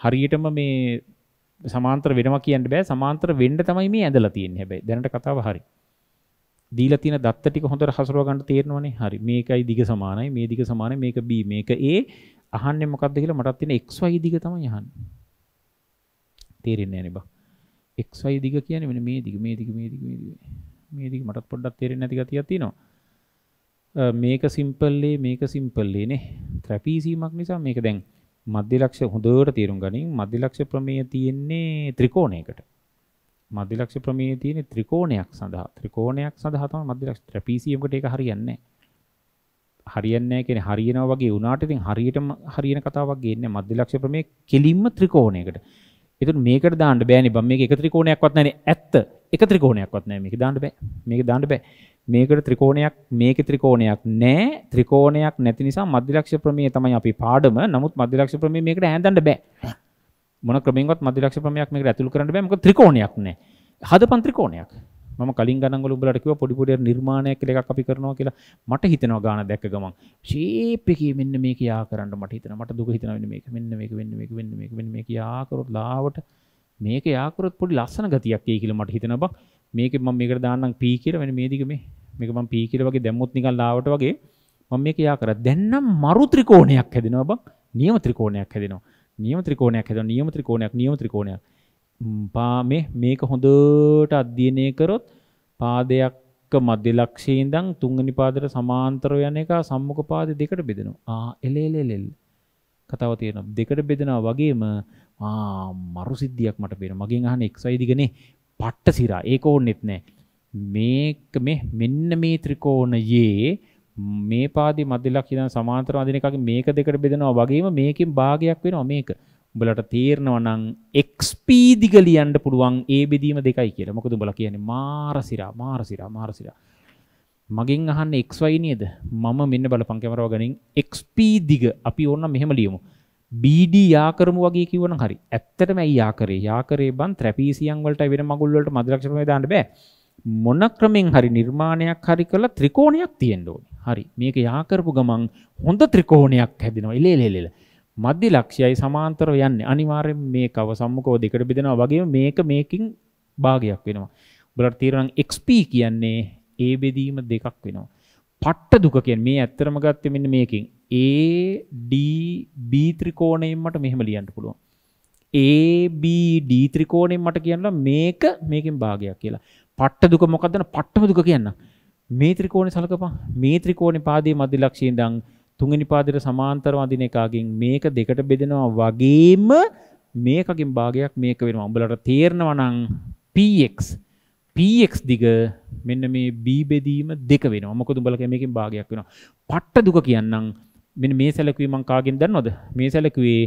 හරියටම මේ සමාන්තර වෙනවා කියන්න බෑ. සමාන්තර වෙන්න තමයි මේ ඇඳලා තියෙන්නේ. හැබැයි දැනට කතාව හරි. දීලා තියෙන දත්ත ටික හොඳට හසුරව ගන්න තේරෙනවනේ. හරි. මේකයි දිග සමානයි. මේ දිග සමානයි. මේක B. මේක A. අහන්නේ මොකද්ද කියලා මටත් තියෙන XY දිග තමයි අහන්නේ. තේරෙන්නේ නැහැ නේ බා. XY දිග කියන්නේ මෙන්න මේ දිග, මේ දිග, මේ දිග, මේ දිග. මේ දිග මටත් පොඩ්ඩක් තේරෙන්නේ නැති ගතියක් තියෙනවා. මේක සිම්පල්ලේ මේක සිම්පල්ලේ නේ ත්‍රැපීසීමක් නිසා මේක දැන් මධ්‍යලක්ෂ හොඳට තේරුම් ගනින් මධ්‍යලක්ෂ ප්‍රමේය තියෙන්නේ ත්‍රිකෝණයකට මධ්‍යලක්ෂ ප්‍රමේය තියෙන්නේ ත්‍රිකෝණයක් සඳහා ත්‍රිකෝණයක් සඳහා තමයි මධ්‍යලක්ෂ ත්‍රැපීසියමකට ඒක හරියන්නේ හරියන්නේ නැහැ කියන්නේ හරියනවා වගේ වුණාට ඉතින් හරියටම හරියන කතාවක් ගේන්නේ මධ්‍යලක්ෂ ප්‍රමේය කෙලින්ම ත්‍රිකෝණයකට ඒතර මේකට දාන්න බෑනේ බම් මේක එක ත්‍රිකෝණයක්වත් නැනේ ඇත්ත එක ත්‍රිකෝණයක්වත් නැහැ මේක දාන්න බෑ මේක දාන්න බෑ මේකට ත්‍රිකෝණයක් මේකේ ත්‍රිකෝණයක් නැහැ ත්‍රිකෝණයක් නැති නිසා මධ්‍යලක්ෂ්‍ය ප්‍රමේය තමයි අපි පාඩම නමුත් මධ්‍යලක්ෂ්‍ය ප්‍රමේය මේකට හැඳන්න බෑ මොන ක්‍රමෙන්වත් මධ්‍යලක්ෂ්‍ය ප්‍රමේයක් මේකට ඇතුළු කරන්න බෑ මොකද ත්‍රිකෝණයක් නැහැ හදපන් ත්‍රිකෝණයක් මම කලින් ගණන්වල උඹලට කිව්වා පොඩි පොඩි නිර්මාණයක් කියලා එකක් අපි කරනවා කියලා මට හිතෙනවා ගාන දැක්ක ගමන් ෂේප් එකේ මෙන්න මේක යා කරන්න මට හිතෙනවා මට දුක හිතෙනවා මෙන්න මේක මෙන්න මේක මෙන්න මේක මෙන්න මේක මෙන්න මේක යා කරොත් ලාවට මේක යා කරොත් පොඩි ලස්සන ගතියක් එයි කියලා මට හිතෙනවා බං මේක මම මේකට දාන්නම් P කියලා වෙන මේ දිග මේ මේක මම P කියලා වගේ දැම්මොත් නිකන් ලාවට වගේ මම මේක යා කරා දැන් නම් මරු ත්‍රිකෝණයක් හැදෙනවා බං නියම ත්‍රිකෝණයක් හැදෙනවා නියම ත්‍රිකෝණයක් හැදෙනවා නියම ත්‍රිකෝණයක් නියම ත්‍රිකෝණයක් පා මේ මේක හොඳට අධ්‍යයනය කරොත් පාදයක් මධ්‍ය ලක්ෂයේ ඉඳන් තුන්වෙනි පාදයට සමාන්තරව යන එක සම්මුඛ පාද දෙකට බෙදෙනවා ආ එලෙලෙලෙල් කතාව තියෙනවා දෙකට බෙදෙනවා වගේම ආ මරු සිද්ධියක් මට පේනවා මගෙන් අහන්නේ xy දිගනේ පට්ට සිරා ඒක ඕන්නෙත් නෑ. මේක මේ මෙන්න මේ ත්‍රිකෝණයේ මේ පාදි මධ්‍යලක් ඉඳන් සමාන්තර වදින එකකින් මේක දෙකට බෙදෙනවා වගේම මේකෙන් භාගයක් වෙනවා මේක. උඹලට තේරෙනවා නම් XP දිග ලියන්න පුළුවන් ඒ බෙදීම දෙකයි කියලා. මොකද උඹලා කියන්නේ මාර සිරා මාර සිරා මාර සිරා. මගෙන් අහන්නේ XY නේද? මම මෙන්න බලපන් කැමරාව ගනින් XP දිග අපි ඕනනම් මෙහෙම ලියමු. 0.5 BD යාකරමු වගේ කිව්වනම් හරි. ඇත්තටම ඇයි යාකරේ? යාකරේ බන් ත්‍රැපීසියම් වලට වෙන මගුල් වලට මධ්‍යලක්ෂණ මේ දාන්න බෑ. මොන ක්‍රමෙන් හරි නිර්මාණයක් හරි කරලා ත්‍රිකෝණයක් තියෙන්න ඕනේ. හරි. මේක යාකරපු ගමන් හොඳ ත්‍රිකෝණයක් හැදෙනවා. ඉලේ ඉලේ ඉලේ. මධ්‍ය ලක්ෂයයි සමාන්තරව යන්නේ. අනිවාර්යෙන් මේකව සම්මුඛව දෙකට බෙදෙනවා වගේම මේක මේකින් භාගයක් වෙනවා. ඔබලට තීරණ XP කියන්නේ ඒ බෙදීම දෙකක් වෙනවා. පට්ට දුක කියන්නේ මේ ඇත්තරම ගත්තේ මෙන්න මේකෙන් ADB ත්‍රිකෝණයෙන් මට මෙහෙම ලියන්න පුළුවන්. ABD ත්‍රිකෝණයෙන් මට කියන්න මේක මේකෙන් භාගයක් කියලා. පට්ට දුක මොකක්ද පට්ටම දුක කියන්න. මේ ත්‍රිකෝණේ සලකපන්. මේ ත්‍රිකෝණේ පාදයේ මධ්‍ය ලක්ෂයේ ඉඳන් තුන්වෙනි පාදයට සමාන්තරව අඳින එකකින් මේක දෙකට බෙදෙනවා වගේම මේකකින් භාගයක් මේක වෙනවා. උඹලට තේරෙනවා නම් px px දිග මෙන්න මේ b බෙදීම දෙක වෙනවා. මොකද උඹලා මේකෙන් භාගයක් වෙනවා. පට්ට දුක කියන්නම් මෙන්න මේ සැලකුවේ මං කාගෙන් දන්නවද? මේ සැලකුවේ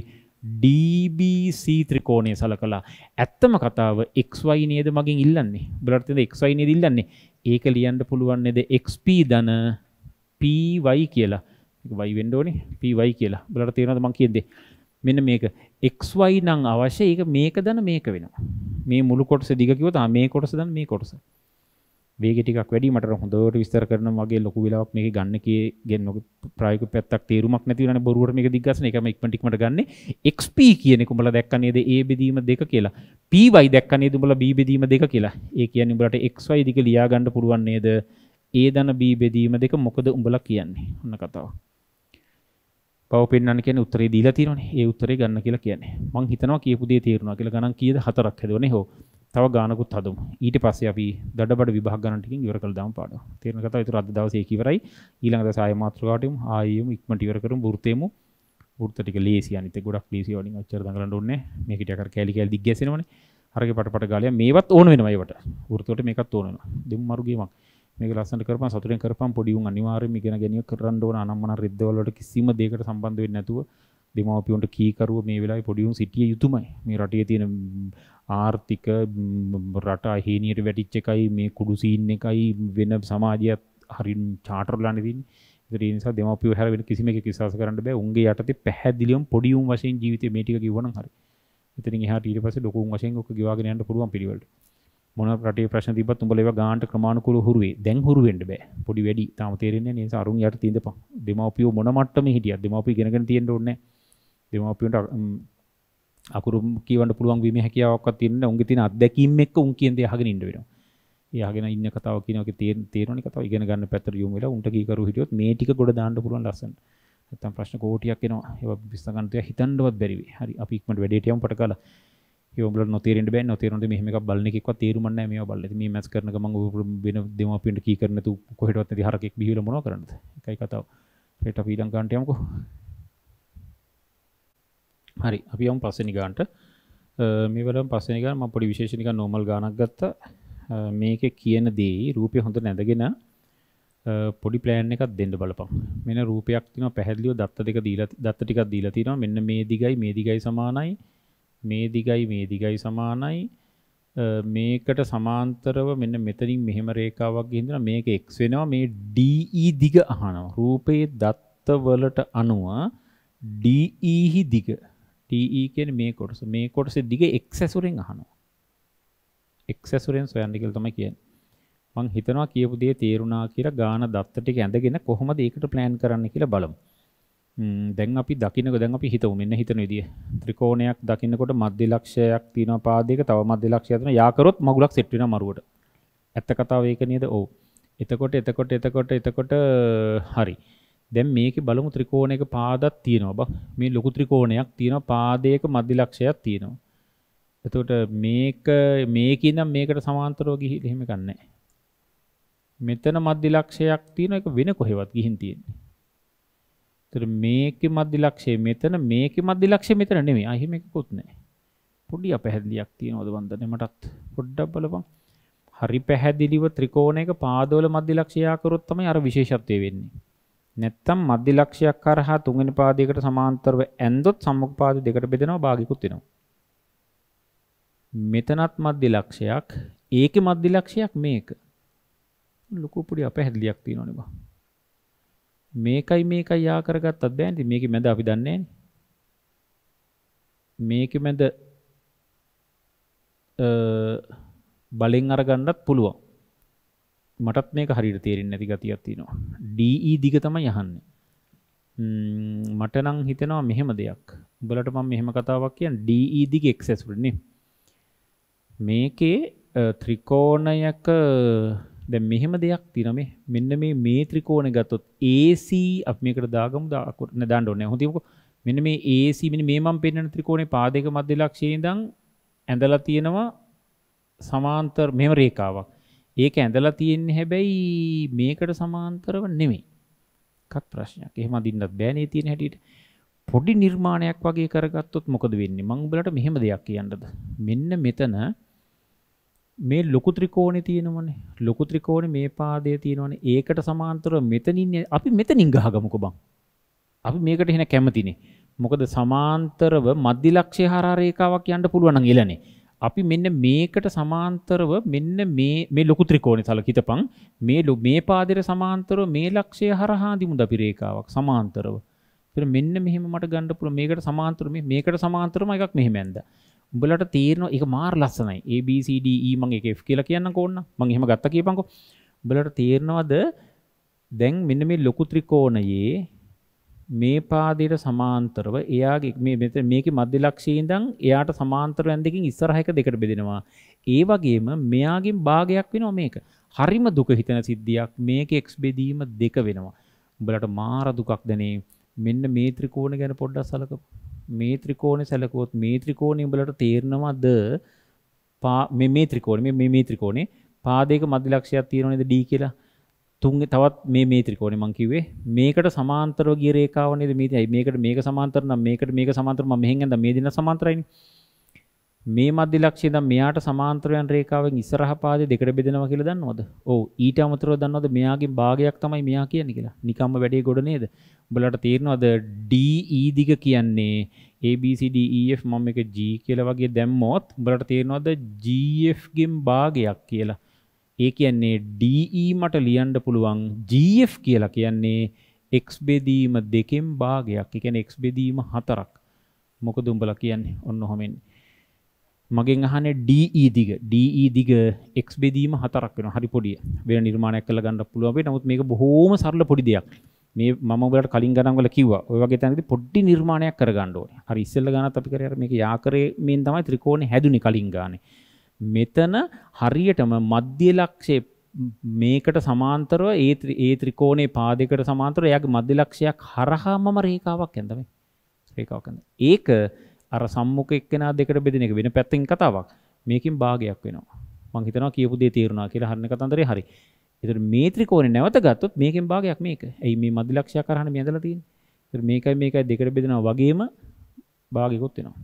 DBC ත්‍රිකෝණය සලකලා ඇත්තම කතාව XY නේද මගෙන් ඉල්ලන්නේ. උඹලට තේද XY නේද ඉල්ලන්නේ. ඒක ලියන්න පුළුවන් නේද XP ධන PY කියලා. ඒක y වෙන්න ඕනේ PY කියලා. උඹලට තේරෙනවද මං කියන්නේ? මෙන්න මේක XY නම් අවශ්‍ය. ඒක මේක ධන මේක වෙනවා. මේ මුළු කොටස දිග කිව්වොත් ආ මේ කොටස ධන මේ කොටස. වේගය ටිකක් වැඩි මට හොඳට විස්තර කරන වගේ ලොකු වෙලාවක් මේක ගන්න කියගෙන ප්‍රායෝගික පැත්තක් තේරුමක් නැති වෙනනේ බොරුවට මේක දිග්ගස්සන එකම ඉක්මනට ඉක්මනට ගන්න XP කියන එක උඹලා දැක්ක නේද A බෙදීම දෙක කියලා PY දැක්ක නේද උඹලා B බෙදීම දෙක කියලා ඒ කියන්නේ උඹලට XY දිග ලියා ගන්න පුළුවන් නේද A ධන B බෙදීම දෙක මොකද උඹලා කියන්නේ ඔන්න කතාව පව පෙන්වන්න කියන්නේ උත්තරේ දීලා තියෙනවනේ ඒ උත්තරේ ගන්න කියලා කියන්නේ මං හිතනවා කියපු දේ තේරුණා කියලා ගණන් කීයද හතරක් හදුවනේ හෝ තව ගානකුත් හදමු. ඊට පස්සේ අපි දඩබඩ විභාග ගණන් ටිකෙන් ඉවර කළ දාමු පාඩම. තේරෙන කතාව ඒතර අද දවසේ ඒක ඉවරයි. ඊළඟ දවසේ ආයෙ මාත්‍රකාවටම ආයෙම ඉක්මනට ඉවර කරමු වෘත්තේමු. වෘත්ත ටික ලේසි අනිත් ගොඩක් ලේසි වලින් ඔච්චර දඟලන්න ඕනේ නැහැ. මේක ටික අර කැලි කැලි දිග්ගැසෙනවනේ. අරගේ පටපට ගාලිය මේවත් ඕන වෙනවා ඒවට. වෘත්තවලට මේකත් ඕන වෙනවා. දෙමු මරු ගේමක්. මේක ලස්සනට කරපන් සතුටෙන් කරපන් පොඩි උන් අනිවාර්යයෙන්ම ඉගෙන ගැනීම කරන්න ඕන අනම්මන රිද්දවල වලට කිසිම දෙයකට සම්බන්ධ වෙන්නේ නැතුව දෙමාපියන්ට කීකරුව මේ වෙලාවේ පොඩි උන් සිටිය යුතුමයි. මේ රටේ තියෙන ආර්ථික රට අහිනියට වැටිච්ච එකයි මේ කුඩු සීන් එකයි වෙන සමාජයත් හරින් චාටර්ලානේ තින්නේ. ඒ නිසා දෙමාපියෝ හැර වෙන කිසිම එකක විශ්වාස කරන්න බෑ. උන්ගේ යටතේ පැහැදිලිවම පොඩි උන් වශයෙන් ජීවිතේ මේ ටික කිව්වනම් හරි. එතනින් එහාට ඊට පස්සේ ලොකු උන් වශයෙන් ඔක්ක ගෙවාගෙන යන්න පුළුවන් පිළිවෙලට. මොන රටේ ප්‍රශ්න තිබ්බත් උඹලා ඒවා ගානට ක්‍රමානුකූලව හුරු වෙයි. දැන් හුරු වෙන්න බෑ. පොඩි වැඩි. තාම තේරෙන්නේ නැහැ. ඒ නිසා අරුන් යට තියෙන්න දෙමාපියෝ මොන මට්ටමේ හිටියත් දෙමාපියෝ ඉගෙනගෙන තියෙන්න ඕනේ. දෙමාපියන්ට අකුරු කියවට පුළුවන් වීම හැකියාවක්වත් තියෙන උන්ගේ තියෙන අත්දැකීම් එක්ක උන් කියන දේ අහගෙන ඉන්න වෙනවා. ඒ අහගෙන ඉන්න කතාව කියනවාගේ තේරෙන තේරෙන කතාව ඉගෙන ගන්න පැත්තට යොමු වෙලා උන්ට කී කරු හිටියොත් මේ ටික ගොඩ දාන්න පුළුවන් ලස්සන. නැත්තම් ප්‍රශ්න කෝටියක් එනවා. ඒවා විශ්ස ගන්න තියා හිතන්නවත් බැරි වෙයි. හරි අපි ඉක්මනට වැඩේට යමු පට කාලා. ඒවල නොතේරෙන්ට බෑ නොතේරෙන්ට මෙහෙම එකක් බලන එකක්ව තේරුම් නැහැ මේවා බලලා. ඉතින් මේ මැච් කරන ගමන් ඔය වෙන දෙමාපියන්ට කී කරන්නේ නැතු කොහෙටවත් නැති හරකෙක් බිහිවලා මොනව කරන්නද? එකයි කතාව. රේට අපි ඊළඟ ගන්නට යමුකෝ. හරි අපි යම් පස්සනි ගාන්ට මේවලම් පස්සනි ගාන මම පොඩි විශේෂනික නෝමල් ගානක් ගත්තා මේකේ කියන දේ රූපය හොඳට නැඳගෙන පොඩි ප්ලෑන් එකක් දෙන්න බලපන් මෙන්න රූපයක් තියෙනවා පැහැදිලිව දත්ත දෙක දීලා දත්ත ටිකක් දීලා තියෙනවා මෙන්න මේ දිගයි මේ දිගයි සමානයි මේ දිගයි මේ දිගයි සමානයි මේකට සමාන්තරව මෙන්න මෙතනින් මෙහෙම රේඛාවක් ගිහින්දලා මේක x වෙනවා මේ DE දිග අහනවා රූපයේ දත්ත වලට අනුව DE හි දිග TE කියන මේ කොටස මේ කොටස දිග x ඇසුරෙන් අහනවා x ඇසුරෙන් සොයන්න කියලා තමයි කියන්නේ මං හිතනවා කියපු දේ තේරුණා කියලා ගාන දත්ත ටික ඇඳගෙන කොහොමද ඒකට ප්ලෑන් කරන්න කියලා බලමු දැන් අපි දකින්නක දැන් අපි හිතමු මෙන්න හිතන විදිය ත්‍රිකෝණයක් දකින්නකොට මධ්‍ය ලක්ෂයක් තියෙනවා පාදයක තව මධ්‍ය ලක්ෂය තියෙනවා යා කරොත් මගුලක් සෙට් වෙනවා මරුවට ඇත්ත කතාව ඒක නේද ඔව් එතකොට එතකොට එතකොට එතකොට හරි දැන් මේකේ බලමු ත්‍රිකෝණයක පාදක් තියෙනවා බං. මේ ලොකු ත්‍රිකෝණයක් තියෙනවා පාදයක මධ්‍යලක්ෂයක් තියෙනවා. එතකොට මේක මේකේ ඉඳන් මේකට සමාන්තරව ගිහින් එහෙම ගන්නෑ. මෙතන මධ්‍යලක්ෂයක් තියෙන එක වෙන කොහෙවත් ගිහින් තියෙන්නේ. එතකොට මේකේ මධ්‍යලක්ෂය මෙතන මේකේ මධ්‍යලක්ෂය මෙතන නෙමෙයි. අහිම එකකුත් නෑ. පොඩි අපැහැදිලියක් තියෙනවද බන්දනේ මටත් පොඩ්ඩක් බලපන්. හරි පැහැදිලිව ත්‍රිකෝණයක පාදවල මධ්‍යලක්ෂය ආකරොත් තමයි අර විශේෂත්වය වෙන්නේ. නැත්තම් මධ්‍ය ලක්ෂ්‍යයක් කරහා තුන්වෙනි පාදයකට සමාන්තරව ඇන්දොත් සම්මුඛ පාද දෙකට බෙදෙනවා භාගිකුත් වෙනවා. මෙතනත් මධ්‍ය ලක්ෂ්‍යයක් ඒකේ මධ්‍ය ලක්ෂ්‍යයක් මේක. ලොකු පොඩි අපහැදලියක් තියෙනවනේ බා. මේකයි මේකයි යා කරගත්තත් බෑනේ. මේකේ මැද අපි දන්නේ මේකේ මැද බලෙන් අරගන්නත් පුළුවන්. මටත් මේක හරිට තේරෙන් නැති ගතියක් තියෙනවා ඩී e දිග තම යහන්නේ මටනං හිතෙනවා මෙහෙම දෙයක් උඹලට මම මෙහෙම කතාවක් කියන් ඩී e දිග එක්සැස්ුරන්නේ මේකේ ත්‍රිකෝණයක දැ මෙහෙම දෙයක් තිනමේ මෙන්න මේ මේ ත්‍රිකෝණ ගත්තොත් AC අප මේකට දාගම දාකුරන දන්න ඕන්න හොතික මෙන්න මේ AC මෙ මේ මම් පෙන්න්න ත්‍රිකෝණේ පාදක මධ්‍යලක්ෂයේදං ඇඳලා තියෙනවා සමාන්තර් මෙම රේකාවක් ඒක ඇඳලා තියෙන්නේ හැබැයි මේකට සමාන්තරව නෙමෙයි. එකක් ප්‍රශ්නයක්. එහෙම අදින්නත් බෑනේ තියෙන හැටියට. පොඩි නිර්මාණයක් වගේ කරගත්තොත් මොකද වෙන්නේ? මම උඹලට මෙහෙම දෙයක් කියන්නද? මෙන්න මෙතන මේ ලොකු ත්‍රිකෝණේ තියෙනවනේ. ලොකු ත්‍රිකෝණේ මේ පාදයේ තියෙනවනේ. ඒකට සමාන්තරව මෙතනින් අපි මෙතනින් ගහගමුකෝ බං. අපි මේකට එහෙන කැමතිනේ. මොකද සමාන්තරව මධ්‍ය ලක්ෂ්‍ය හරහා රේඛාවක් යන්න පුළුවන් නම් එළනේ. අපි මෙන්න මේකට සමාන්තරව මෙන්න මේ ලොකු ත්‍රිකෝණි තල හිතපං මේ ලු මේ පාදයට සමාන්තරව මේ ලක්ෂය හරහා දිමුද අපි රේඛාවක් සමාන්තරව. එතන මෙන්න මෙහෙම මට ගන්න පුළුවන් මේකට සමාන්තරව මේකට සමාන්තරවම එකක් මෙහෙම ඇඳ. උඹලට තේරෙනවා ඒක මාර ලස්සනයි. A B C D E මම ඒක F කියලා කියන්නකෝ ඕන්න. මම එහෙම ගත්තා කියපන්කෝ. උඹලට තේරෙනවද දැන් මෙන්න මේ ලොකු ත්‍රිකෝණයේ මේ පාදයට සමාන්තරව එයාගේ මේ මෙතන මේකේ මධ්‍ය ලක්ෂයේ ඉඳන් එයාට සමාන්තරව යන දෙකකින් ඉස්සරහ එක දෙකට බෙදෙනවා. ඒ වගේම මෙයාගෙන් භාගයක් වෙනවා මේක. හරිම දුක හිතෙන සිද්ධියක් මේකේ x බෙදීම දෙක වෙනවා. උඹලට මාර දුකක් දැනේ. මෙන්න මේ ත්‍රිකෝණ ගැන පොඩ්ඩක් සලකපන්. මේ ත්‍රිකෝණේ සැලකුවොත් මේ ත්‍රිකෝණේ උඹලට තේරෙනවද? මේ මේ ත්‍රිකෝණේ මේ මේ ත්‍රිකෝණේ පාදයක මධ්‍ය ලක්ෂයක් තියෙනව නේද d කියලා? තුන්ගේ තවත් මේ මේ ත්‍රිකෝණේ මං කිව්වේ මේකට සමාන්තරව ගිය රේඛාව නේද මේ තියෙයි මේකට මේක සමාන්තර නම් මේකට මේක සමාන්තර මම මෙහෙන් ඇඳ මේ දෙන්න සමාන්තරයිනේ මේ මධ්‍ය ලක්ෂ්‍යය නම් මෙයාට සමාන්තර යන රේඛාවෙන් ඉස්සරහ පාදේ දෙකට බෙදෙනවා කියලා දන්නවද? ඔව් ඊට අමතරව දන්නවද මෙයාගේ භාගයක් තමයි මෙයා කියන්නේ කියලා. නිකම්ම වැඩේ ගොඩ නේද? උඹලට තේරෙනවද DE දිග කියන්නේ ABCDEF මම එක G කියලා වගේ දැම්මොත් උඹලට තේරෙනවද GF ගෙන් භාගයක් කියලා. ඒ කියන්නේ DE මට ලියන්න පුළුවන් GF කියලා කියන්නේ x බෙදීම දෙකෙන් භාගයක්. ඒ කියන්නේ x බෙදීම හතරක්. මොකද උඹලා කියන්නේ? ඔන්න ඔහම මගෙන් අහන්නේ DE දිග. DE දිග x බෙදීම හතරක් වෙනවා. හරි පොඩිය. වෙන නිර්මාණයක් කරලා ගන්න පුළුවන් වෙයි. නමුත් මේක බොහොම සරල පොඩි දෙයක්. මේ මම ඔයාලට කලින් ගණන් වල කිව්වා. ඔය වගේ තැනකදී පොඩි නිර්මාණයක් කරගන්න ඕනේ. හරි ඉස්සෙල්ලා ගණනත් අපි කරේ අර මේක යාකරේ මෙන් තමයි ත්‍රිකෝණේ හැදුනේ කලින් ගානේ. මෙතන හරියටම මධ්‍ය ලක්ෂයේ මේකට සමාන්තරව ඒ ඒ ත්‍රිකෝණේ පාදයකට සමාන්තරව එයාගේ මධ්‍ය ලක්ෂයක් හරහාමම රේඛාවක් යනවා රේඛාවක් යනවා. ඒක අර සම්මුඛ එක්කෙනා දෙකට බෙදෙන එක වෙන පැත්තකින් කතාවක්. මේකෙන් භාගයක් වෙනවා. මං හිතනවා කියපු දේ තේරුණා කියලා හරින කතන්දරේ හරි. ඒතර මේ ත්‍රිකෝණේ නැවත ගත්තොත් මේකෙන් භාගයක් මේක. එයි මේ මධ්‍ය ලක්ෂයක් හරහානේ මේ ඇඳලා තියෙන්නේ. ඒතර මේකයි මේකයි දෙකට බෙදෙනවා වගේම භාගයකොත් වෙනවා.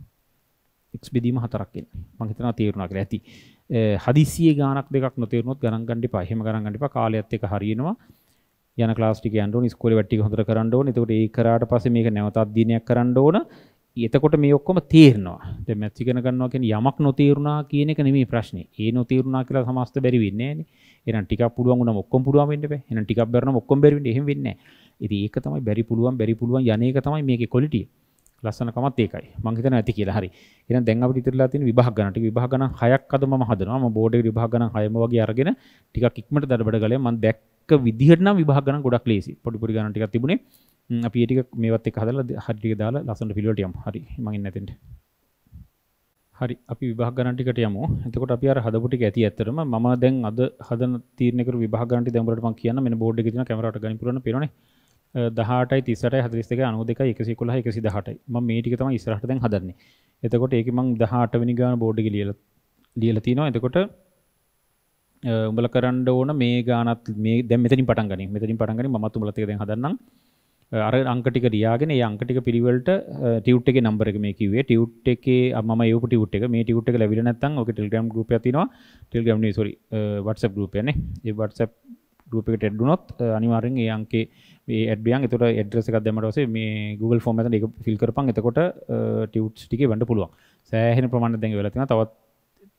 එක් බෙදීම හතරක්ෙන් මහිතන තේරුණා කර ඇති හදිසිය ගානක් දෙක් නොතේරුණොත් ගණන්ගණඩි පහෙම ගණන්ගඩි කාලයත් එක හරිනවා යන ලාස්ටික න්ඩ ස්කොල වැටි හොඳර කරන්න ඕන තකට ඒ කරට පස මේක නැවතත් දිනයක් කරන්න ඕන එතකොට මේ ඔක්කොම තේරනවා මැත්තිකන ගන්නවා කියෙන යමක් නොතේරුණා කියන එක නෙම ප්‍රශ්න ඒ නොතේරුණා කියලා සමස්ත බැරිවෙන්නේ එන ටික පුළුවන් ොක්කොම් පුළුවන්ට එන ටික් බරන ොක්කොම් බැරි හෙම වෙන්න ඒ ඒක තමයි බැරි පුළුවන් බැරි පුළුවන් යනක තමයි මේක කොලිටිය ලස්සනකමත් ඒකයි මං හිතන ඇති කියලා හරි එහෙනම් දැන් අපිට ඉතිරිලා තියෙන විභාග ගණන් ටික විභාග ගණන් 6ක් අද මම හදනවා මම බෝඩ් එකේ විභාග ගණන් 6ම වගේ අරගෙන ටිකක් ඉක්මනට දඩබඩ ගලේ මං දැක්ක විදිහට නම් විභාග ගණන් ගොඩක් ලේසි පොඩි පොඩි ගණන් ටිකක් තිබුණේ අපි ඒ ටික මේවත් එක්ක හදලා හරි ටික දාලා ලස්සනට පිළිවෙලට යමු හරි මං එන්න එතෙන්ට හරි අපි විභාග ගණන් ටිකට යමු එතකොට අපි අර හදපු ටික ඇති ඇත්තටම මම දැන් අද හදන තීරණය කරු විභාග ගණන් ටික දැන් උඹලට මං කියන්න මෙන්න බෝඩ් එකේ තියෙන කැමරාවට ගණන් පුරන්න පේනවනේ දහටයි තිසට හදරිස්ක අනු දෙක එකසි කොලා එකසි දහටයි ම මේටික තම ඉස්රහට දැන් හදරන්නේ එතකොට ඒක මං දහට වනි ගාන බෝඩ්ඩි ලියල ලියල තිනවා එතකොට උඹල කරන්න ඕන මේ ගානත් මේ දැ මෙතනි පටන්ගනි මෙතනින් පටන්ගනි මත් උඹලතික දැන් හදන්නම් අර අංකටික රියාගෙන ඒ අංකටික පිළිවෙලට ටියුට් එකේ නම්බර් එක මේ කිව්වේ ටියුට් එකේ මම යවපු ටියුට් එක මේ ටියුට් එක ලැබිලා නැත්නම් ඔක ටෙලිග්‍රෑම් ගෲප් එකක් තියෙනවා ටෙලිග්‍රෑම් නේ සෝරි WhatsApp ගෲප් එකනේ ඒ WhatsApp ගුප එකට එඩ්ඩුනොත් අනිවාරෙන් ඒ අන්කේ ඇඩියන් එතට එඩ්‍රෙස එකක් දැමටවස මේ Google ෆෝම එක ෆිල් කරපන් එතකොට ටියවට් ටික වඩ පුළුවන් සෑහෙන ප්‍රමාණ දැන් වෙලතින තවත්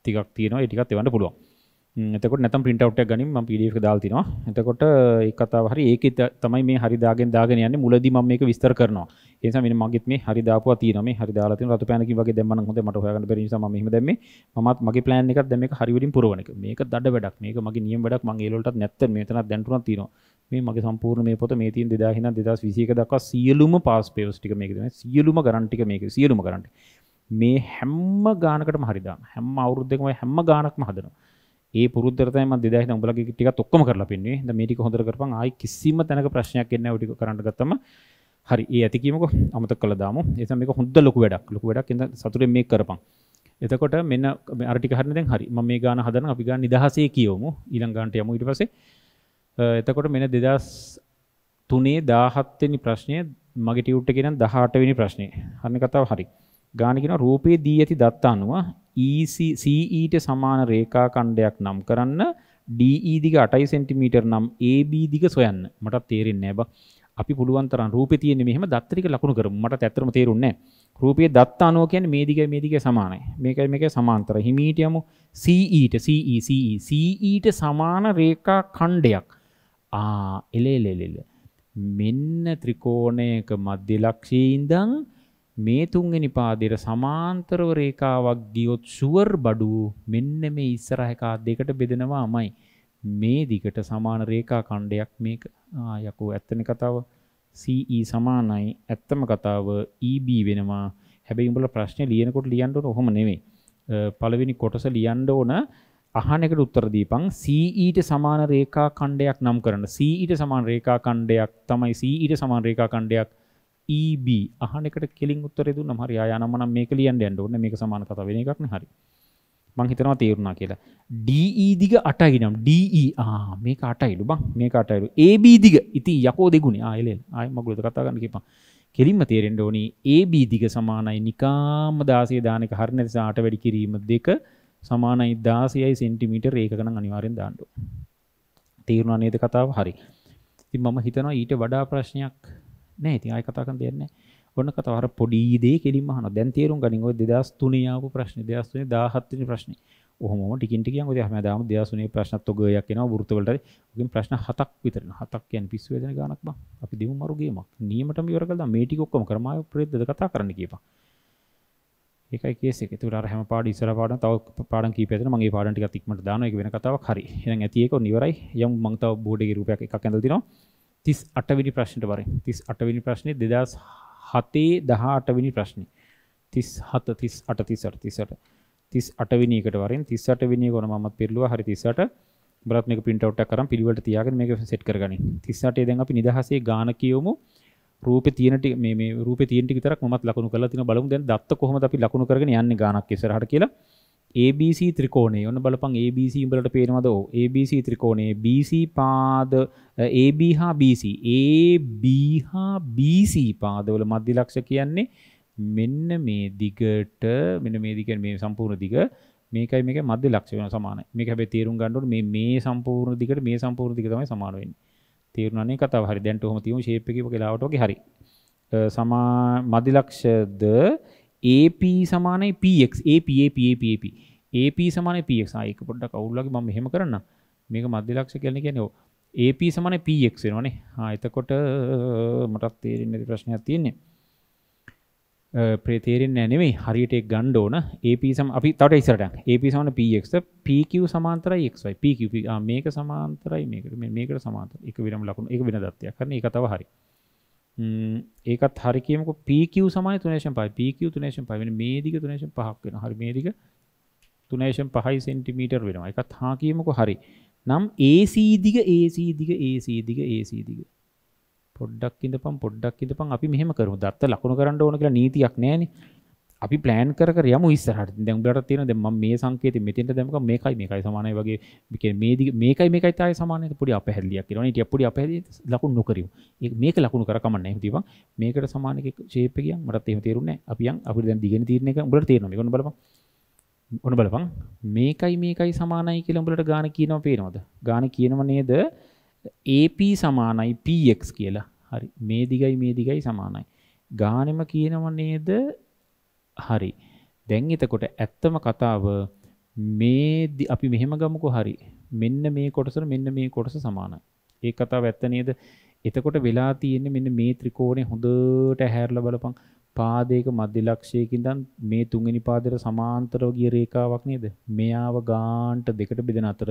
තිකක් තියෙනවා ඒටිකත් එවන්න පුළුවන් එතකොට නැතම් පින්ටවට් එක ගනිම පිඩියක දාල්තිනවා එතකොට ඒ කතා හරි ඒක තමයි මේ හරිදාගෙන් දාගෙන යන්නේ මුලදී මම මේක විස්තර කරනවා ඒ නිසා මෙන්න මගෙත් මේ හරි දාපුවා තියෙනවා මේ හරි දාලා තියෙන රතු පෑනකින් වගේ දැම්මම නම් හොඳයි මට හොයාගන්න බැරි නිසා මම මෙහෙම දැම්මේ මමත් මගේ plan එකක් දැන් මේක හරි වලින් පුරවන එක මේක දඩ වැඩක් මේක මගේ නියම වැඩක් මම ඒ වලටත් නැත්තම් මෙතනක් දැන් තුනක් තියෙනවා මේ මගේ සම්පූර්ණ මේ පොත මේ තියෙන 2000 ඉඳන් 2021 දක්වා සියලුම පාස් පේපර්ස් ටික මේකද මේ සියලුම ගණන් ටික මේක සියලුම ගණන් මේ හැම ගානකටම හරි දාන හැම අවුරුද්දකම හැම ගානක්ම හදනවා ඒ පුරුද්දට තමයි මම 2000 ඉඳන් උඹලගේ ටිකත් ඔක්කොම කරලා පෙන්නුවේ දැන් මේ ටික හොඳට කරපන් ආයි කිසිම තැනක ප්‍රශ්නයක් එන්නේ නැහැ ඔය ටික කරන්න ගත්තම හරි ඒ ඇතිකීමක අමත කළ දාම එතම මේක හොඳ ලොකු වැඩක් ලොකු වැඩක් ඉඳ සතුරෙන් මේ කරපන් එතකොට මෙන්න අරටි හරන දැන් හරි මම මේ ගාන හදන අපි ගාන නිදහසේ කියවමු ඊළඟ ගානට යමු ඊට පස්සේ එතකොට මෙන්න 2003 17 වෙනි ප්‍රශ්නය මගේ ටියුට් එකේ නම් 18 වෙනි ප්‍රශ්නේ හරන කතාව හරි ගාන කියන රූපයේ දී ඇති දත්ත අනුව e CEට සමාන රේඛා ඛණ්ඩයක් නම් කරන්න DE දිග 8 සෙන්ටිමීටර් නම් AB දිග සොයන්න මට තේරෙන්නේ නැහැ බා අපි පුළුවන් තරම් රූපේ තියෙන මෙහෙම දත් ටික ලකුණු කරමු. මට ඇත්තටම තේරුන්නේ නැහැ. රූපයේ දත් අණුව කියන්නේ මේ දිගේ මේ දිගේ සමානයි. මේකයි මේකයි සමාන්තරයි. හිමීට යමු CE ට CE CE CE ට සමාන රේඛා ඛණ්ඩයක්. ආ එලෙලෙලෙල. මෙන්න ත්‍රිකෝණයක මධ්‍ය ලක්ෂයේ ඉඳන් මේ තුන්වෙනි පාදයට සමාන්තරව රේඛාවක් ගියොත් ෂුවර් බඩුව මෙන්න මේ ඉස්සරහ එක දෙකට බෙදෙනවාමයි. මේ දිගට සමාන රේඛා ඛණ්ඩයක් මේක යකෝ ඇත්තනේ කතාව CE සමානයි ඇත්තම කතාව EB වෙනවා හැබැයි උඹලා ප්‍රශ්නේ ලියනකොට ලියන්න ඕන ඔහොම නෙමෙයි පළවෙනි කොටස ලියන්න ඕන අහන එකට උත්තර දීපන් CE ට සමාන රේඛා ඛණ්ඩයක් නම් කරන්න CE ට සමාන රේඛා ඛණ්ඩයක් තමයි CE ට සමාන රේඛා ඛණ්ඩයක් EB අහන එකට කෙලින් උත්තර දුන්නම හරි ආය නම නම් මේක ලියන්න යන්න ඕනේ මේක සමාන කතාව වෙන එකක් නේ හරි මං හිතනවා තේරුණා කියලා DE දිග අටයි නම් DE ආ මේක අටයිලු බං මේක අටයිලු AB දිග ඉතින් යකෝ දෙගුණේ ආ එලෙල ආයි මගුලද කතා ගන්න කියපන් කෙලින්ම තේරෙන්න ඕනි AB දිග සමානයි නිකාම 16 දාන එක හරිය නැතිස 8 වැඩි කිරීම දෙක සමානයි 16යි සෙන්ටිමීටර් ඒකක නම් අනිවාර්යෙන් දාන්න ඕන තේරුණා නේද කතාව හරි ඉතින් මම හිතනවා ඊට වඩා ප්‍රශ්නයක් නැහැ ඉතින් ආයි කතා කරන්න දෙයක් නැහැ ඔන්න කතාව අර පොඩි දේ කෙලින්ම අහනවා. දැන් තේරුම් ගනින් ඔය 2003 ආපු ප්‍රශ්නේ 2003 17 වෙනි ප්‍රශ්නේ. ඔහොමම ටිකින් ටික යනකොට හැමදාම 2003 ප්‍රශ්නත් ඔග එකක් එනවා වෘත්ත වලට. ඔකෙන් ප්‍රශ්න 7ක් විතර එනවා. 7ක් කියන්නේ පිස්සු වේදන ගානක් බං. අපි දෙමු මරු ගේමක්. නියමටම ඉවර කළා. මේ ටික ඔක්කොම කරමාය ප්‍රේතද කතා කරන්න කියපන්. ඒකයි කේස් එක. ඒකට අර හැම පාඩ ඉස්සර පාඩම් තව පාඩම් කීපයක් දෙනවා. මම ඒ පාඩම් ටිකත් ඉක්මනට දානවා. ඒක වෙන කතාවක්. හරි. එහෙනම් ඇති ඒක නිවරයි. යම් මම තව බෝඩ් එකේ රූපයක් එකක් ඇඳලා දිනවා. 38 වෙනි ප්‍රශ්නෙට වරෙන්. 38 වෙනි ප්‍රශ්නේ 2000 හතේ දහටවිනි ප්‍රශ්නි තිස් හත තිස් අට තිසට තිසට තිස් අටවිනිකට වරින් තිස්සට විනි ගොන මත් පිරලුව හරි තිසට බ්‍රත්මක පින්ටවට කරම් පිළිවට තියාගෙන මේක සෙට් කරගනි තිස්සටේ දැන් අපි නිදහසේ ගාන කියවමු රූප තියනට මේ රූප තියනට විතරක් මත් ලකුණු කරලා තින බලමු දැන් දත්ත කොහොමද අපි ලකුණු කරගෙන යන්නේ ගානක් ඉස්සරහට කියලා ABC ත්‍රිකෝණය ඔන්න බලපං ABC උඹලට පේනවද ඔව් ABC ත්‍රිකෝණයේ BC පාද AB හා BC AB හා BC පාදවල මධ්‍ය ලක්ෂ කියන්නේ මෙන්න මේ දිගට මෙන්න මේ දිග මේ සම්පූර්ණ දිග මේකයි මේකයි මධ්‍ය ලක්ෂ වෙන සමානයි මේක හැබැයි තේරුම් ගන්න ඕනේ මේ මේ සම්පූර්ණ දිගට මේ සම්පූර්ණ දිග තමයි සමාන වෙන්නේ තේරුණානේ කතාව හරි දැන්ට ඔහොම තියමු ෂේප් එකේ ඔක ලාවට වගේ හරි සමා මධ්‍ය ලක්ෂද AP සමානයි PX AP AP AP AP AP සමානයි PX ආ ඒක පොඩ්ඩක් අවුල් වගේ මම මෙහෙම කරන්න මේක මධ්‍ය ලක්ෂය කියලා කියන්නේ ඔව් AP සමානයි PX වෙනවනේ ආ එතකොට මටත් තේරෙන්නේ නැති ප්‍රශ්නයක් තියෙන්නේ ප්‍රේතේරෙන් ඇනෙමේ හරියට එක් ගණ්ඩ ඕන ඒපසම් අපි තට ඉසරට ඒපසාන පක් පQ සමාන්තරයි එක්යි පQ මේක සමාන්තරයි මේකට මේකට සමාන්තර එක විරම් ලකුණු එක වෙන දත්යක් කරන එකතව හරි ඒකත් හරිකමක පQ සමයි තුනේෂන් පයි පQ තුනේෂන් පයි වෙන මේ දිග තුනේෂන් පහක් වෙන හරි මේ දිග තුනේෂන් පහයි සෙන්ටිමීටර් වෙනවා එකත් හා කියමුක හරි නම් AC දිග AC දිග AC දිග AC දිග පොඩ්ඩක් ඉඳපන් පොඩ්ඩක් ඉඳපන් අපි මෙහෙම කරමු දත්ත ලකුණු කරන්න ඕන කියලා නීතියක් නැහැනේ අපි පලෑන් කර යම ඉස්සරහට දැන් බලට තියෙන දැන් මම මේ සංකේතෙ මෙතෙන්ට දැම්මක මේකයි මේකයි සමානයි වගේ මේ මේකයි මේකයි තායි සමානයි පොඩි අපහැරලියක් කරනවා ඊට පොඩි අපහැරලිය ලකුණු නොකරියු මේක ලකුණු කර කමන්නේ එහෙම තියපන් මේකට සමාන එක ෂේප් එක ගියා මටත් එහෙම තේරුන්නේ නැහැ අපි යන් අපිට දැන් දිගින් තීරණ එක උඹලට තේරෙනවා මේක ඔන්න බලපන් ඔන්න බලපන් මේකයි මේකයි සමානයි කියලා උඹලට ගාන කියනවා පේනවද ගාන කියනව නේද AP සමානයි PX කියලා හරි මේ දිගයි මේ දිගයි සමානයි ගානෙම කියනව නේද හරි. දැන් එතකොට ඇත්තම කතාව මේ අපි මෙහෙම ගමුකෝ හරි. මෙන්න මේ කොටසට මෙන්න මේ කොටස සමානයි. ඒ කතාව ඇත්ත නේද? එතකොට වෙලා තියෙන්නේ මෙන්න මේ ත්‍රිකෝණය හොඳට හැරලා බලපන්. පාදයක මධ්‍ය ලක්ෂයකින්දන් මේ තුන්වෙනි පාදයට සමාන්තරව ගිය රේඛාවක් නේද? මෙයාව ගාන්ට දෙකට බෙදෙන අතර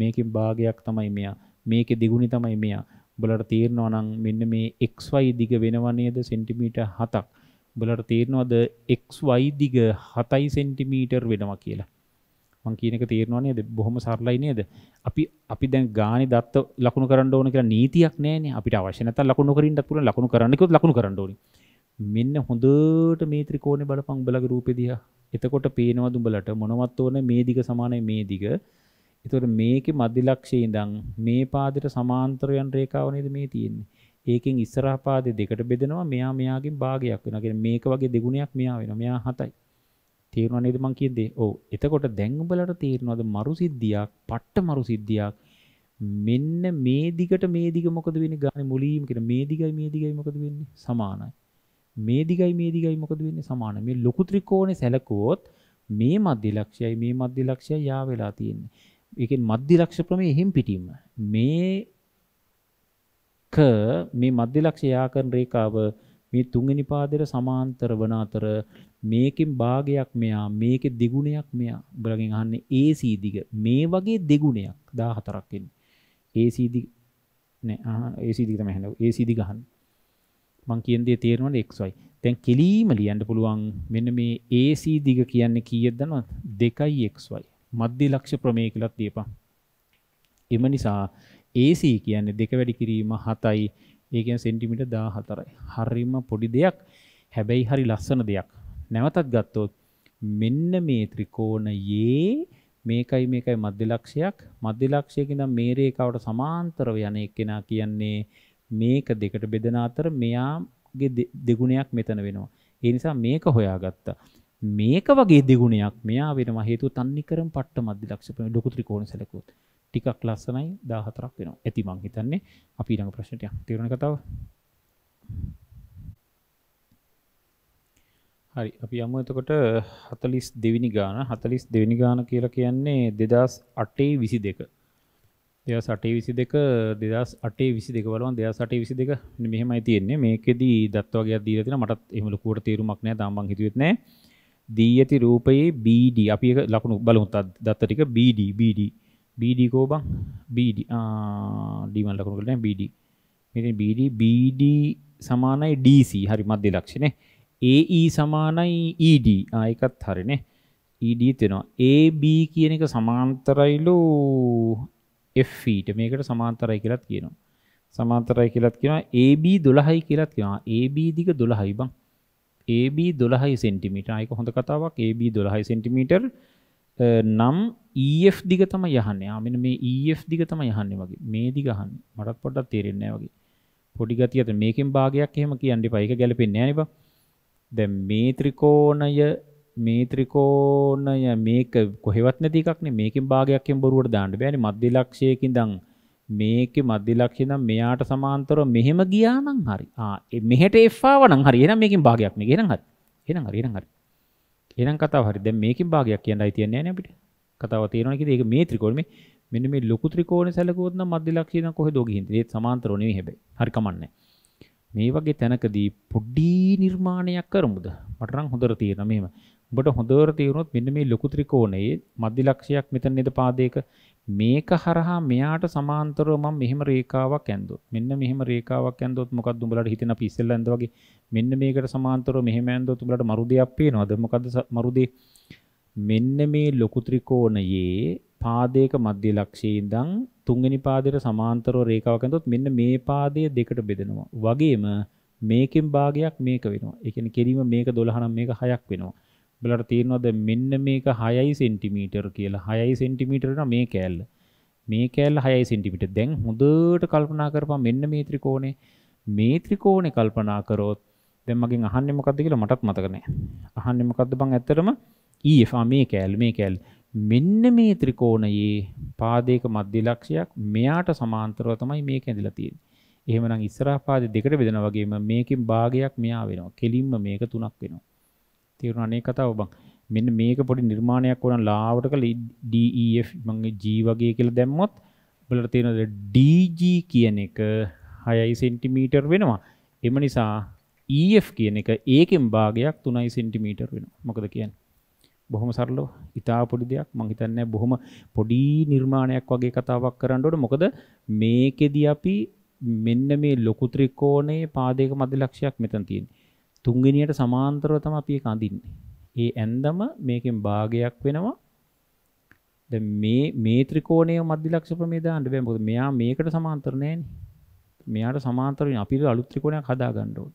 මේකෙන් භාගයක් තමයි මෙයා. මේකේ දිගුණි තමයි මෙයා. උඹලට තේරෙනවා නම් මෙන්න මේ xy දිග වෙනව නේද සෙන්ටිමීටර් 7ක්. බලට තේරනවාද එක්වයි දිග හතයි සෙන්ටිමීටර් වෙනවා කියලා මං කියනක තේරවානේ ද බොහොම සරලයි නේද අපි අපි දැන් ගානි දත්ත ලකුණු කරන්න ඕන කියලා නීතියක් නෑනේ අපිට අවශ්‍යනත ලකුණු කරින්ට පුළුවන් ලකුණු කරන්නකොත් ලකුණු කරන්න ඕනේ මෙන්න හොඳට මේ ත්‍රිකෝණේ බලපං උඹලගේ රූපේ දිහා. එතකොට පේනවා උඹලට මොනවත් ඕන මේ දිග සමානයි මේ දිග. ඒතකොට මේකේ මධ්‍යලක්ෂයේ ඉඳන් මේ පාදයට සමාන්තර යන රේඛාව නේද මේ තියෙන්නේ. ඒකෙන් ඉස්සරහ පාදේ දෙකට බෙදෙනවා මෙයා මෙයාගෙන් භාගයක් වෙනවා. කියන්නේ මේක වගේ දෙගුණයක් මෙයා වෙනවා. මෙයා 7යි. තේරුණා නේද මං කියන්නේ? ඔව්. එතකොට දැන් උඹලට තේරෙනවද මරු සිද්ධියක්, පට්ට මරු සිද්ධියක් මෙන්න මේ දිගට මේ දිග මොකද වෙන්නේ? ගානේ මුලීම කියන මේ දිගයි මේ දිගයි මොකද වෙන්නේ? සමානයි. මේ දිගයි මේ දිගයි මොකද වෙන්නේ? සමානයි. මේ ලොකු ත්‍රිකෝණේ සැලකුවොත් මේ මධ්‍ය ලක්ෂයයි මේ මධ්‍ය ලක්ෂයයි යා වෙලා තියෙන්නේ. ඒකෙන් මධ්‍ය ලක්ෂ ප්‍රමේ එහෙම් පිටින්ම මේ ක මේ මධ්‍යලක්ෂ්‍ය යාකරන රේඛාව මේ තුන්වෙනි පාදයට සමාන්තර වන අතර මේකෙන් භාගයක් මෙයා මේකේ දෙගුණයක් මෙයා උඹලගෙන් අහන්නේ AC දිග මේ වගේ දෙගුණයක් 14ක් එන්නේ AC දිග නෑ ආ AC දිග තමයි හඳව AC දිග අහන්න මං කියන දේ තේරෙනවද XY දැන් කෙලීම ලියන්න පුළුවන් මෙන්න මේ AC දිග කියන්නේ කීයද දනවද 2XY මධ්‍ය ලක්ෂ්‍ය ප්‍රමේය කියලා තියපන් එම නිසා AC කියන්නේ දෙක වැඩි කිරීම 7යි. ඒ කියන්නේ සෙන්ටිමීටර් 14යි. හරිම පොඩි දෙයක්. හැබැයි හරි ලස්සන දෙයක්. නැවතත් ගත්තොත් මෙන්න මේ ත්‍රිකෝණයේ මේකයි මේකයි මධ්‍ය ලක්ෂයක්. මධ්‍ය ලක්ෂයක ඉඳන් මේ රේඛාවට සමාන්තරව යන එක්කෙනා කියන්නේ මේක දෙකට බෙදෙන අතර මෙයාගේ දෙගුණයක් මෙතන වෙනවා. ඒ නිසා මේක හොයාගත්තා. මේක වගේ දෙගුණයක් මෙයා වෙනවා හේතුව තන්නිකරම පට්ට මධ්‍ය ලක්ෂය ලොකු ත්‍රිකෝණ සැලකුවොත්. ටිකක් ලස්සනයි දාහතරක් වෙනවා ඇති මං හිතන්නේ අපි ළඟ ප්‍රශ්නටයක් තිරුණ කතාව හරි අපි යම එතකොට හතලිස් දෙවිනි ගාන හතලිස් දෙවිනි ගාන කියලා කියන්නේ දෙදස් අටේ විසි දෙක දෙයා සටේ විසි දෙක දෙදස් අටේ විසි දෙක බලවන් දෙයා සටේ විසි දෙක මෙහෙමයි තියෙන්නේ මේකෙදී දත්වගේ දී තින මටත් එහමල කුවට තේරුමක් නෑ දාමන් හිතුවෙත්නෑ දී ඇති රූපයේ බීඩ අපි ලකුණු බලමුත් දත්ත ටික බඩ බඩ BD කෝබං BD ඩීමල් ලකුණුකට BD මෙතන BD BD සමානයි DC හරි මධ්‍ය ලක්ෂණේ AE සමානයි ED ඒකත් හරිනේ ED තියෙනවා AB කියන එක සමාන්තරයිලු FEට මේකට සමාන්තරයි කියලාත් කියනවා සමාන්තරයි කියලාත් කියනවා AB 12යි කියලාත් කියනවා AB දිග 12යි බං AB 12 සෙන්ටිමීටර් ඒක හොඳ කතාවක් AB 12 සෙන්ටිමීටර් නම් ඊF e දිග තම යහන්න යාමෙන මේ ඊF e දිග තම යහන්න වගේ මේ දිගහන්න මටත් පොඩ්ඩක් තේරෙන්නේ වගේ පොඩි ගතිය ඇත මේකෙන් භාගයක් එහෙම කියන්න එපා ඒක ගැලපෙන්නේ නැහැ නේද දැන් මේ ත්‍රිකෝණය මේ ත්‍රිකෝණය මේක කොහෙවත් නැති එකක් නේ මේකෙන් භාගයක් එහෙම බොරුවට දාන්න බෑනේ මධ්‍ය ලක්ෂයකින් ඉඳන් මේකේ මධ්‍ය ලක්ෂය නම් මෙයාට සමාන්තරව මෙහෙම ගියා නම් හරි ආ මෙහෙට F ආව නම් හරි එහෙනම් මේකෙන් භාගයක් නේ එහෙනම් හරි එහෙනම් හරි එහෙනම් හරි එහෙනම් කතාව හරි. දැන් මේකෙන් භාගයක් කියන්නයි තියන්නේ නැහැ අපිට. කතාව තේරෙනවා නේද? ඒක මේ ත්‍රිකෝණ මේ මෙන්න මේ ලොකු ත්‍රිකෝණය සැලකුවොත් නම් මධ්‍ය ලක්ෂය නම් කොහෙද ඔගේ හින්දේ? ඒත් සමාන්තරෝ නෙවෙයි හැබැයි. හරි කමන්නේ. මේ වගේ තැනකදී පොඩි නිර්මාණයක් කරමුද? මට නම් හොඳට තේරෙනවා මෙහෙම. ඔබට හොඳට තේරුණොත් මෙන්න මේ ලොකු ත්‍රිකෝණයේ මධ්‍ය ලක්ෂයක් මෙතන නේද පාදයක මේක හරහා මෙයාට සමාන්තරව මම මෙහෙම රේඛාවක් ඇන්දොත් මෙන්න මෙහෙම රේඛාවක් ඇන්දොත් මොකද්ද උඹලාට හිතෙන අපි ඉස්සෙල්ලා ඇන්ද වගේ මෙන්න මේකට සමාන්තරව මෙහෙම ඇන්දොත් උඹලාට මරු දෙයක් පේනවද මොකද්ද මරු දෙය මෙන්න මේ ලොකු ත්‍රිකෝණයේ පාදයක මධ්‍ය ලක්ෂයේ ඉඳන් තුන්වෙනි පාදයට සමාන්තරව රේඛාවක් ඇන්දොත් මෙන්න මේ පාදය දෙකට බෙදෙනවා වගේම මේකෙන් භාගයක් මේක වෙනවා ඒ කියන්නේ කෙලිම මේක 12 නම් මේක 6ක් වෙනවා බලට තියෙනවා දැන් මෙන්න මේක 6යි සෙන්ටිමීටර් කියලා 6යි සෙන්ටිමීටර් වෙනවා මේ කෑල්ල මේ කෑල්ල 6යි සෙන්ටිමීටර් දැන් හොඳට කල්පනා කරපන් මෙන්න මේ ත්‍රිකෝණේ මේ ත්‍රිකෝණේ කල්පනා කරොත් දැන් මගෙන් අහන්නේ මොකද්ද කියලා මටත් මතක නැහැ අහන්නේ මොකද්ද බං ඇත්තටම EF මේ කෑල්ල මේ කෑල්ල මෙන්න මේ ත්‍රිකෝණයේ පාදයක මධ්‍ය ලක්ෂයක් මෙයාට සමාන්තරව තමයි මේක ඇඳිලා තියෙන්නේ එහෙමනම් ඉස්සරහා පාද දෙකට බෙදෙනා වගේම මේකෙන් භාගයක් මෙයා වෙනවා. කෙලින්ම මේක තුනක් වෙනවා. තේරුණා නේ කතාව බං. මෙන්න මේක පොඩි නිර්මාණයක් ඕන ලාවට කළ DEF මම G වගේ කියලා දැම්මොත් ඔයාලට තියෙන DG කියන එක 6 cm වෙනවා. එම නිසා EF කියන එක ඒකෙන් භාගයක් 3 cm වෙනවා. මොකද කියන්නේ? බොහොම සරලව ඉතා පොඩි දෙයක් මං හිතන්නේ බොහොම පොඩි නිර්මාණයක් වගේ කතාවක් කරන්න ඕනේ. මොකද මේකෙදි අපි මෙන්න මේ ලොකු ත්‍රිකෝණයේ පාදයක මධ්‍ය ලක්ෂයක් මෙතන තියෙනවා. තුන්ගෙනියට සමාන්තරව තම අපි එක අඳින්නේ. ඒ ඇන්දම මේකෙන් භාගයක් වෙනවා. දැන් මේ මේ ත්‍රිකෝණයේ මධ්‍ය ලක්ෂ ප්‍රමේය දාන්න බෑ මොකද මෙයා මේකට සමාන්තර නෑනේ. මෙයාට සමාන්තර වෙන අපිට අලුත් ත්‍රිකෝණයක් හදා ගන්න ඕනේ.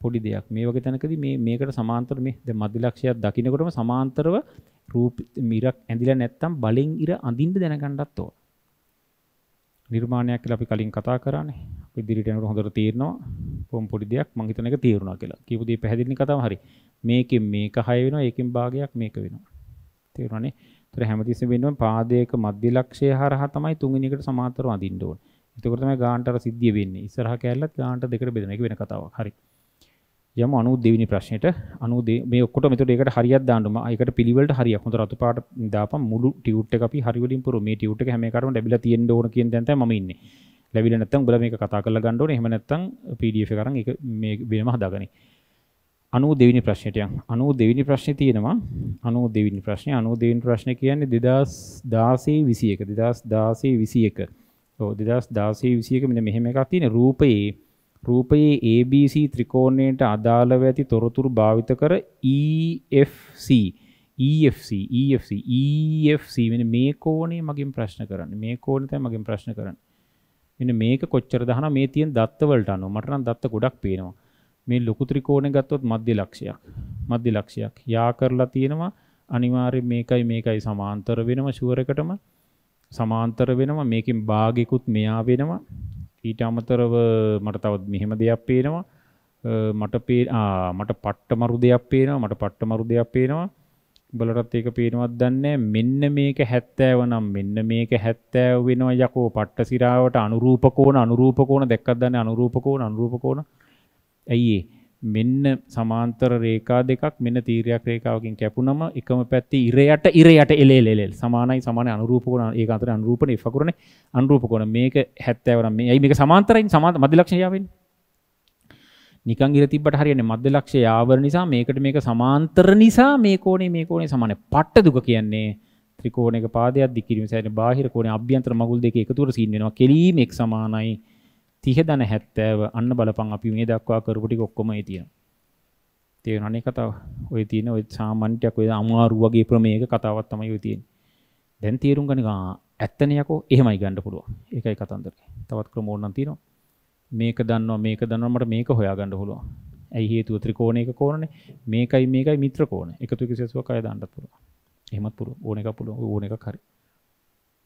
පොඩි දෙයක්. මේ වගේ තැනකදී මේ මේකට සමාන්තර මේ දැන් මධ්‍ය ලක්ෂයක් දකින්නකොටම සමාන්තරව රූප මිරක් ඇඳිලා නැත්තම් බලෙන් ඉර අඳින්න දැනගන්නත් ඕන. නිර්මාණයක් කියලා අපි කලින් කතා කරානේ. ඉදිරියට යනකොට හොඳට තේරෙනවා පොම් පොඩි දෙයක් මං හිතන එක තේරුණා කියලා. කියපු දේ පැහැදිලිනේ කතාව හරි. මේකෙන් මේක 6 වෙනවා, ඒකෙන් භාගයක් මේක වෙනවා. තේරුණානේ? ඒතර හැමතිස්සෙම වෙනවා පාදයක මධ්‍ය ලක්ෂය හරහා තමයි තුන්වෙනි එකට සමාන්තරව අඳින්න ඕනේ. එතකොට තමයි ගාන්ට අර සිද්ධිය වෙන්නේ. ඉස්සරහ කැලලත් ගාන්ට දෙකට බෙදෙනවා. ඒක වෙන කතාවක්. හරි. යමු 92 වෙනි ප්‍රශ්නෙට 92 මේ ඔක්කොටම එතකොට ඒකට හරියක් දාන්න ඕන. ඒකට පිළිවෙලට හරියක්. හොඳ රතු පාට දාපම් මුළු ටියුට් එක අපි හරි වලින් පුරු මේ ටියුට් එක හැම එකකටම ලැබිලා තියෙන්න ඕන කියන දැන් තමයි මම ඉන්නේ. ලැබිලා නැත්නම් උඹලා මේක කතා කරලා ගන්න ඕනේ. එහෙම නැත්නම් PDF එක අරන් ඒක මේ වෙනම හදාගනි. 92 වෙනි ප්‍රශ්නෙට යන්. 92 වෙනි ප්‍රශ්නේ තියෙනවා. 92 වෙනි ප්‍රශ්නේ 92 වෙනි ප්‍රශ්නේ කියන්නේ 2016 21 2016 21. ඔව් 2016 21 මෙන්න මෙහෙම එකක් තියෙන රූපයේ රූපයේ ABC ත්‍රිකෝණයට අදාළව ඇති තොරතුරු භාවිත කර EFC EFC EFC EFC මෙන්න මේ කෝණය මගෙන් ප්‍රශ්න කරන්නේ. මේ කෝණය තමයි මගෙන් ප්‍රශ්න කරන්නේ. මෙන්න මේක කොච්චර දහනවා මේ තියෙන දත්ත වලට අනුව මට නම් දත්ත ගොඩක් පේනවා මේ ලොකු ත්‍රිකෝණය ගත්තොත් මධ්‍ය ලක්ෂයක් මධ්‍ය ලක්ෂයක් යා කරලා තියෙනවා අනිවාර්යෙන් මේකයි මේකයි සමාන්තර වෙනවා ෂුවර් එකටම සමාන්තර වෙනවා මේකෙන් භාගිකුත් මෙයා වෙනවා ඊට අමතරව මට තවත් මෙහෙම දෙයක් පේනවා මට පේ මට පට්ටමරු දෙයක් පේනවා මට පට්ටමරු දෙයක් පේනවා උඹලටත් ඒක පේනවත් දන්නේ මෙන්න මේක 70 නම් මෙන්න මේක 70 වෙනවා යකෝ පට්ට සිරාවට අනුරූප කෝණ අනුරූප කෝණ දැක්කද දන්නේ අනුරූප කෝණ අනුරූප කෝණ ඇයි මෙන්න සමාන්තර රේඛා දෙකක් මෙන්න තීරයක් රේඛාවකින් කැපුනම එකම පැත්තේ ඉර යට ඉර යට එල එල එල සමානයි සමානයි අනුරූප කෝණ ඒක අතර අනුරූපනේ F අකුරනේ අනුරූප කෝණ මේක 70 නම් මේ ඇයි මේක සමාන්තරයින් සමාන්තර මධ්‍ය ලක්ෂණ යාවෙන්නේ නිකන් ඉර තිබ්බට හරියන්නේ මධ්‍ය ලක්ෂය ආවර නිසා මේකට මේක සමාන්තර නිසා මේ කෝණේ මේ කෝණේ සමානයි. පට්ට දුක කියන්නේ ත්‍රිකෝණයක පාදයක් දික් කිරීම සෑහෙන බාහිර කෝණේ අභ්‍යන්තර මගුල් දෙකේ එකතුවට සීන් වෙනවා. කෙලීම් x සමානයි 30 දන 70 අන්න බලපන් අපි මේ දක්වා කරපු ටික ඔක්කොම ඒ තියෙනවා. තේරෙනවනේ කතාව. ඔය තියෙන ඔය සාමාන්‍යයක් ඔය අමාරු වගේ ප්‍රමේයක කතාවක් තමයි ඔය තියෙන්නේ. දැන් තේරුම් ගන්න ඇත්තනේ යකෝ එහෙමයි ගන්න පුළුවන්. ඒකයි කතන්දරේ. තවත් ක්‍රම ඕනනම් තියෙනවා. මේක දන්නවා මේක දන්නවා මට මේක හොයාගන්න පුළුවන්. ඇයි හේතුව ත්‍රිකෝණයක කෝණනේ. මේකයි මේකයි මිත්‍ර කෝණ. එකතු කිසිසුවක් අය දාන්නත් පුළුවන්. එහෙමත් පුළුවන්. ඕන එකක් පුළුවන්. ඕන එකක් හරි.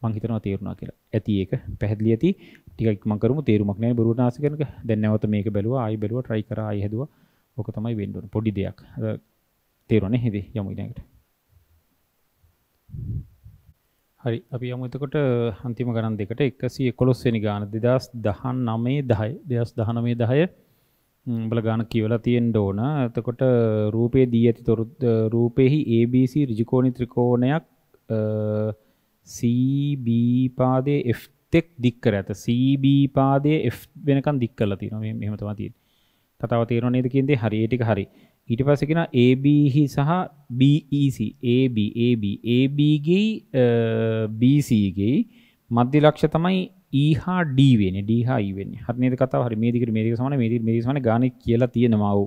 මං හිතනවා තේරුණා කියලා. ඇති ඒක පැහැදිලි ඇති. ටිකක් මං කරමු තේරුමක් නැහැ බොරුවට ආස කරනක. දැන් නැවත මේක බැලුවා, ආයි බැලුවා, try කරා, ආයි හැදුවා. ඕක තමයි වෙන්න ඕන. පොඩි දෙයක්. තේරුණා නේද? යමු ඊළඟට. Thank you. හරි අපි යමු එතකොට අන්තිම ගණන් දෙකට 111 වෙනි ගාන 2019 10 2019 10 උඹල ගාන කියවලා තියෙන්න ඕන. එතකොට රූපේ දී ඇති තොරු රූපෙහි ABC ඍජුකෝණී ත්‍රිකෝණයක් CB පාදයේ F තෙක් දික් කර ඇත. CB පාදයේ F වෙනකන් දික් කරලා තියෙනවා. මේ මෙහෙම තමයි තියෙන්නේ. කතාව තේරෙනව නේද කියන්නේ හරි ඒ ටික හරි. ඊට පස්සේ කියන AB හි සහ BEC AB AB AB ගේ BC ගේ මධ්‍ය ලක්ෂ්‍ය තමයි E හා D වෙන්නේ D හා E වෙන්නේ හරි නේද කතාව හරි මේ දිගට මේ දිගට සමාන මේ දිගට මේ දිගට සමාන ගානේ කියලා තියෙනවා ඔව්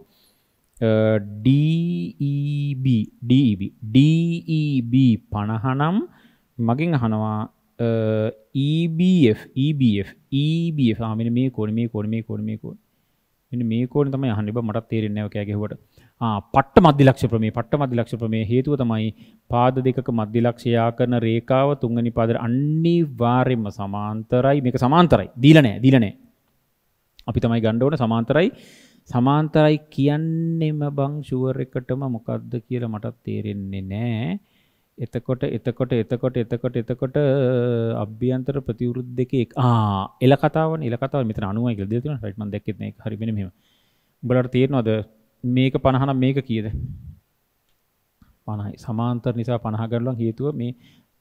DEB DEB DEB 50 නම් මගෙන් අහනවා EBF EBF EBF ආ මෙන්න මේ කෝණ මේ කෝණ මේ කෝණ මේ කෝණ මේකෝන තම හනිබ මට තේරෙන්නව කෑගෙවට පට්ට මධ්‍යලක්ෂ ප්‍රමේ පට්ට මධ්‍යලක්ෂ ප්‍රමේ හේතුව තමයි පාද දෙකක මධ්‍යලක්ෂයා කරන රේකාව තුන්ගනි පාදර අන්නේ වාර්යෙන්ම සමාන්තරයි මේක සමාන්තරයි දීලනෑ දීලනෑ අපි තමයි ගණ්ඩෝන සමාන්තරයි සමාන්තරයි කියන්නෙම බං ශුවර එකටම මොකක්ද කියලා මටත් තේරෙන්නේ නෑ එතකොට එතකොට එතකොට එතකොට එතකොට අභ්‍යන්තර ප්‍රතිවෘද්ධකේ ආ එල කතාවන එල කතාව මෙතන 90යි කියලා දෙලා තියෙනවා රයිට් මම දැක්කෙත් මේක හරි මෙන්න මෙහෙම උඹලට තේරෙනවද මේක 50 නම් මේක කීයද 50යි සමාන්තර නිසා 50 කරලා හේතුව මේ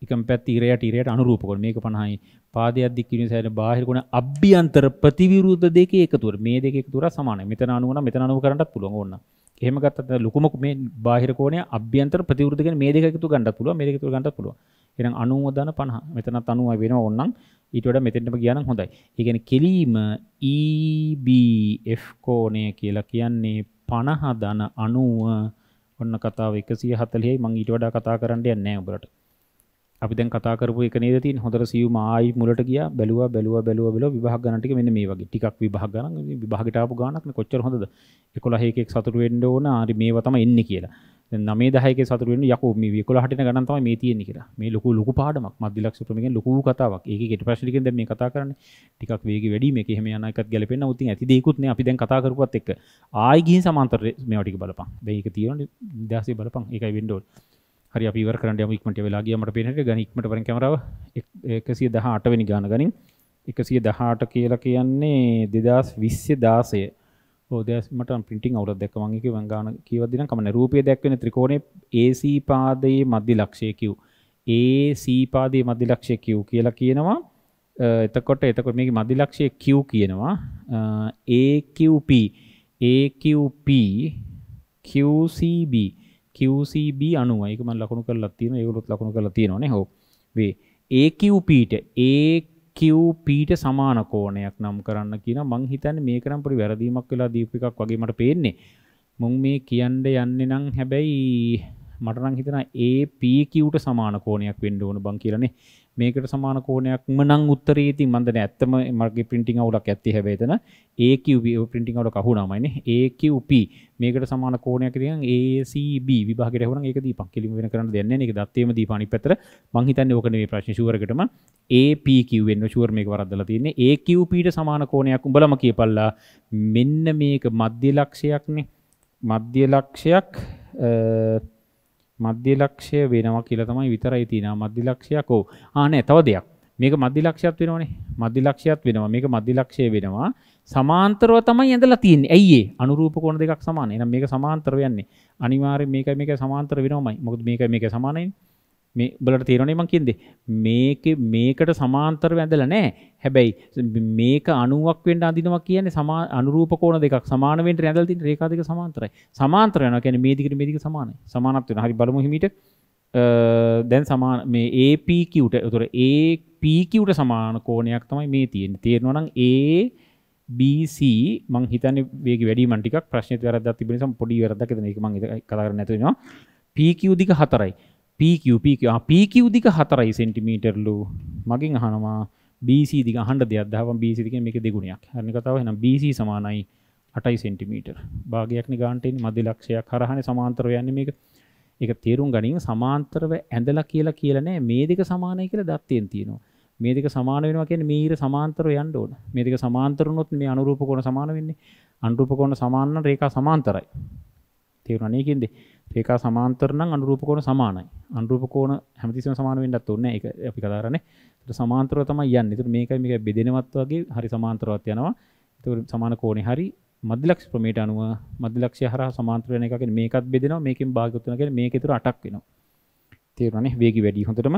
එකම පැත්ත ඉරයට ඉරයට අනුරූප කරන මේක 50යි පාදයක් දික් කිරීම සෑහෙන බාහිර ගුණ අභ්‍යන්තර ප්‍රතිවිරුද්ධ දෙකේ එකතුව මේ දෙකේ එකතුව සමානයි මෙතන 90 නම් මෙතන 90 කරන්නත් පුළුවන් ඕන්න එහෙම ගත්තත් ලොකුම මේ බාහිර කෝණය අභ්‍යන්තර ප්‍රතිවිරුද්ධ කියන මේ දෙක එකතු ගන්නත් පුළුවන් මේ දෙක එකතු ගන්නත් පුළුවන් එහෙනම් 90 දන 50 මෙතනත් 90යි වෙනවා ඕනනම් ඊට වඩා මෙතෙන්ටම ගියා නම් හොඳයි ඒ කියන්නේ කෙලීම EBF කෝණය කියලා කියන්නේ 50 දන 90 ඔන්න කතාව 140යි මම ඊට වඩා කතා කරන්න යන්නේ නැහැ ඔබලට අපි දැන් කතා කරපු එක නේද තියෙන හොඳට සියුම ආයි මුලට ගියා බැලුවා බැලුවා බැලුවා බැලුවා විභාග ගණන් ටික මෙන්න මේ වගේ ටිකක් විභාග ගණන් විභාගෙට ආපු ගාණක් නේ කොච්චර හොඳද 11 එකෙක් සතුටු වෙන්න ඕන හරි මේවා තමයි එන්නේ කියලා දැන් 9 10 එකේ සතුටු වෙන්න යකෝ මේ 11 ට ගණන් තමයි මේ තියෙන්නේ කියලා මේ ලොකු ලොකු පාඩමක් මධ්‍යලක්ෂ ප්‍රමේයයෙන් ලොකු කතාවක් ඒකේ ගෙට ප්‍රශ්න ටිකෙන් දැන් මේ කතා කරන්නේ ටිකක් වේගෙ වැඩි මේක එහෙම යන එකත් ගැලපෙන්න උතින් ඇති දෙයක්ුත් නේ අපි දැන් කතා කරපුවත් එක්ක ආයි ගිහින් සමාන්තර මේවා ටික බලපන් දැන් ඒක තියෙනවා 2000 බලපන් ඒකයි වෙන්න ඕනේ හරි අපි ඉවර කරන්න යමු ඉක්මනට වෙලා ගියා මට පේන හැටි ගණ ඉක්මනට වරෙන් කැමරාව 118 වෙනි ගාන ගනින් 118 කියලා කියන්නේ 2020 16 ඔව් දැස් මට printing අවුලක් දැක්ක මම ඒක මං ගාන කියවද්දී නම් කමන්නේ රූපයේ දැක්වෙන ත්‍රිකෝණයේ AC පාදයේ මධ්‍ය ලක්ෂය Q AC පාදයේ මධ්‍ය ලක්ෂය Q කියලා කියනවා එතකොට එතකොට මේකේ මධ්‍ය ලක්ෂය Q කියනවා AQP AQP QCB QCB අනුව එක මම ලකුණු කරලා තියෙනවා ඒගොල්ලොත් ලකුණු කරලා තියෙනවනේ හෝ වේ AQPට AQPට සමාන කෝණයක් නම් කරන්න කියන මං හිතන්නේ මේක නම් පොඩි වැරදීමක් වෙලා දීපු එකක් වගේ මට පේන්නේ මං මේ කියන්න යන්නේ නම් හැබැයි මට නම් හිතෙනවා APQට සමාන කෝණයක් වෙන්න ඕන බං කියලානේ මේකට සමාන කෝනයක් මනං උත්තරේති මන්දන ඇත්තම මගේ පිටිං අවුලක් ඇති හැබේතන ඒක පිටිං අවුල කහුණමයින ඒක උපි මේකට සමාන කෝනයක් තියන් ඒCB විභාගයට හුණ ඒක දීපක් කෙලිම වෙන කරන්න දෙන්නේ ඒක දත්තේම දීපානි පැතර මං හිතන්නේ ඕක නෙවෙයි ප්‍රශ්නේ ෂුවර් එකටම APQ වෙන්න ෂුවර් මේක වරද්දලා තියෙන්නේ AQP ට සමාන කෝණයක් උඹලම කියපල්ලා මෙන්න මේක මධ්‍ය ලක්ෂයක්නේ මධ්‍ය ලක්ෂයක් මධ්‍ය ලක්ෂය වෙනවා කියලා තමයි විතරයි තියෙනවා මධ්‍ය ලක්ෂයක් ඕ ආ නෑ තව දෙයක් මේක මධ්‍ය ලක්ෂයත් වෙනවනේ මධ්‍ය ලක්ෂයත් වෙනවා මේක මධ්‍ය ලක්ෂය වෙනවා සමාන්තරව තමයි ඇඳලා තියෙන්නේ ඇයි ඒ අනුරූප කෝණ දෙකක් සමාන එහෙනම් මේක සමාන්තරව යන්නේ අනිවාර්යයෙන් මේකයි මේකයි සමාන්තර වෙනවමයි මොකද මේකයි මේකයි සමානයිනේ මේ බලට තේරනේ මං කියන්නේ මේක මේකට සමාන්තරව ඇඳලා නැහැ. හැබැයි මේක 90ක් වෙන්න අඳිනවා කියන්නේ සමා අනුරූප කෝණ දෙකක් සමාන වෙන්න ඇඳලා තියෙන රේඛා දෙක සමාන්තරයි. සමාන්තර වෙනවා කියන්නේ මේ දිගට මේ දිගට සමානයි. සමානත් වෙනවා. හරි බලමු හිමීට. දැන් සමාන මේ APQ ට උතර APQ ට සමාන කෝණයක් තමයි මේ තියෙන්නේ. තේරෙනවා නම් ABC මං හිතන්නේ වේගය වැඩි මන් ටිකක් ප්‍රශ්නෙත් වැරද්දක් තිබෙන නිසා පොඩි වැරද්දක් එතන ඒක මං කතා කරන්නේ නැතු වෙනවා. PQ දිග 4යි. පQපක පQ දික හතරයි සෙන්ටිමීටර්ලු මගින් අහනවා BC දිග හන්ඩ දෙයක්දහම BCක මේක දෙගුණයක් හරණ කතාව එන BC සමානයි අටයි සෙන්ටිමීටර් භාගයක්න ගාන්ටෙන් මධ්‍ය ලක්ෂයක් කරහන සමාන්තරව යන්න මේක එක තේරුම් ගනීම සමාන්තරව ඇඳල කියලා කියලනෑ මේ දෙක සමානය කියල දත්තයෙන් තියෙනවා මේ දෙක සමාන වෙනවා කියෙන මීර සමාන්තරව යන්න ඕන මේ දෙක සමාන්තරනොත් මේ අනුරූප කොන සමාන වෙන්නේ අන්රුප කොන සමාන්න රේකා සමාන්තරයි තේරුණනයකින්දේ රේඛා සමාන්තර නම් අනුරූප කෝණ සමානයි. අනුරූප කෝණ හැමතිස්සෙම සමාන වෙන්නත් ඕනේ. ඒක අපි කතා කරන්නේ. ඒතර සමාන්තරව තමයි යන්නේ. ඒතර මේකයි මේක බෙදෙනවත් වගේ හරි සමාන්තරවත් යනවා. ඒතර සමාන කෝණේ හරි මධ්‍යලක්ෂ ප්‍රමේයට අනුව මධ්‍යලක්ෂය හරහා සමාන්තර වෙන එක කියන්නේ මේකත් බෙදෙනවා. මේකෙන් භාගය තුනගෙන මේක ඊතර 8ක් වෙනවා. තේරුණානේ වේගي වැඩි. හොඳටම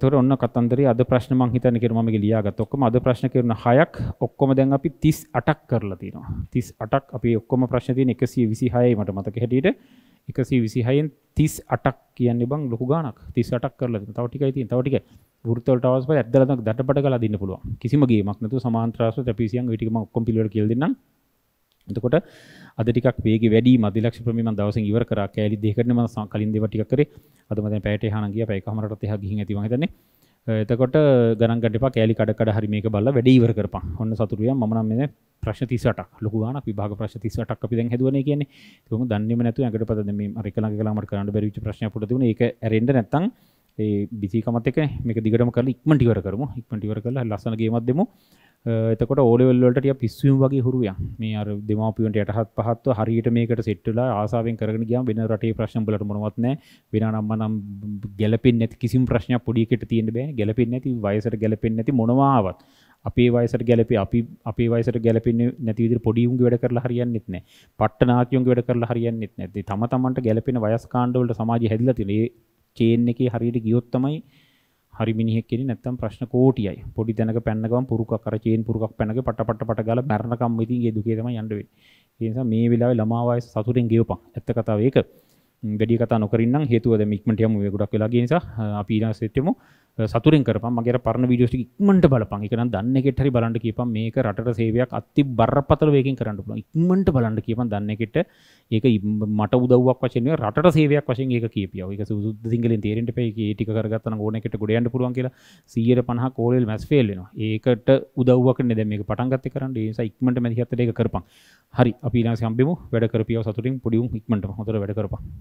තොර ඔන්න කතන්දරේ අද ප්‍රශ්න මං හිතන්නේ කියලා මම මේක ලියාගත්ත. ඔක්කොම අද ප්‍රශ්න කරන 6ක් ඔක්කොම දැන් අපි 38ක් කරලා තියෙනවා. 38ක් අපි ඔක්කොම ප්‍රශ්න තියෙන 126යි මට මතක හැටියට. 126න් 38ක් කියන්නේ බං ලොකු ගාණක්. 38ක් කරලා තියෙනවා. තව ටිකයි තියෙන. තව ටිකයි. වෘත්ත වලට අවශ්‍ය පරිදි ඇද්දලා දඩබඩ කරලා දෙන්න පුළුවන්. කිසිම ගේමක් නැතුව සමාන්තරාසු ත්‍රිපිසියන් ওই ටික මම ඔක්කොම පිළිවෙල කියලා දෙන්නම්. එතකොට අද ටිකක් වේගෙ වැඩි මදිලක්ෂ ප්‍රමේ මම දවසෙන් ඉවර කරා කෑලි දෙකකට මම කලින් දේවල් ටිකක් කරේ අද මම දැන් පැයට එහානම් ගියා පැය කමාරටත් එහා ගිහින් ඇති මම හිතන්නේ එතකොට ගණන් ගන්න එපා කෑලි කඩ කඩ හරි මේක බලලා වැඩි ඉවර කරපන් ඔන්න සතුටුයියා මම නම් මේ ප්‍රශ්න 38ක් ලොකු ගාණක් විභාග ප්‍රශ්න 38ක් අපි දැන් හැදුවනේ කියන්නේ ඒක මොකද දන්නේම නැතුව ඇඟට පද දැන් මේ අර එක ළඟ ගලා මට කරන්න බැරි වෙච්ච ප්‍රශ්නයක් පුළ තිබුණා ඒක ඇරෙන්න නැත්තම් ඒ බිසි කමත් එක මේක දිගටම කරලා ඉක්මනට ඉවර කරමු ඉක්මනට ඉවර කරලා ලස්සන ගේමක් දෙමු එතකොට ඕලෙවල්ලට පිස්සුම් වගේ හුරුවය මේ අර දෙමාපියන්ට යටහත් පහත්ව හරියට මේකට සෙට්ටලා ආසාවෙන් කරගෙන ගියාම වෙන රටේ ප්‍රශ්න වලට මොනවත් නැහැ වෙන නම්ම නම් ගැලපෙන්නේ නැති කිසිම ප්‍රශ්නයක් පොඩි එකට තියෙන්න බෑනේ ගැලපෙන්නේ නැති වයසට ගැලපෙන්නේ නැති මොනවා ආවත් අපේ වයසට ගැලපේ අපි අපේ වයසට ගැලපෙන්නේ නැති විදිහට පොඩි උන්ගේ වැඩ කරලා හරියන්නේත් නැහැ පට්ටනාකියුන්ගේ වැඩ කරලා හරියන්නේත් නැති තම තමන්ට ගැලපෙන වයස් කාණ්ඩ වලට සමාජය හැදිලා තියෙන ඒ චේන් එකේ හරියට ගියොත් තමයි හරි මිනිහෙක් කෙනෙක් නැත්තම් ප්‍රශ්න කෝටියයි. පොඩි දැනක පැන්න ගමන් පුරුකක් අර චේන් පුරුකක් පැනක පට පට පට ගාලා මැරණකම් ඉතින් ඒ දුකේ තමයි යන්න වෙන්නේ. ඒ නිසා මේ වෙලාවේ ළමා වයස සතුටෙන් ගෙවපන්. ඇත්ත කතාව ඒක. වැඩි කතා නොකරින් නම් හේතුව දැන් ඉක්මනට යමු. ඒ ගොඩක් වෙලා ගිය නිසා අපි ඊළඟ සෙට් එකම සතුරෙන් කරපම් මගේ පරණ වීඩියෝස් ටික ඉක්මනට බලපන්. ඒක නම් දන්න එකෙක්ට හරි බලන්න කියපන්. මේක රටට සේවයක් අති බරපතල වේගෙන් කරන්න පුළුවන්. ඉක්මනට බලන්න කියපන් දන්න එකෙක්ට. ඒක මට උදවක් වශයෙන් රට සේවයක් වශයෙන් ඒක කියපියාව ඒක සුදු සිංහලෙන් තේරෙන්න පේ ටික කරගත්තන ඕනකට ගොඩයන්න පුළුවන් කියලා සියයට පහ කෝලෙල් මැස් ෆෙල්ලෙනවා ඒකට උදව්වක් නේද මේක පටන් ගත්තේ කරන්න ඒ නිසා ඉක්මනට මැදිහත්ට ඒක කරපන් හරි අපි ඊළඟ සම්බෙමු වැඩ කරපියව සතුටින් පොඩි උන් ඉක්මනට හොඳට වැඩ කරපන්